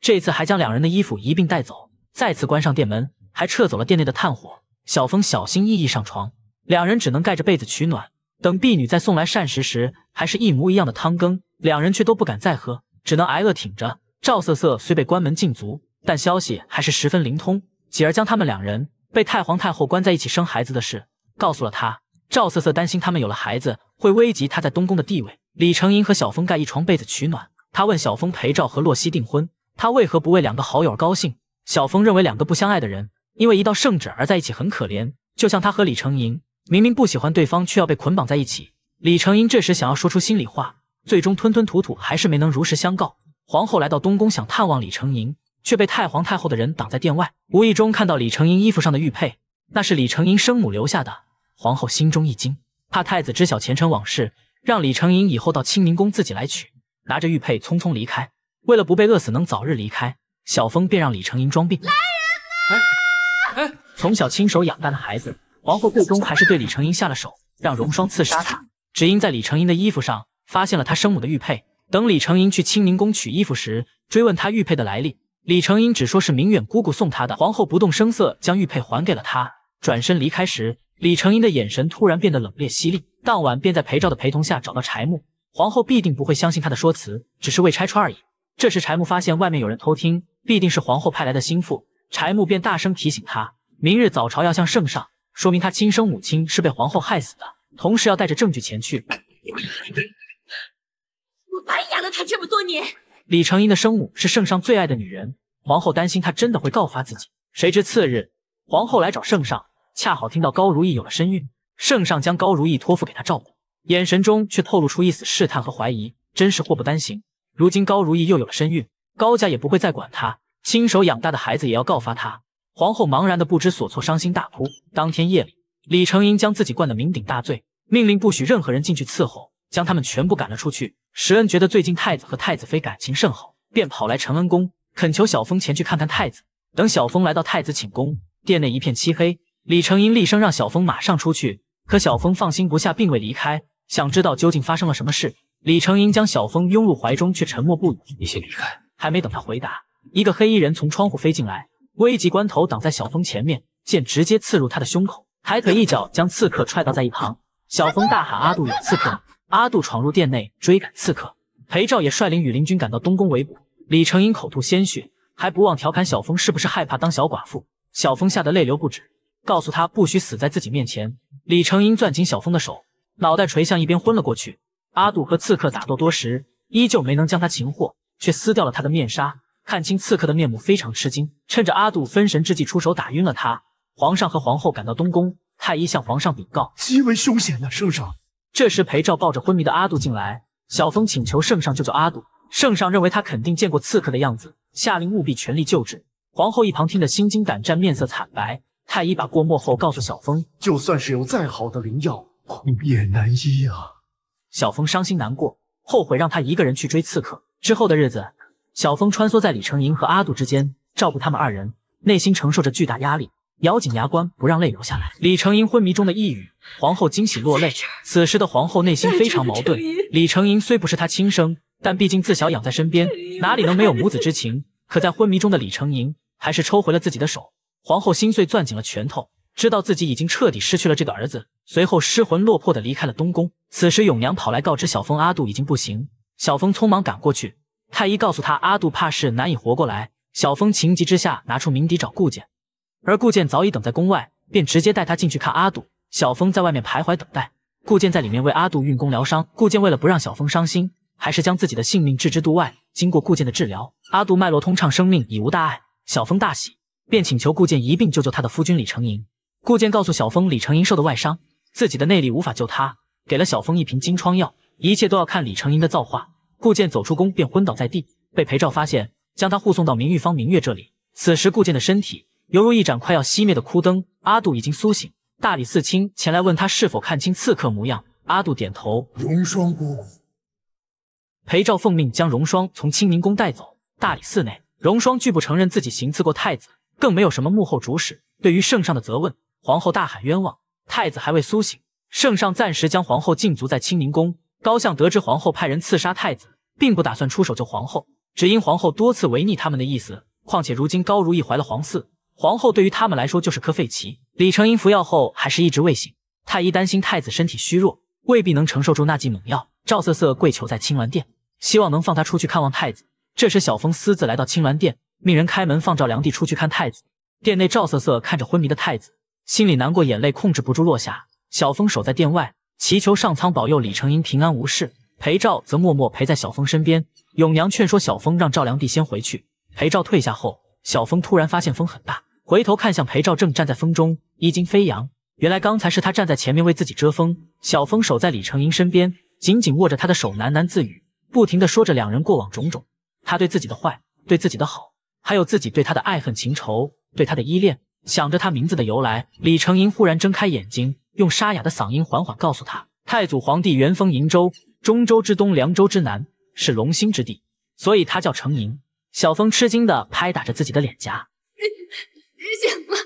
这次还将两人的衣服一并带走，再次关上店门，还撤走了店内的炭火。小风小心翼翼上床，两人只能盖着被子取暖。等婢女再送来膳食时，还是一模一样的汤羹，两人却都不敢再喝，只能挨饿挺着。赵瑟瑟虽被关门禁足，但消息还是十分灵通。几而将他们两人被太皇太后关在一起生孩子的事告诉了他。赵瑟瑟担心他们有了孩子会危及他在东宫的地位。李成英和小峰盖一床被子取暖。他问小峰陪赵和洛熙订婚，他为何不为两个好友高兴？小峰认为两个不相爱的人因为一道圣旨而在一起很可怜，就像他和李成英明明不喜欢对方却要被捆绑在一起。李成英这时想要说出心里话，最终吞吞吐吐，还是没能如实相告。皇后来到东宫想探望李成英。却被太皇太后的人挡在殿外，无意中看到李成英衣服上的玉佩，那是李成英生母留下的。皇后心中一惊，怕太子知晓前尘往事，让李成英以后到清宁宫自己来取。拿着玉佩匆匆离开。为了不被饿死，能早日离开，小风便让李成英装病。来人啊！从小亲手养大的孩子，皇后最终还是对李成英下了手，让荣霜刺杀他。只因在李成英的衣服上发现了他生母的玉佩。等李成英去清宁宫取衣服时，追问他玉佩的来历。李成英只说是明远姑姑送他的，皇后不动声色将玉佩还给了他，转身离开时，李成英的眼神突然变得冷冽犀利。当晚便在裴昭的陪同下找到柴木，皇后必定不会相信他的说辞，只是为拆穿而已。这时柴木发现外面有人偷听，必定是皇后派来的心腹，柴木便大声提醒他，明日早朝要向圣上说明他亲生母亲是被皇后害死的，同时要带着证据前去。我白养了他这么多年。李成英的生母是圣上最爱的女人，皇后担心她真的会告发自己。谁知次日，皇后来找圣上，恰好听到高如意有了身孕，圣上将高如意托付给她照顾，眼神中却透露出一丝试探和怀疑。真是祸不单行，如今高如意又有了身孕，高家也不会再管她，亲手养大的孩子也要告发她。皇后茫然的不知所措，伤心大哭。当天夜里，李成英将自己灌得酩酊大醉，命令不许任何人进去伺候。将他们全部赶了出去。石恩觉得最近太子和太子妃感情甚好，便跑来承恩宫恳求小峰前去看看太子。等小峰来到太子寝宫，殿内一片漆黑。李成英厉声让小峰马上出去，可小峰放心不下，并未离开，想知道究竟发生了什么事。李成英将小峰拥入怀中，却沉默不语。你先离开。还没等他回答，一个黑衣人从窗户飞进来，危急关头挡在小峰前面，剑直接刺入他的胸口，抬腿一脚将刺客踹倒在一旁。小峰大喊：“阿杜，有刺客！”阿杜闯入殿内追赶刺客，裴兆也率领羽林军赶到东宫围捕。李成英口吐鲜血，还不忘调侃小峰是不是害怕当小寡妇。小峰吓得泪流不止，告诉他不许死在自己面前。李成英攥紧小峰的手，脑袋垂向一边昏了过去。阿杜和刺客打斗多时，依旧没能将他擒获，却撕掉了他的面纱，看清刺客的面目，非常吃惊。趁着阿杜分神之际，出手打晕了他。皇上和皇后赶到东宫，太医向皇上禀告，极为凶险的圣上。这时，裴照抱着昏迷的阿杜进来。小峰请求圣上救救阿杜，圣上认为他肯定见过刺客的样子，下令务必全力救治。皇后一旁听得心惊胆战，面色惨白。太医把过墨后告诉小峰，就算是有再好的灵药，恐也难医啊。小峰伤心难过，后悔让他一个人去追刺客。之后的日子，小峰穿梭在李成鄞和阿杜之间，照顾他们二人，内心承受着巨大压力。咬紧牙关，不让泪流下来。李成英昏迷中的一语，皇后惊喜落泪。此时的皇后内心非常矛盾。李成英虽不是她亲生，但毕竟自小养在身边，哪里能没有母子之情？可在昏迷中的李成英，还是抽回了自己的手。皇后心碎，攥紧了拳头，知道自己已经彻底失去了这个儿子。随后失魂落魄地离开了东宫。此时，永娘跑来告知小峰，阿杜已经不行。小峰匆忙赶过去，太医告诉他，阿杜怕是难以活过来。小峰情急之下，拿出鸣笛找顾家。而顾剑早已等在宫外，便直接带他进去看阿杜。小峰在外面徘徊等待，顾剑在里面为阿杜运功疗伤。顾剑为了不让小峰伤心，还是将自己的性命置之度外。经过顾剑的治疗，阿杜脉络通畅，生命已无大碍。小峰大喜，便请求顾剑一并救救他的夫君李成银。顾剑告诉小峰，李成银受的外伤，自己的内力无法救他，给了小峰一瓶金疮药，一切都要看李成银的造化。顾剑走出宫便昏倒在地，被裴照发现，将他护送到明玉芳明月这里。此时顾剑的身体。犹如一盏快要熄灭的枯灯，阿杜已经苏醒。大理寺卿前来问他是否看清刺客模样，阿杜点头。荣双姑，裴兆奉命将荣双从清宁宫带走。大理寺内，荣双拒不承认自己行刺过太子，更没有什么幕后主使。对于圣上的责问，皇后大喊冤枉。太子还未苏醒，圣上暂时将皇后禁足在清宁宫。高相得知皇后派人刺杀太子，并不打算出手救皇后，只因皇后多次违逆他们的意思，况且如今高如意怀了皇嗣。皇后对于他们来说就是颗废棋。李成英服药后还是一直未醒，太医担心太子身体虚弱，未必能承受住那剂猛药。赵瑟瑟跪求在青鸾殿，希望能放他出去看望太子。这时，小峰私自来到青鸾殿，命人开门放赵良娣出去看太子。殿内，赵瑟瑟看着昏迷的太子，心里难过，眼泪控制不住落下。小峰守在殿外，祈求上苍保佑李成英平安无事。裴兆则默默陪在小峰身边。永娘劝说小峰让赵良娣先回去。裴兆退下后，小峰突然发现风很大。回头看向裴兆正站在风中，衣襟飞扬。原来刚才是他站在前面为自己遮风。小风守在李成银身边，紧紧握着他的手，喃喃自语，不停的说着两人过往种种。他对自己的坏，对自己的好，还有自己对他的爱恨情仇，对他的依恋。想着他名字的由来，李成银忽然睁开眼睛，用沙哑的嗓音缓缓告诉他：太祖皇帝原封瀛州，中州之东，凉州之南，是龙兴之地，所以他叫成银。小风吃惊的拍打着自己的脸颊。醒了，醒了。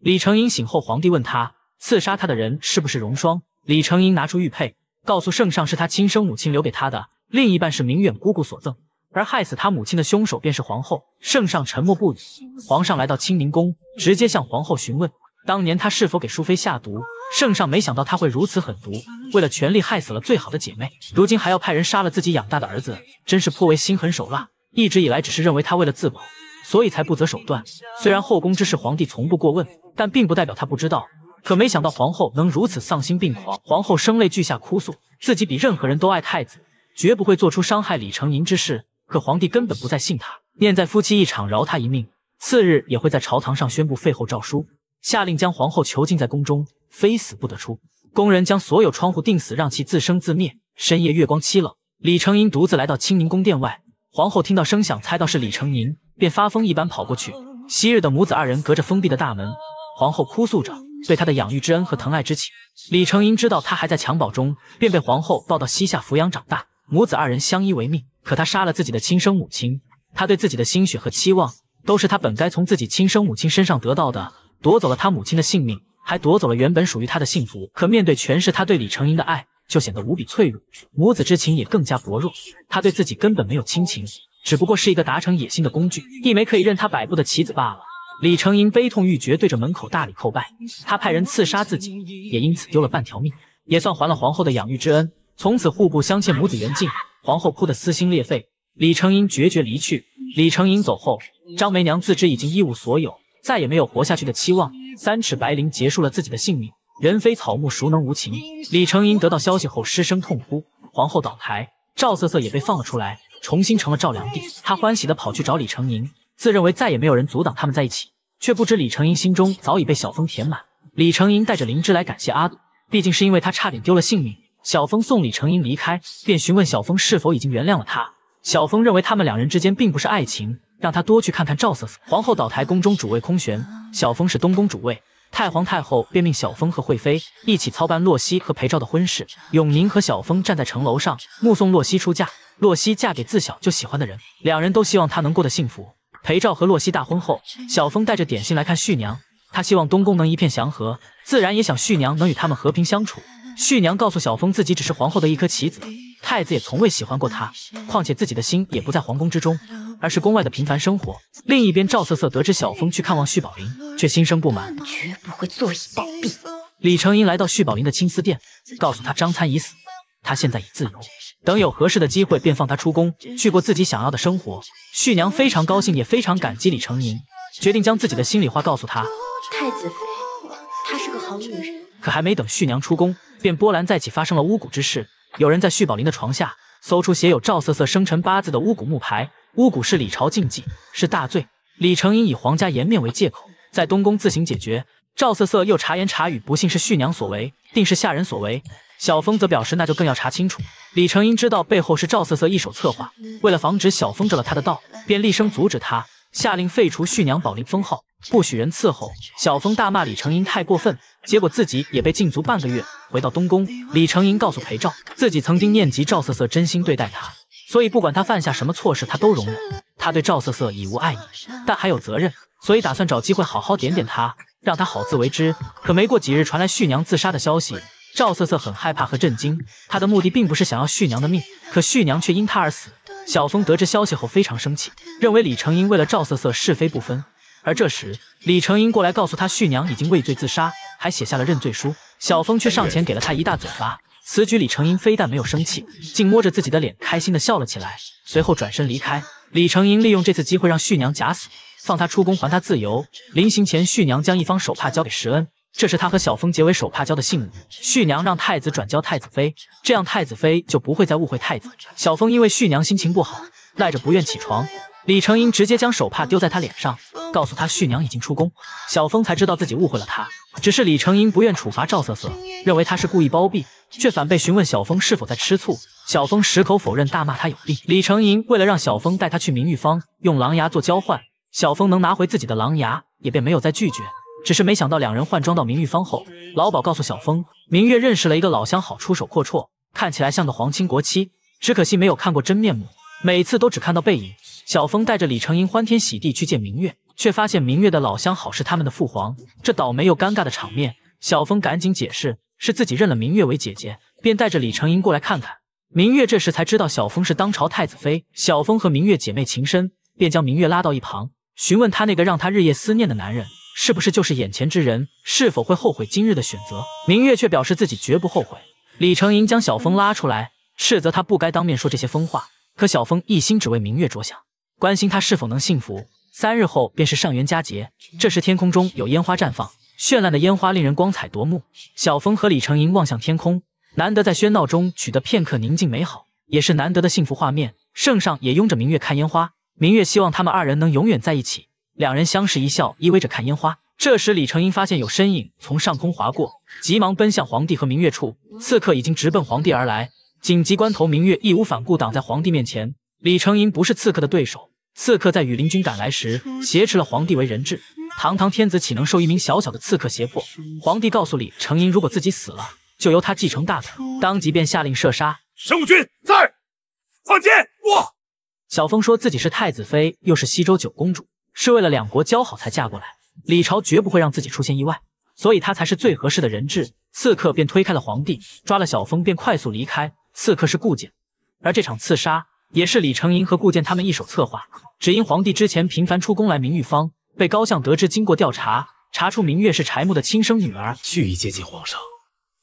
李成英醒后，皇帝问他，刺杀他的人是不是荣霜？李成英拿出玉佩，告诉圣上，是他亲生母亲留给他的，另一半是明远姑姑所赠，而害死他母亲的凶手便是皇后。圣上沉默不语。皇上来到清宁宫，直接向皇后询问，当年他是否给淑妃下毒？圣上没想到他会如此狠毒，为了权力害死了最好的姐妹，如今还要派人杀了自己养大的儿子，真是颇为心狠手辣。一直以来只是认为他为了自保。所以才不择手段。虽然后宫之事，皇帝从不过问，但并不代表他不知道。可没想到皇后能如此丧心病狂。皇后声泪俱下，哭诉自己比任何人都爱太子，绝不会做出伤害李成银之事。可皇帝根本不再信他，念在夫妻一场，饶他一命。次日也会在朝堂上宣布废后诏书，下令将皇后囚禁在宫中，非死不得出。宫人将所有窗户钉死，让其自生自灭。深夜月光凄冷，李成银独自来到清宁宫殿外。皇后听到声响，猜到是李成银。便发疯一般跑过去，昔日的母子二人隔着封闭的大门，皇后哭诉着对他的养育之恩和疼爱之情。李成英知道他还在襁褓中，便被皇后抱到膝下抚养长大，母子二人相依为命。可他杀了自己的亲生母亲，他对自己的心血和期望，都是他本该从自己亲生母亲身上得到的。夺走了他母亲的性命，还夺走了原本属于他的幸福。可面对全是他对李成英的爱，就显得无比脆弱，母子之情也更加薄弱。他对自己根本没有亲情。只不过是一个达成野心的工具，一枚可以任他摆布的棋子罢了。李成鄞悲痛欲绝，对着门口大礼叩拜。他派人刺杀自己，也因此丢了半条命，也算还了皇后的养育之恩。从此互不相欠，母子缘尽。皇后哭得撕心裂肺，李成鄞决绝离去。李成鄞走后，张梅娘自知已经一无所有，再也没有活下去的期望。三尺白绫结束了自己的性命。人非草木，孰能无情？李成鄞得到消息后失声痛哭。皇后倒台，赵瑟瑟也被放了出来。重新成了赵良帝，他欢喜的跑去找李成鄞，自认为再也没有人阻挡他们在一起，却不知李成鄞心中早已被小风填满。李成鄞带着灵芝来感谢阿杜，毕竟是因为他差点丢了性命。小风送李成鄞离开，便询问小风是否已经原谅了他。小风认为他们两人之间并不是爱情，让他多去看看赵瑟瑟。皇后倒台，宫中主位空悬，小风是东宫主位，太皇太后便命小风和惠妃一起操办洛熙和裴昭的婚事。永宁和小风站在城楼上，目送洛熙出嫁。洛熙嫁给自小就喜欢的人，两人都希望他能过得幸福。裴照和洛熙大婚后，小峰带着点心来看旭娘，他希望东宫能一片祥和，自然也想旭娘能与他们和平相处。旭娘告诉小峰，自己只是皇后的一颗棋子，太子也从未喜欢过她，况且自己的心也不在皇宫之中，而是宫外的平凡生活。另一边，赵瑟瑟得知小峰去看望旭宝林，却心生不满，绝不会坐以待毙。李成英来到旭宝林的青丝殿，告诉他张参已死，他现在已自由。等有合适的机会，便放他出宫，去过自己想要的生活。旭娘非常高兴，也非常感激李成鄞，决定将自己的心里话告诉他。太子妃，她是个好女人。可还没等旭娘出宫，便波澜再起，发生了巫蛊之事。有人在旭宝林的床下搜出写有赵瑟瑟生辰八字的巫蛊木牌。巫蛊是李朝禁忌，是大罪。李成鄞以皇家颜面为借口，在东宫自行解决。赵瑟瑟又茶言茶语，不信是旭娘所为，定是下人所为。小峰则表示，那就更要查清楚。李成英知道背后是赵瑟瑟一手策划，为了防止小峰着了他的道，便厉声阻止他，下令废除旭娘宝林封号，不许人伺候。小峰大骂李成英太过分，结果自己也被禁足半个月，回到东宫。李成英告诉裴昭，自己曾经念及赵瑟瑟真心对待他，所以不管他犯下什么错事，他都容忍。他对赵瑟瑟已无爱意，但还有责任，所以打算找机会好好点点他，让他好自为之。可没过几日，传来旭娘自杀的消息。赵瑟瑟很害怕和震惊，她的目的并不是想要旭娘的命，可旭娘却因她而死。小峰得知消息后非常生气，认为李成英为了赵瑟瑟是非不分。而这时，李成英过来告诉他，旭娘已经畏罪自杀，还写下了认罪书。小峰却上前给了他一大嘴巴，此举李成英非但没有生气，竟摸着自己的脸开心的笑了起来，随后转身离开。李成英利用这次机会让旭娘假死，放他出宫还他自由。临行前，旭娘将一方手帕交给石恩。这是他和小峰结为手帕交的信物，旭娘让太子转交太子妃，这样太子妃就不会再误会太子。小峰因为旭娘心情不好，赖着不愿起床。李成英直接将手帕丢在他脸上，告诉他旭娘已经出宫，小峰才知道自己误会了他。只是李成英不愿处罚赵瑟瑟，认为他是故意包庇，却反被询问小峰是否在吃醋。小峰矢口否认，大骂他有病。李成英为了让小峰带他去明玉坊，用狼牙做交换，小峰能拿回自己的狼牙，也便没有再拒绝。只是没想到，两人换装到明玉坊后，老鸨告诉小峰，明月认识了一个老相好，出手阔绰，看起来像个皇亲国戚，只可惜没有看过真面目，每次都只看到背影。小峰带着李成英欢天喜地去见明月，却发现明月的老相好是他们的父皇。这倒霉又尴尬的场面，小峰赶紧解释是自己认了明月为姐姐，便带着李成英过来看看。明月这时才知道小峰是当朝太子妃，小峰和明月姐妹情深，便将明月拉到一旁询问她那个让她日夜思念的男人。是不是就是眼前之人？是否会后悔今日的选择？明月却表示自己绝不后悔。李成银将小风拉出来，斥责他不该当面说这些疯话。可小风一心只为明月着想，关心他是否能幸福。三日后便是上元佳节，这时天空中有烟花绽放，绚烂的烟花令人光彩夺目。小峰和李成银望向天空，难得在喧闹中取得片刻宁静美好，也是难得的幸福画面。圣上也拥着明月看烟花，明月希望他们二人能永远在一起。两人相视一笑，依偎着看烟花。这时，李成英发现有身影从上空划过，急忙奔向皇帝和明月处。刺客已经直奔皇帝而来。紧急关头，明月义无反顾挡在皇帝面前。李成英不是刺客的对手。刺客在羽林军赶来时，挟持了皇帝为人质。堂堂天子岂能受一名小小的刺客胁迫？皇帝告诉李成英，如果自己死了，就由他继承大统。当即便下令射杀。神武军在，放箭！我小风说自己是太子妃，又是西周九公主。是为了两国交好才嫁过来，李朝绝不会让自己出现意外，所以他才是最合适的人质。刺客便推开了皇帝，抓了小峰，便快速离开。刺客是顾剑，而这场刺杀也是李成银和顾剑他们一手策划。只因皇帝之前频繁出宫来明玉坊，被高相得知，经过调查查出明月是柴木的亲生女儿，蓄意接近皇上，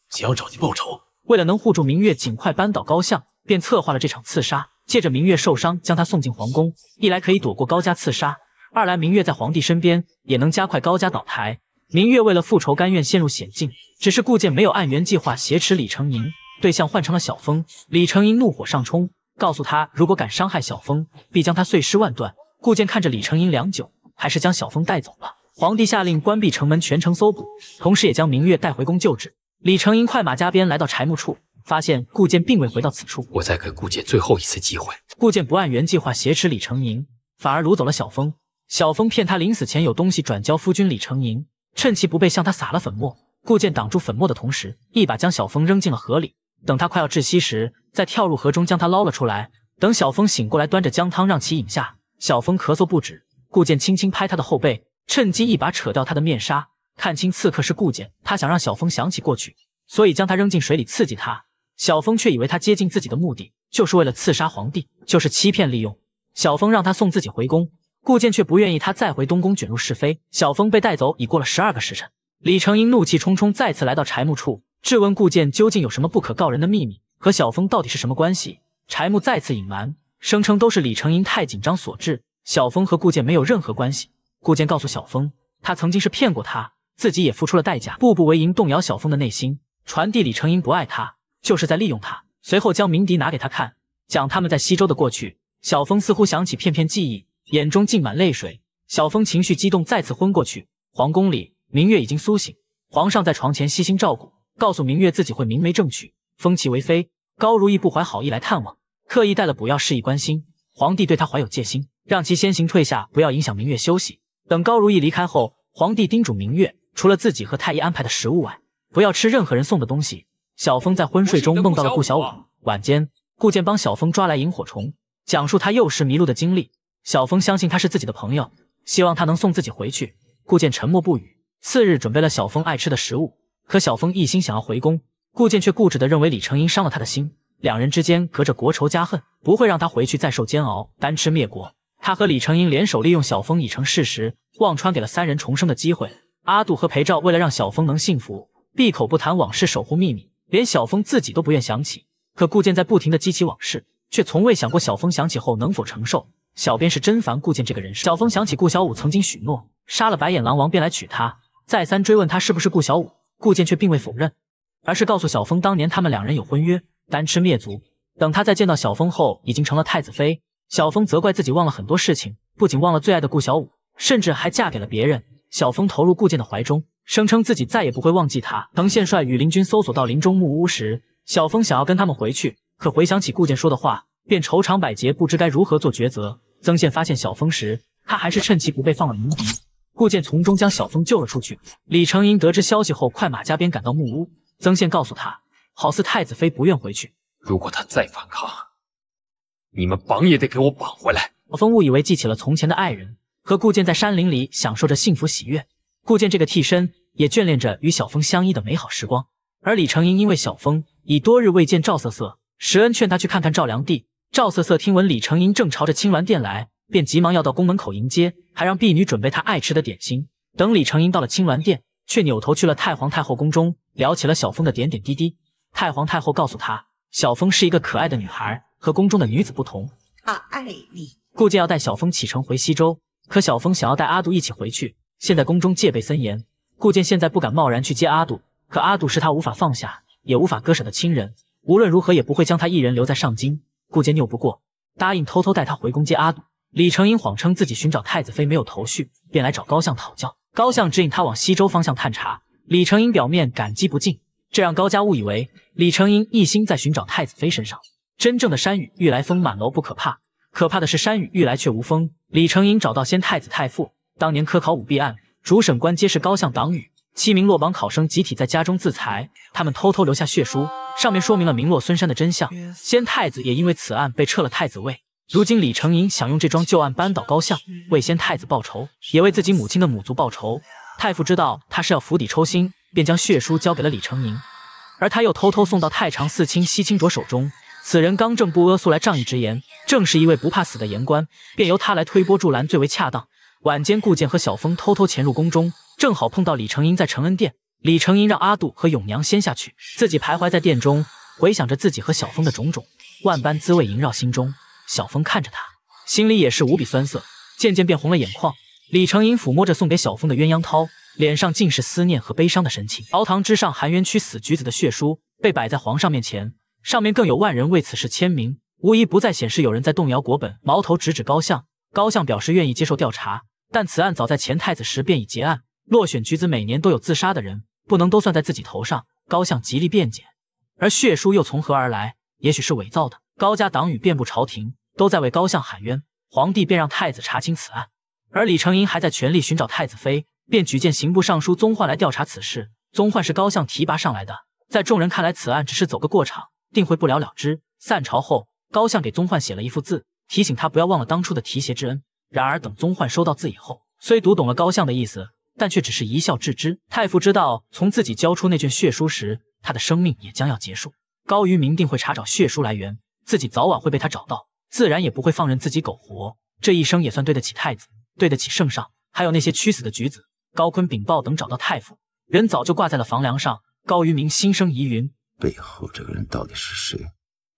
想要找你报仇。为了能护住明月，尽快扳倒高相，便策划了这场刺杀，借着明月受伤，将她送进皇宫，一来可以躲过高家刺杀。二来，明月在皇帝身边也能加快高家倒台。明月为了复仇，甘愿陷入险境。只是顾剑没有按原计划挟持李成银，对象换成了小风。李成银怒火上冲，告诉他如果敢伤害小风，必将他碎尸万段。顾剑看着李成银良久，还是将小风带走了。皇帝下令关闭城门，全城搜捕，同时也将明月带回宫救治。李成银快马加鞭来到柴木处，发现顾剑并未回到此处。我再给顾剑最后一次机会。顾剑不按原计划挟持李成银，反而掳走了小风。小峰骗他临死前有东西转交夫君李成银，趁其不备向他撒了粉末。顾剑挡住粉末的同时，一把将小峰扔进了河里。等他快要窒息时，再跳入河中将他捞了出来。等小峰醒过来，端着姜汤让其饮下。小峰咳嗽不止，顾剑轻轻拍他的后背，趁机一把扯掉他的面纱，看清刺客是顾剑。他想让小峰想起过去，所以将他扔进水里刺激他。小峰却以为他接近自己的目的就是为了刺杀皇帝，就是欺骗利用。小峰让他送自己回宫。顾剑却不愿意他再回东宫卷入是非。小峰被带走已过了十二个时辰，李成英怒气冲冲再次来到柴木处质问顾剑究竟有什么不可告人的秘密，和小峰到底是什么关系。柴木再次隐瞒，声称都是李成英太紧张所致，小峰和顾剑没有任何关系。顾剑告诉小峰，他曾经是骗过他，自己也付出了代价，步步为营动摇小峰的内心，传递李成英不爱他，就是在利用他。随后将鸣笛拿给他看，讲他们在西周的过去。小峰似乎想起片片记忆。眼中浸满泪水，小峰情绪激动，再次昏过去。皇宫里，明月已经苏醒，皇上在床前悉心照顾，告诉明月自己会明媒正娶，封其为妃。高如意不怀好意来探望，特意带了补药，示意关心。皇帝对他怀有戒心，让其先行退下，不要影响明月休息。等高如意离开后，皇帝叮嘱明月，除了自己和太医安排的食物外，不要吃任何人送的东西。小峰在昏睡中梦到了顾小五。晚间，顾剑帮小峰抓来萤火虫，讲述他幼时迷路的经历。小峰相信他是自己的朋友，希望他能送自己回去。顾剑沉默不语。次日，准备了小峰爱吃的食物，可小峰一心想要回宫，顾剑却固执的认为李成英伤了他的心，两人之间隔着国仇家恨，不会让他回去再受煎熬，单吃灭国。他和李成英联手利用小峰已成事实，忘川给了三人重生的机会。阿杜和裴照为了让小峰能幸福，闭口不谈往事，守护秘密，连小峰自己都不愿想起。可顾剑在不停的激起往事，却从未想过小峰想起后能否承受。小编是真烦顾剑这个人。小峰想起顾小五曾经许诺杀了白眼狼王便来娶她，再三追问他是不是顾小五，顾剑却并未否认，而是告诉小峰当年他们两人有婚约，单吃灭族。等他再见到小峰后，已经成了太子妃。小峰责怪自己忘了很多事情，不仅忘了最爱的顾小五，甚至还嫁给了别人。小峰投入顾剑的怀中，声称自己再也不会忘记他。藤宪帅与林军搜索到林中木屋时，小峰想要跟他们回去，可回想起顾剑说的话，便愁肠百结，不知该如何做抉择。曾宪发现小峰时，他还是趁其不备放了鸣笛，顾剑从中将小峰救了出去。李成英得知消息后，快马加鞭赶到木屋。曾宪告诉他，好似太子妃不愿回去。如果他再反抗，你们绑也得给我绑回来。小峰误以为记起了从前的爱人，和顾剑在山林里享受着幸福喜悦。顾剑这个替身也眷恋着与小峰相依的美好时光。而李成英因为小峰已多日未见赵瑟瑟，石恩劝他去看看赵良娣。赵瑟瑟听闻李成英正朝着青鸾殿来，便急忙要到宫门口迎接，还让婢女准备她爱吃的点心。等李成英到了青鸾殿，却扭头去了太皇太后宫中，聊起了小风的点点滴滴。太皇太后告诉她，小风是一个可爱的女孩，和宫中的女子不同。他爱你。顾剑要带小风启程回西周，可小风想要带阿杜一起回去。现在宫中戒备森严，顾剑现在不敢贸然去接阿杜。可阿杜是他无法放下，也无法割舍的亲人，无论如何也不会将他一人留在上京。顾坚拗不过，答应偷偷带他回宫接阿堵。李成英谎称自己寻找太子妃没有头绪，便来找高相讨教。高相指引他往西周方向探查。李成英表面感激不尽，这让高家误以为李成英一心在寻找太子妃身上。真正的山雨欲来风满楼不可怕，可怕的是山雨欲来却无风。李成英找到先太子太傅，当年科考舞弊案主审官皆是高相党羽，七名落榜考生集体在家中自裁，他们偷偷留下血书。上面说明了名落孙山的真相，先太子也因为此案被撤了太子位。如今李成银想用这桩旧案扳倒高相，为先太子报仇，也为自己母亲的母族报仇。太傅知道他是要釜底抽薪，便将血书交给了李成银，而他又偷偷送到太常寺卿西清卓手中。此人刚正不阿，素来仗义执言，正是一位不怕死的言官，便由他来推波助澜最为恰当。晚间，顾剑和小峰偷偷潜入宫中，正好碰到李成银在承恩殿。李成英让阿杜和永娘先下去，自己徘徊在殿中，回想着自己和小峰的种种，万般滋味萦绕心中。小峰看着他，心里也是无比酸涩，渐渐变红了眼眶。李成英抚摸着送给小峰的鸳鸯绦，脸上尽是思念和悲伤的神情。朝堂之上，含冤屈死橘子的血书被摆在皇上面前，上面更有万人为此事签名，无疑不再显示有人在动摇国本，矛头直指高相。高相表示愿意接受调查，但此案早在前太子时便已结案。落选橘子每年都有自杀的人。不能都算在自己头上，高相极力辩解。而血书又从何而来？也许是伪造的。高家党羽遍布朝廷，都在为高相喊冤，皇帝便让太子查清此案。而李成英还在全力寻找太子妃，便举荐刑部尚书宗焕来调查此事。宗焕是高相提拔上来的，在众人看来，此案只是走个过场，定会不了了之。散朝后，高相给宗焕写了一幅字，提醒他不要忘了当初的提携之恩。然而等宗焕收到字以后，虽读懂了高相的意思。但却只是一笑置之。太傅知道，从自己交出那卷血书时，他的生命也将要结束。高于明定会查找血书来源，自己早晚会被他找到，自然也不会放任自己苟活。这一生也算对得起太子，对得起圣上，还有那些屈死的举子。高坤、禀报，等找到太傅，人早就挂在了房梁上。高于明心生疑云，背后这个人到底是谁？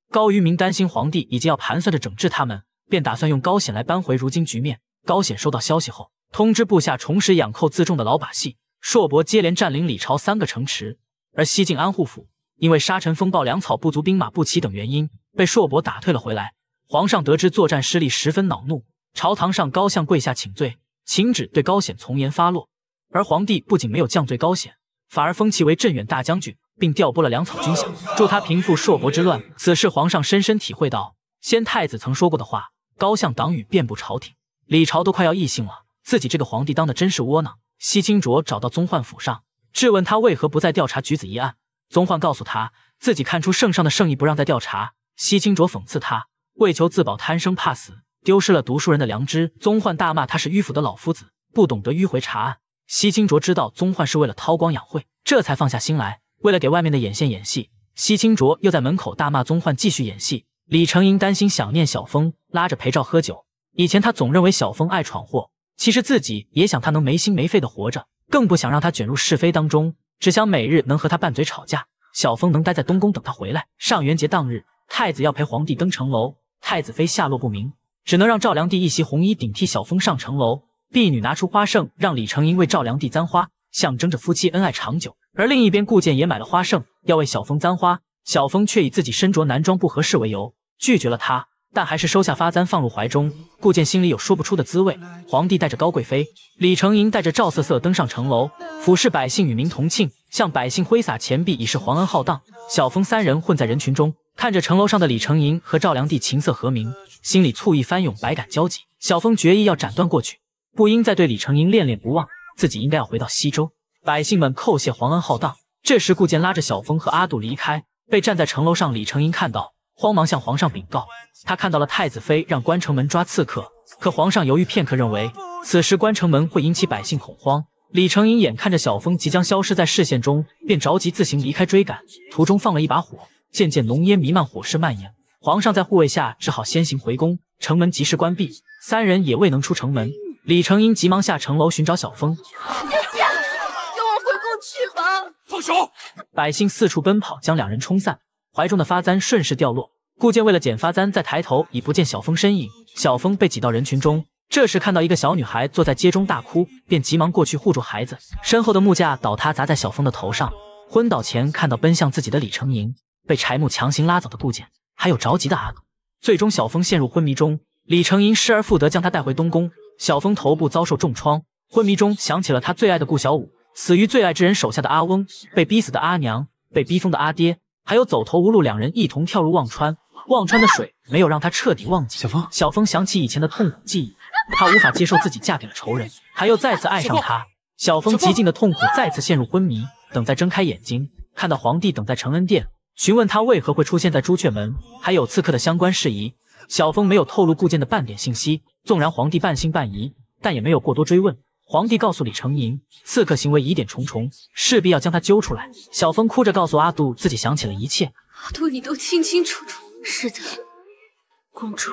高于明担心皇帝已经要盘算着整治他们，便打算用高显来扳回如今局面。高显收到消息后。通知部下重拾养寇自重的老把戏。硕伯接连占领李朝三个城池，而西晋安护府因为沙尘风暴、粮草不足、兵马不齐等原因，被硕伯打退了回来。皇上得知作战失利，十分恼怒，朝堂上高相跪下请罪，秦旨对高显从严发落。而皇帝不仅没有降罪高显，反而封其为镇远大将军，并调拨了粮草军饷，助他平复硕伯之乱。此事，皇上深深体会到先太子曾说过的话：高相党羽遍布朝廷，李朝都快要异姓了。自己这个皇帝当的真是窝囊。西清卓找到宗焕府上，质问他为何不再调查举子一案。宗焕告诉他，自己看出圣上的圣意不让再调查。西清卓讽刺他，为求自保贪生怕死，丢失了读书人的良知。宗焕大骂他是迂腐的老夫子，不懂得迂回查案。西清卓知道宗焕是为了韬光养晦，这才放下心来。为了给外面的眼线演戏，西清卓又在门口大骂宗焕，继续演戏。李成英担心想念小峰，拉着裴照喝酒。以前他总认为小峰爱闯祸。其实自己也想他能没心没肺的活着，更不想让他卷入是非当中，只想每日能和他拌嘴吵架。小风能待在东宫等他回来。上元节当日，太子要陪皇帝登城楼，太子妃下落不明，只能让赵良娣一袭红衣顶替小风上城楼。婢女拿出花圣，让李成英为赵良娣簪花，象征着夫妻恩爱长久。而另一边，顾剑也买了花圣，要为小风簪花，小风却以自己身着男装不合适为由拒绝了他。但还是收下发簪，放入怀中。顾剑心里有说不出的滋味。皇帝带着高贵妃，李成银带着赵瑟瑟登上城楼，俯视百姓，与民同庆，向百姓挥洒钱币，以示皇恩浩荡。小峰三人混在人群中，看着城楼上的李成银和赵良娣琴瑟和鸣，心里醋意翻涌，百感交集。小峰决意要斩断过去，不应再对李成银恋恋不忘。自己应该要回到西周。百姓们叩谢皇恩浩荡。这时，顾剑拉着小峰和阿杜离开，被站在城楼上李成银看到。慌忙向皇上禀告，他看到了太子妃让关城门抓刺客，可皇上犹豫片刻，认为此时关城门会引起百姓恐慌。李成英眼看着小风即将消失在视线中，便着急自行离开追赶，途中放了一把火，渐渐浓烟弥漫，火势蔓延。皇上在护卫下只好先行回宫，城门及时关闭，三人也未能出城门。李成英急忙下城楼寻找小风，跟我回宫去吧。放手！百姓四处奔跑，将两人冲散。怀中的发簪顺势掉落，顾剑为了捡发簪再抬头已不见小峰身影。小峰被挤到人群中，这时看到一个小女孩坐在街中大哭，便急忙过去护住孩子。身后的木架倒塌砸在小峰的头上，昏倒前看到奔向自己的李成银，被柴木强行拉走的顾剑，还有着急的阿哥。最终小峰陷入昏迷中，李成银失而复得，将他带回东宫。小峰头部遭受重创，昏迷中想起了他最爱的顾小五，死于最爱之人手下的阿翁，被逼死的阿娘，被逼疯的阿爹。还有走投无路，两人一同跳入忘川。忘川的水没有让他彻底忘记。小峰，小峰想起以前的痛苦记忆，他无法接受自己嫁给了仇人，他又再次爱上他。小峰极尽的痛苦，再次陷入昏迷。等再睁开眼睛，看到皇帝等在承恩殿，询问他为何会出现在朱雀门，还有刺客的相关事宜。小峰没有透露顾剑的半点信息，纵然皇帝半信半疑，但也没有过多追问。皇帝告诉李成银，刺客行为疑点重重，势必要将他揪出来。小峰哭着告诉阿杜，自己想起了一切。阿杜，你都清清楚楚。是的，公主。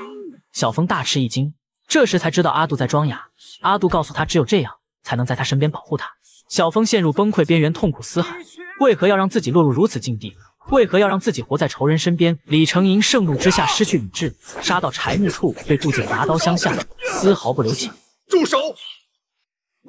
小峰大吃一惊，这时才知道阿杜在装哑。阿杜告诉他，只有这样才能在他身边保护他。小峰陷入崩溃边缘，痛苦嘶喊：为何要让自己落入如此境地？为何要让自己活在仇人身边？李成银盛怒之下失去理智，杀到柴木处，被顾简拿刀相向，丝毫不留情。住手！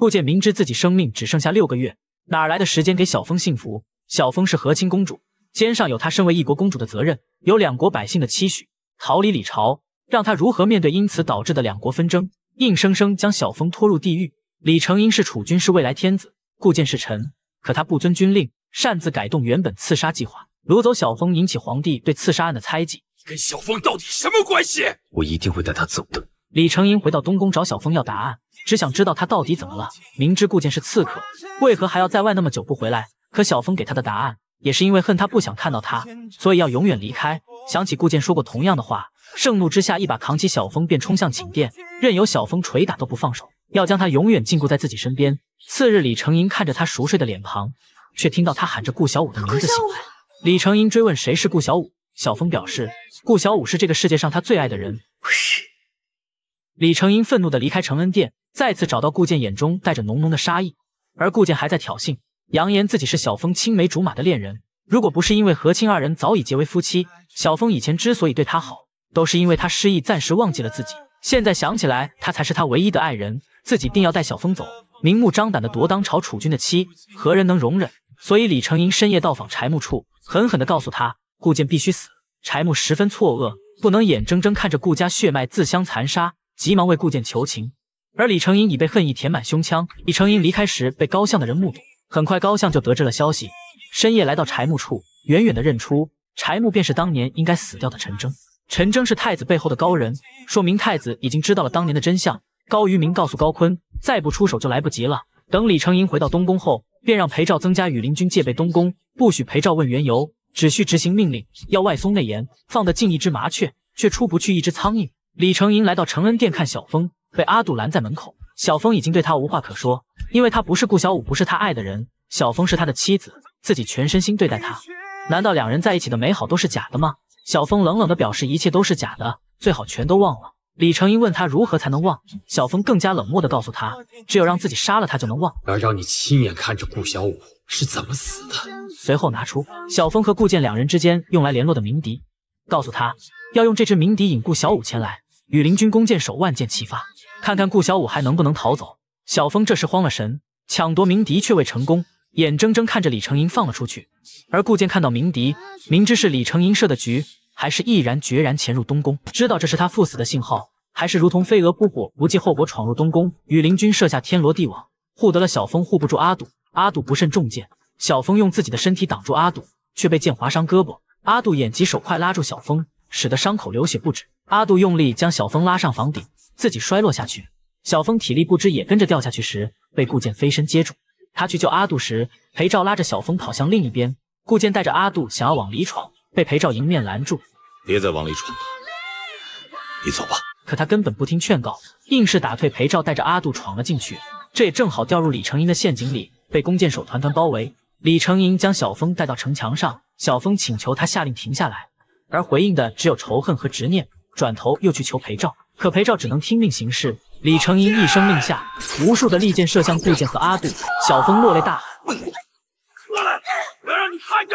顾剑明知自己生命只剩下六个月，哪来的时间给小枫幸福？小枫是和亲公主，肩上有她身为一国公主的责任，有两国百姓的期许。逃离李朝，让他如何面对因此导致的两国纷争？硬生生将小枫拖入地狱。李成英是储君，是未来天子，顾剑是臣，可他不遵军令，擅自改动原本刺杀计划，掳走小枫，引起皇帝对刺杀案的猜忌。你跟小枫到底什么关系？我一定会带他走的。李成英回到东宫找小枫要答案。只想知道他到底怎么了。明知顾剑是刺客，为何还要在外那么久不回来？可小峰给他的答案也是因为恨他，不想看到他，所以要永远离开。想起顾剑说过同样的话，盛怒之下一把扛起小峰，便冲向寝殿，任由小峰捶打都不放手，要将他永远禁锢在自己身边。次日，李成英看着他熟睡的脸庞，却听到他喊着顾小五的名字醒来。李成英追问谁是顾小五，小峰表示顾小五是这个世界上他最爱的人。不是。李成英愤怒地离开承恩殿，再次找到顾剑，眼中带着浓浓的杀意。而顾剑还在挑衅，扬言自己是小峰青梅竹马的恋人。如果不是因为和亲，二人早已结为夫妻。小峰以前之所以对他好，都是因为他失忆，暂时忘记了自己。现在想起来，他才是他唯一的爱人。自己定要带小峰走，明目张胆的夺当朝储君的妻，何人能容忍？所以李成英深夜到访柴木处，狠狠地告诉他，顾剑必须死。柴木十分错愕，不能眼睁睁看着顾家血脉自相残杀。急忙为顾剑求情，而李成英已被恨意填满胸腔。李成英离开时被高相的人目睹，很快高相就得知了消息。深夜来到柴木处，远远的认出柴木便是当年应该死掉的陈征。陈征是太子背后的高人，说明太子已经知道了当年的真相。高于明告诉高坤，再不出手就来不及了。等李成英回到东宫后，便让裴照增加羽林军戒备东宫，不许裴照问缘由，只需执行命令。要外松内严，放得进一只麻雀，却出不去一只苍蝇。李成银来到承恩殿看小峰，被阿杜拦在门口。小峰已经对他无话可说，因为他不是顾小五，不是他爱的人。小峰是他的妻子，自己全身心对待他。难道两人在一起的美好都是假的吗？小峰冷冷的表示，一切都是假的，最好全都忘了。李成英问他如何才能忘，小峰更加冷漠的告诉他，只有让自己杀了他就能忘。要让你亲眼看着顾小五是怎么死的。随后拿出小峰和顾剑两人之间用来联络的鸣笛，告诉他要用这只鸣笛引顾小五前来。羽林军弓箭手万箭齐发，看看顾小五还能不能逃走。小峰这时慌了神，抢夺鸣笛却未成功，眼睁睁看着李成英放了出去。而顾剑看到鸣笛，明知是李成英设的局，还是毅然决然潜入东宫，知道这是他赴死的信号，还是如同飞蛾扑火，不计后果闯入东宫。羽林军设下天罗地网，护得了小峰，护不住阿杜。阿杜不慎中箭，小峰用自己的身体挡住阿杜，却被剑划伤胳膊。阿杜眼疾手快拉住小峰，使得伤口流血不止。阿杜用力将小峰拉上房顶，自己摔落下去。小峰体力不支也跟着掉下去时，被顾剑飞身接住。他去救阿杜时，裴照拉着小峰跑向另一边。顾剑带着阿杜想要往里闯，被裴照迎面拦住：“别再往里闯了，你走吧。”可他根本不听劝告，硬是打退裴照，带着阿杜闯了进去。这也正好掉入李成英的陷阱里，被弓箭手团团包围。李成英将小峰带到城墙上，小峰请求他下令停下来，而回应的只有仇恨和执念。转头又去求裴照，可裴照只能听命行事。李成英一声令下，无数的利箭射向顾剑和阿杜。小风落泪大喊：“过来，我让你看着！”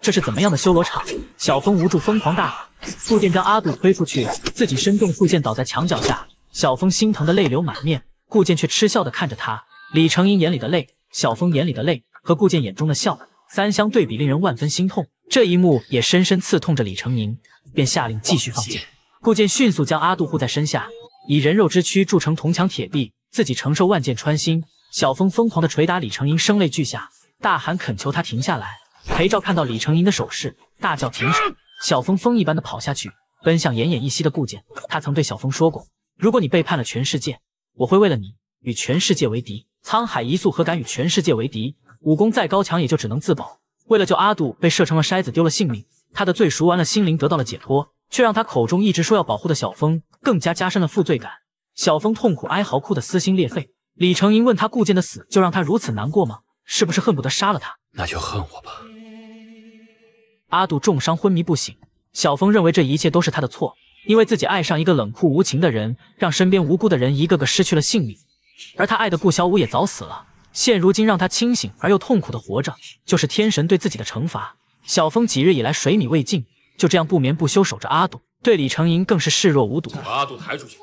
这是怎么样的修罗场？小风无助疯狂大喊。顾剑将阿杜推出去，自己身中数箭，倒在墙脚下。小风心疼的泪流满面，顾剑却嗤笑的看着他。李成英眼里的泪，小峰眼里的泪，和顾剑眼中的笑，三相对比，令人万分心痛。这一幕也深深刺痛着李成英。便下令继续放箭，顾剑迅速将阿杜护在身下，以人肉之躯铸成铜墙铁壁，自己承受万箭穿心。小峰疯狂地捶打李成英，声泪俱下，大喊恳求他停下来。裴照看到李成英的手势，大叫停止。小峰疯一般的跑下去，奔向奄奄一息的顾剑。他曾对小峰说过：“如果你背叛了全世界，我会为了你与全世界为敌。”沧海一粟何敢与全世界为敌？武功再高强，也就只能自保。为了救阿杜，被射成了筛子，丢了性命。他的罪赎完了，心灵得到了解脱，却让他口中一直说要保护的小峰更加加深了负罪感。小峰痛苦哀嚎，哭得撕心裂肺。李成英问他，顾剑的死就让他如此难过吗？是不是恨不得杀了他？那就恨我吧。阿杜重伤昏迷不醒，小峰认为这一切都是他的错，因为自己爱上一个冷酷无情的人，让身边无辜的人一个个失去了性命，而他爱的顾小五也早死了。现如今让他清醒而又痛苦的活着，就是天神对自己的惩罚。小峰几日以来水米未进，就这样不眠不休守着阿杜，对李成银更是视若无睹。把阿杜抬出去，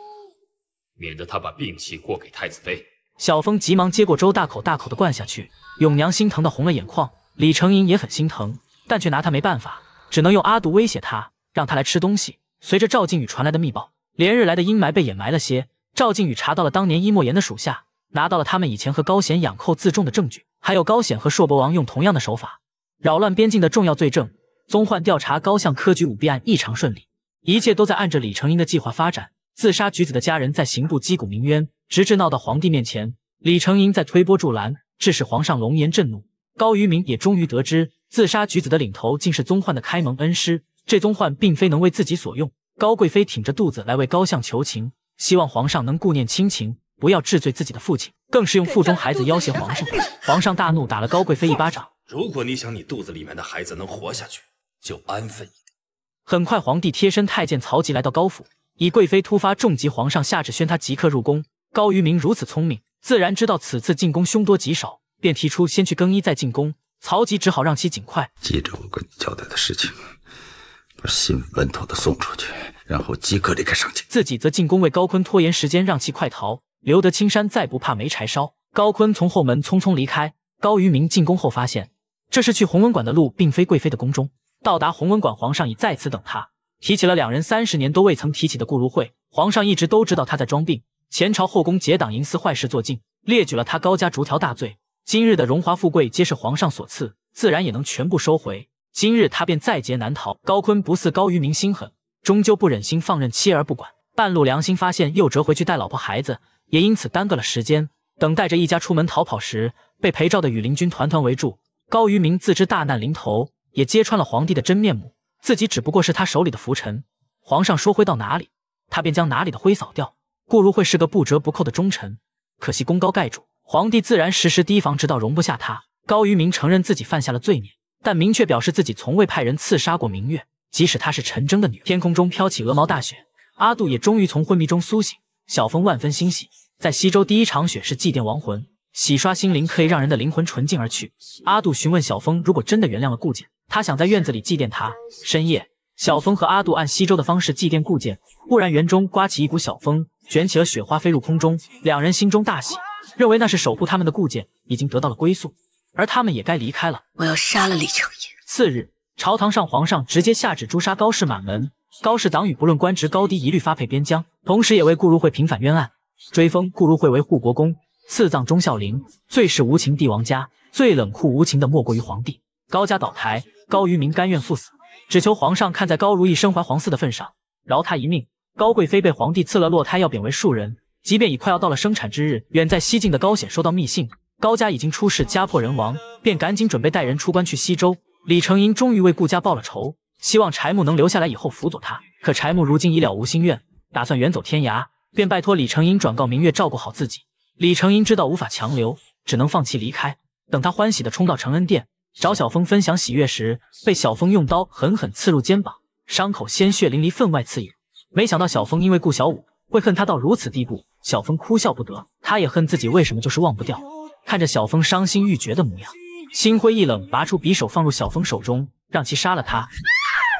免得他把病气过给太子妃。小峰急忙接过粥，大口大口的灌下去。永娘心疼的红了眼眶，李成银也很心疼，但却拿他没办法，只能用阿杜威胁他，让他来吃东西。随着赵靖宇传来的密报，连日来的阴霾被掩埋了些。赵靖宇查到了当年伊莫言的属下，拿到了他们以前和高显养寇自重的证据，还有高显和硕博王用同样的手法。扰乱边境的重要罪证，宗焕调查高相科举舞弊案异常顺利，一切都在按着李成英的计划发展。自杀举子的家人在刑部击鼓鸣冤，直至闹到皇帝面前。李成英在推波助澜，致使皇上龙颜震怒。高余民也终于得知，自杀举子的领头竟是宗焕的开蒙恩师。这宗焕并非能为自己所用。高贵妃挺着肚子来为高相求情，希望皇上能顾念亲情，不要治罪自己的父亲，更是用腹中孩子要挟皇上。皇上大怒，打了高贵妃一巴掌。如果你想你肚子里面的孩子能活下去，就安分一点。很快，皇帝贴身太监曹吉来到高府，以贵妃突发重疾，皇上下旨宣他即刻入宫。高余明如此聪明，自然知道此次进宫凶多吉少，便提出先去更衣再进宫。曹吉只好让其尽快记着我跟你交代的事情，把信稳妥的送出去，然后即刻离开上京。自己则进宫为高坤拖延时间，让其快逃，留得青山再不怕没柴烧。高坤从后门匆匆离开。高余明进宫后发现。这是去弘文馆的路，并非贵妃的宫中。到达弘文馆，皇上已在此等他，提起了两人三十年都未曾提起的顾如慧。皇上一直都知道他在装病，前朝后宫结党营私，坏事做尽，列举了他高家逐条大罪。今日的荣华富贵皆是皇上所赐，自然也能全部收回。今日他便在劫难逃。高坤不似高于明心狠，终究不忍心放任妻儿不管，半路良心发现，又折回去带老婆孩子，也因此耽搁了时间。等带着一家出门逃跑时，被陪照的羽林军团团围住。高于明自知大难临头，也揭穿了皇帝的真面目，自己只不过是他手里的浮尘。皇上说灰到哪里，他便将哪里的灰扫掉。顾如慧是个不折不扣的忠臣，可惜功高盖主，皇帝自然时时提防，直到容不下他。高于明承认自己犯下了罪孽，但明确表示自己从未派人刺杀过明月，即使她是陈征的女儿。天空中飘起鹅毛大雪，阿杜也终于从昏迷中苏醒，小峰万分欣喜。在西周，第一场雪是祭奠亡魂。洗刷心灵可以让人的灵魂纯净而去。阿杜询问小峰：“如果真的原谅了顾剑，他想在院子里祭奠他。”深夜，小峰和阿杜按西周的方式祭奠顾剑。忽然，园中刮起一股小风，卷起了雪花飞入空中，两人心中大喜，认为那是守护他们的顾剑已经得到了归宿，而他们也该离开了。我要杀了李成炎。次日，朝堂上，皇上直接下旨诛杀高氏满门，高氏党羽不论官职高低，一律发配边疆，同时也为顾如晦平反冤案，追封顾如晦为护国公。赐葬忠孝陵，最是无情帝王家。最冷酷无情的莫过于皇帝。高家倒台，高于明甘愿赴死，只求皇上看在高如意身怀皇嗣的份上，饶他一命。高贵妃被皇帝赐了落胎，要贬为庶人。即便已快要到了生产之日，远在西晋的高显收到密信，高家已经出事，家破人亡，便赶紧准备带人出关去西周。李成英终于为顾家报了仇，希望柴木能留下来，以后辅佐他。可柴木如今已了无心愿，打算远走天涯，便拜托李成英转告明月，照顾好自己。李成英知道无法强留，只能放弃离开。等他欢喜地冲到承恩殿找小峰分享喜悦时，被小峰用刀狠狠刺入肩膀，伤口鲜血淋漓，分外刺眼。没想到小峰因为顾小五会恨他到如此地步，小峰哭笑不得，他也恨自己为什么就是忘不掉。看着小峰伤心欲绝的模样，心灰意冷，拔出匕首放入小峰手中，让其杀了他。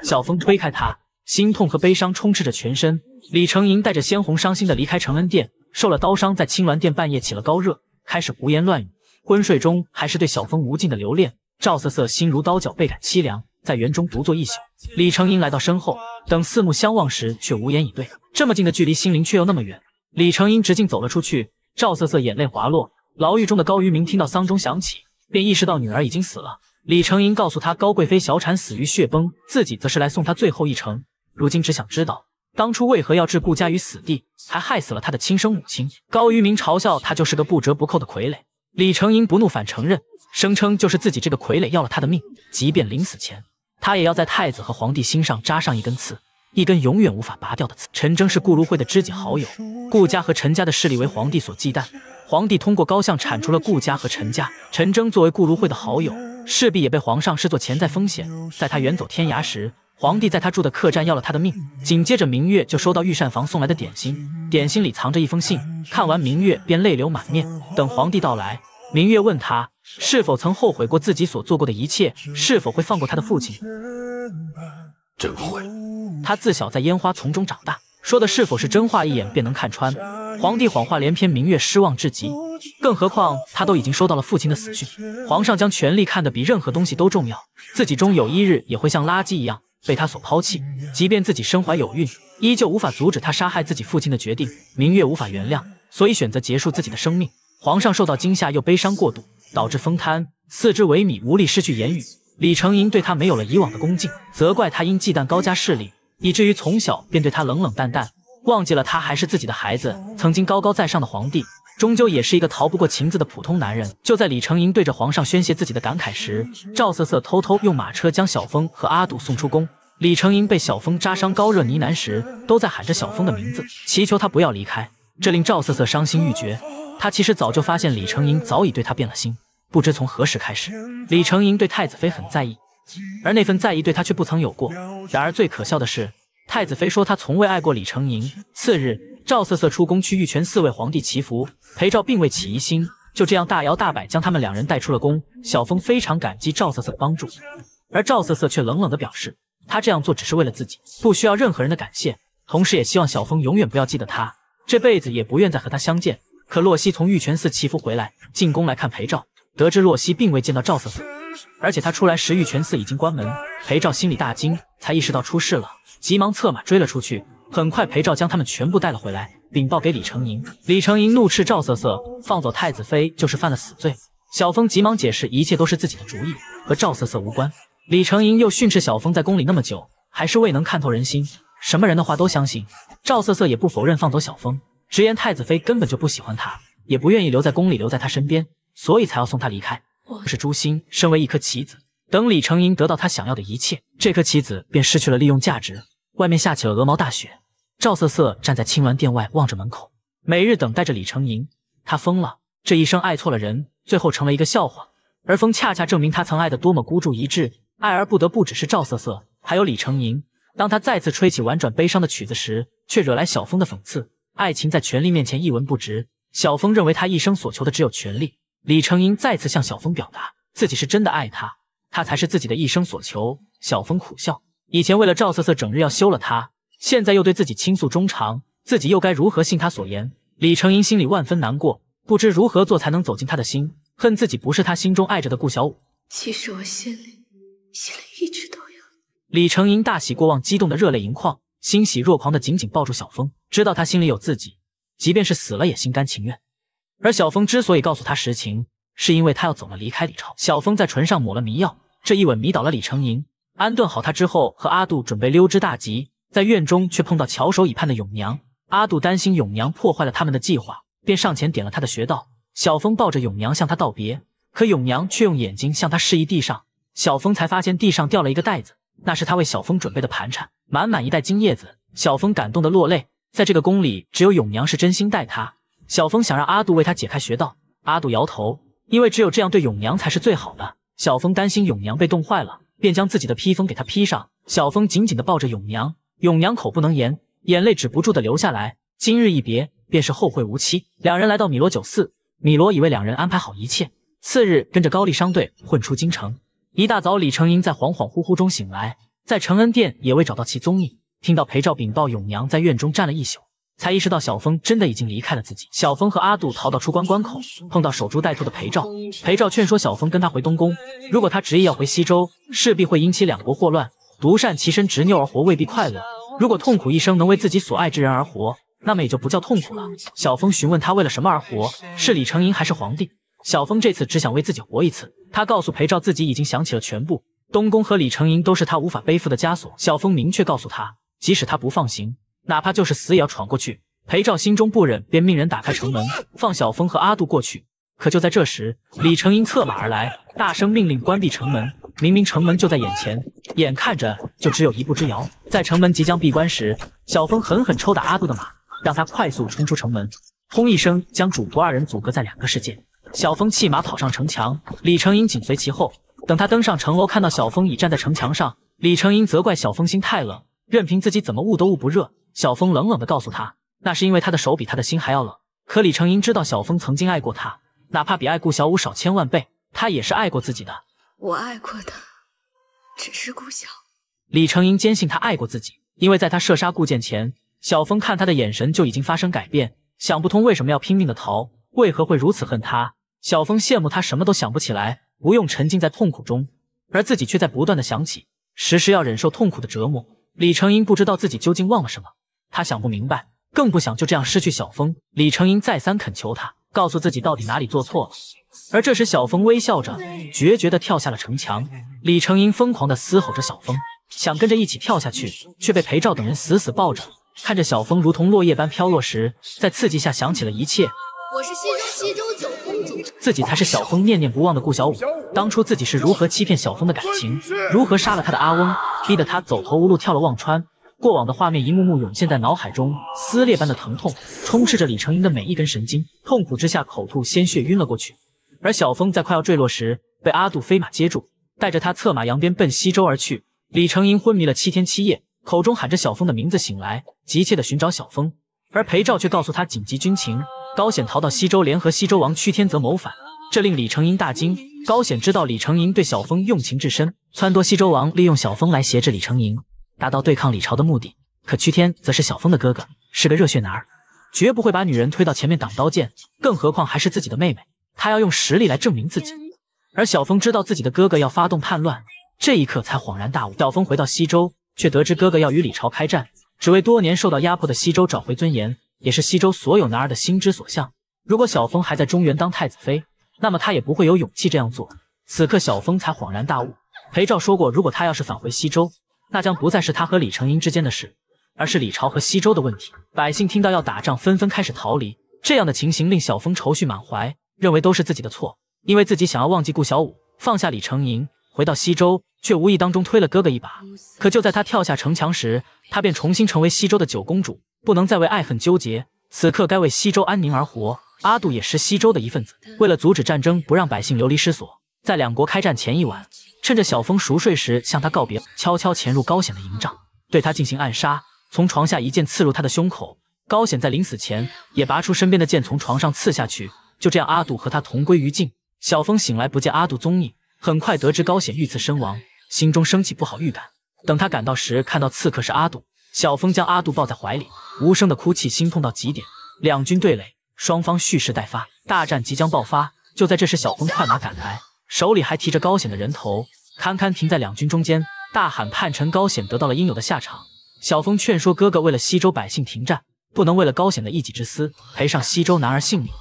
小峰推开他，心痛和悲伤充斥着全身。李成银带着鲜红伤心地离开承恩殿。受了刀伤，在青鸾殿半夜起了高热，开始胡言乱语。昏睡中还是对小峰无尽的留恋。赵瑟瑟心如刀绞，倍感凄凉，在园中独坐一宿。李成英来到身后，等四目相望时，却无言以对。这么近的距离，心灵却又那么远。李成英直径走了出去。赵瑟瑟眼泪滑落。牢狱中的高于明听到丧钟响起，便意识到女儿已经死了。李成英告诉他，高贵妃小产死于血崩，自己则是来送她最后一程。如今只想知道。当初为何要置顾家于死地，还害死了他的亲生母亲？高于明嘲笑他就是个不折不扣的傀儡。李成英不怒反承认，声称就是自己这个傀儡要了他的命。即便临死前，他也要在太子和皇帝心上扎上一根刺，一根永远无法拔掉的刺。陈征是顾如慧的知己好友，顾家和陈家的势力为皇帝所忌惮。皇帝通过高相铲除了顾家和陈家，陈征作为顾如慧的好友，势必也被皇上视作潜在风险。在他远走天涯时。皇帝在他住的客栈要了他的命。紧接着，明月就收到御膳房送来的点心，点心里藏着一封信。看完，明月便泪流满面。等皇帝到来，明月问他是否曾后悔过自己所做过的一切，是否会放过他的父亲。真会。他自小在烟花丛中长大，说的是否是真话，一眼便能看穿。皇帝谎话连篇，明月失望至极。更何况，他都已经收到了父亲的死讯。皇上将权力看得比任何东西都重要，自己终有一日也会像垃圾一样。被他所抛弃，即便自己身怀有孕，依旧无法阻止他杀害自己父亲的决定。明月无法原谅，所以选择结束自己的生命。皇上受到惊吓又悲伤过度，导致风瘫，四肢萎靡无力，失去言语。李成鄞对他没有了以往的恭敬，责怪他因忌惮高家势力，以至于从小便对他冷冷淡淡，忘记了他还是自己的孩子，曾经高高在上的皇帝。终究也是一个逃不过情字的普通男人。就在李成鄞对着皇上宣泄自己的感慨时，赵瑟瑟偷偷用马车将小风和阿杜送出宫。李成鄞被小风扎伤，高热呢喃时，都在喊着小风的名字，祈求他不要离开。这令赵瑟瑟伤心欲绝。她其实早就发现李成鄞早已对她变了心。不知从何时开始，李成鄞对太子妃很在意，而那份在意对他却不曾有过。然而最可笑的是，太子妃说她从未爱过李成英。次日。赵瑟瑟出宫去玉泉寺为皇帝祈福，裴照并未起疑心，就这样大摇大摆将他们两人带出了宫。小峰非常感激赵瑟瑟的帮助，而赵瑟瑟却冷冷的表示，他这样做只是为了自己，不需要任何人的感谢，同时也希望小峰永远不要记得他，这辈子也不愿再和他相见。可洛西从玉泉寺祈福回来，进宫来看裴照，得知洛西并未见到赵瑟瑟，而且他出来时玉泉寺已经关门，裴照心里大惊，才意识到出事了，急忙策马追了出去。很快，裴照将他们全部带了回来，禀报给李成银。李成银怒斥赵瑟瑟放走太子妃就是犯了死罪。小峰急忙解释，一切都是自己的主意，和赵瑟瑟无关。李成银又训斥小峰在宫里那么久，还是未能看透人心，什么人的话都相信。赵瑟瑟也不否认放走小峰，直言太子妃根本就不喜欢他，也不愿意留在宫里留在他身边，所以才要送他离开。可是朱心，身为一颗棋子，等李成银得到他想要的一切，这颗棋子便失去了利用价值。外面下起了鹅毛大雪，赵瑟瑟站在青鸾殿外望着门口，每日等待着李成银。他疯了，这一生爱错了人，最后成了一个笑话。而风恰恰证明他曾爱的多么孤注一掷，爱而不得不只是赵瑟瑟，还有李成银。当他再次吹起婉转悲伤的曲子时，却惹来小风的讽刺：爱情在权力面前一文不值。小风认为他一生所求的只有权力。李成银再次向小风表达自己是真的爱他，他才是自己的一生所求。小风苦笑。以前为了赵瑟瑟，整日要休了他，现在又对自己倾诉衷肠，自己又该如何信他所言？李成英心里万分难过，不知如何做才能走进他的心，恨自己不是他心中爱着的顾小五。其实我心里心里一直都有。李成英大喜过望，激动的热泪盈眶，欣喜若狂的紧紧抱住小峰，知道他心里有自己，即便是死了也心甘情愿。而小峰之所以告诉他实情，是因为他要走了，离开李超。小峰在唇上抹了迷药，这一吻迷倒了李成英。安顿好他之后，和阿杜准备溜之大吉，在院中却碰到翘首以盼的永娘。阿杜担心永娘破坏了他们的计划，便上前点了他的穴道。小峰抱着永娘向他道别，可永娘却用眼睛向他示意地上。小峰才发现地上掉了一个袋子，那是他为小峰准备的盘缠，满满一袋金叶子。小峰感动的落泪，在这个宫里，只有永娘是真心待他。小峰想让阿杜为他解开穴道，阿杜摇头，因为只有这样对永娘才是最好的。小峰担心永娘被冻坏了。便将自己的披风给他披上，小风紧紧地抱着永娘，永娘口不能言，眼泪止不住地流下来。今日一别，便是后会无期。两人来到米罗酒肆，米罗已为两人安排好一切。次日跟着高丽商队混出京城。一大早，李成英在恍恍惚惚中醒来，在承恩殿也未找到其踪影，听到裴照禀报，永娘在院中站了一宿。才意识到小峰真的已经离开了自己。小峰和阿杜逃到出关关口，碰到守株待兔的裴照。裴照劝说小峰跟他回东宫，如果他执意要回西周，势必会引起两国祸乱，独善其身，执拗而活未必快乐。如果痛苦一生能为自己所爱之人而活，那么也就不叫痛苦了。小峰询问他为了什么而活，是李成银还是皇帝？小峰这次只想为自己活一次。他告诉裴照自己已经想起了全部，东宫和李成银都是他无法背负的枷锁。小峰明确告诉他，即使他不放行。哪怕就是死也要闯过去。裴照心中不忍，便命人打开城门，放小风和阿杜过去。可就在这时，李成英策马而来，大声命令关闭城门。明明城门就在眼前，眼看着就只有一步之遥。在城门即将闭关时，小峰狠狠抽打阿杜的马，让他快速冲出城门。轰一声，将主仆二人阻隔在两个世界。小峰弃马跑上城墙，李成英紧随其后。等他登上城楼，看到小峰已站在城墙上，李成英责怪小峰心太冷，任凭自己怎么捂都捂不热。小峰冷冷地告诉他：“那是因为他的手比他的心还要冷。”可李成英知道，小峰曾经爱过他，哪怕比爱顾小五少千万倍，他也是爱过自己的。我爱过的只是顾小。李成英坚信他爱过自己，因为在他射杀顾剑前，小峰看他的眼神就已经发生改变。想不通为什么要拼命的逃，为何会如此恨他？小峰羡慕他什么都想不起来，不用沉浸在痛苦中，而自己却在不断的想起，时时要忍受痛苦的折磨。李成英不知道自己究竟忘了什么。他想不明白，更不想就这样失去小峰。李成英再三恳求他，告诉自己到底哪里做错了。而这时，小峰微笑着，决绝地跳下了城墙。李成英疯狂地嘶吼着：“小峰，想跟着一起跳下去，却被裴照等人死死抱着。”看着小峰如同落叶般飘落时，在刺激下想起了一切。我是西周西周九公主，自己才是小峰念念不忘的顾小五。当初自己是如何欺骗小峰的感情，如何杀了他的阿翁，逼得他走投无路跳了忘川。过往的画面一幕幕涌现在脑海中，撕裂般的疼痛充斥着李成英的每一根神经，痛苦之下口吐鲜血，晕了过去。而小峰在快要坠落时，被阿杜飞马接住，带着他策马扬鞭奔西周而去。李成英昏迷了七天七夜，口中喊着小峰的名字醒来，急切地寻找小峰。而裴照却告诉他紧急军情：高显逃到西周，联合西周王屈天泽谋反。这令李成英大惊。高显知道李成英对小峰用情至深，撺掇西周王利用小峰来挟制李成英。达到对抗李朝的目的，可屈天则是小峰的哥哥，是个热血男儿，绝不会把女人推到前面挡刀剑，更何况还是自己的妹妹。他要用实力来证明自己。而小峰知道自己的哥哥要发动叛乱，这一刻才恍然大悟。小峰回到西周，却得知哥哥要与李朝开战，只为多年受到压迫的西周找回尊严，也是西周所有男儿的心之所向。如果小峰还在中原当太子妃，那么他也不会有勇气这样做。此刻小峰才恍然大悟，裴照说过，如果他要是返回西周。那将不再是他和李成英之间的事，而是李朝和西周的问题。百姓听到要打仗，纷纷开始逃离。这样的情形令小峰愁绪满怀，认为都是自己的错，因为自己想要忘记顾小五，放下李成英，回到西周，却无意当中推了哥哥一把。可就在他跳下城墙时，他便重新成为西周的九公主，不能再为爱恨纠结。此刻该为西周安宁而活。阿杜也是西周的一份子，为了阻止战争，不让百姓流离失所。在两国开战前一晚，趁着小峰熟睡时向他告别，悄悄潜入高显的营帐，对他进行暗杀，从床下一剑刺入他的胸口。高显在临死前也拔出身边的剑，从床上刺下去。就这样，阿杜和他同归于尽。小峰醒来不见阿杜踪影，很快得知高显遇刺身亡，心中升起不好预感。等他赶到时，看到刺客是阿杜。小峰将阿杜抱在怀里，无声的哭泣，心痛到极点。两军对垒，双方蓄势待发，大战即将爆发。就在这时，小峰快马赶来。手里还提着高显的人头，堪堪停在两军中间，大喊叛臣高显得到了应有的下场。小峰劝说哥哥，为了西周百姓停战，不能为了高显的一己之私，赔上西周男儿性命。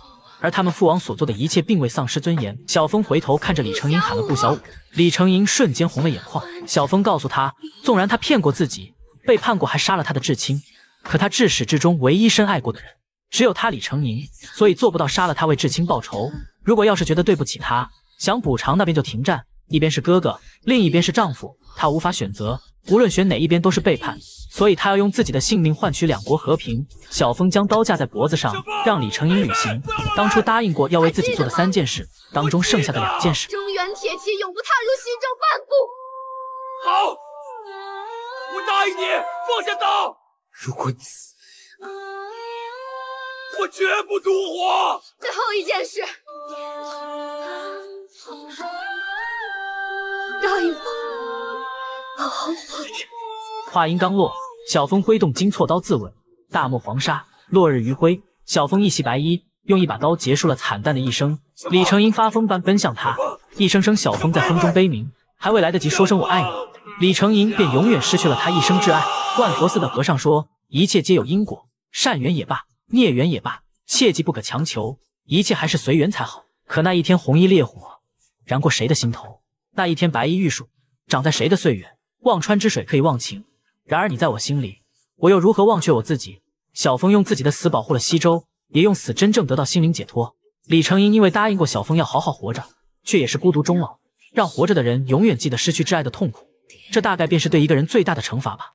而他们父王所做的一切，并未丧失尊严。小峰回头看着李成英，喊了顾小五。李成英瞬间红了眼眶。小峰告诉他，纵然他骗过自己，背叛过，还杀了他的至亲，可他至始至终唯一深爱过的人，只有他李成英，所以做不到杀了他为至亲报仇。如果要是觉得对不起他。想补偿那边就停战，一边是哥哥，另一边是丈夫，她无法选择，无论选哪一边都是背叛，所以她要用自己的性命换取两国和平。小峰将刀架在脖子上，让李成英履行当初答应过要为自己做的三件事当中剩下的两件事。中原铁骑永不踏入西中半步。好，我答应你，放下刀。如果你死，我绝不独活。最后一件事。答应我，好好活着。话音刚落，小风挥动金错刀自刎。大漠黄沙，落日余晖，小风一袭白衣，用一把刀结束了惨淡的一生。李成英发疯般奔向他，一声声小风在风中悲鸣，还未来得及说声我爱你，李成英便永远失去了他一生挚爱。万佛寺的和尚说，一切皆有因果，善缘也罢，孽缘也罢，切记不可强求，一切还是随缘才好。可那一天，红衣烈火。燃过谁的心头？那一天，白衣玉树长在谁的岁月？忘川之水可以忘情，然而你在我心里，我又如何忘却我自己？小风用自己的死保护了西周，也用死真正得到心灵解脱。李成英因为答应过小风要好好活着，却也是孤独终老，让活着的人永远记得失去挚爱的痛苦。这大概便是对一个人最大的惩罚吧。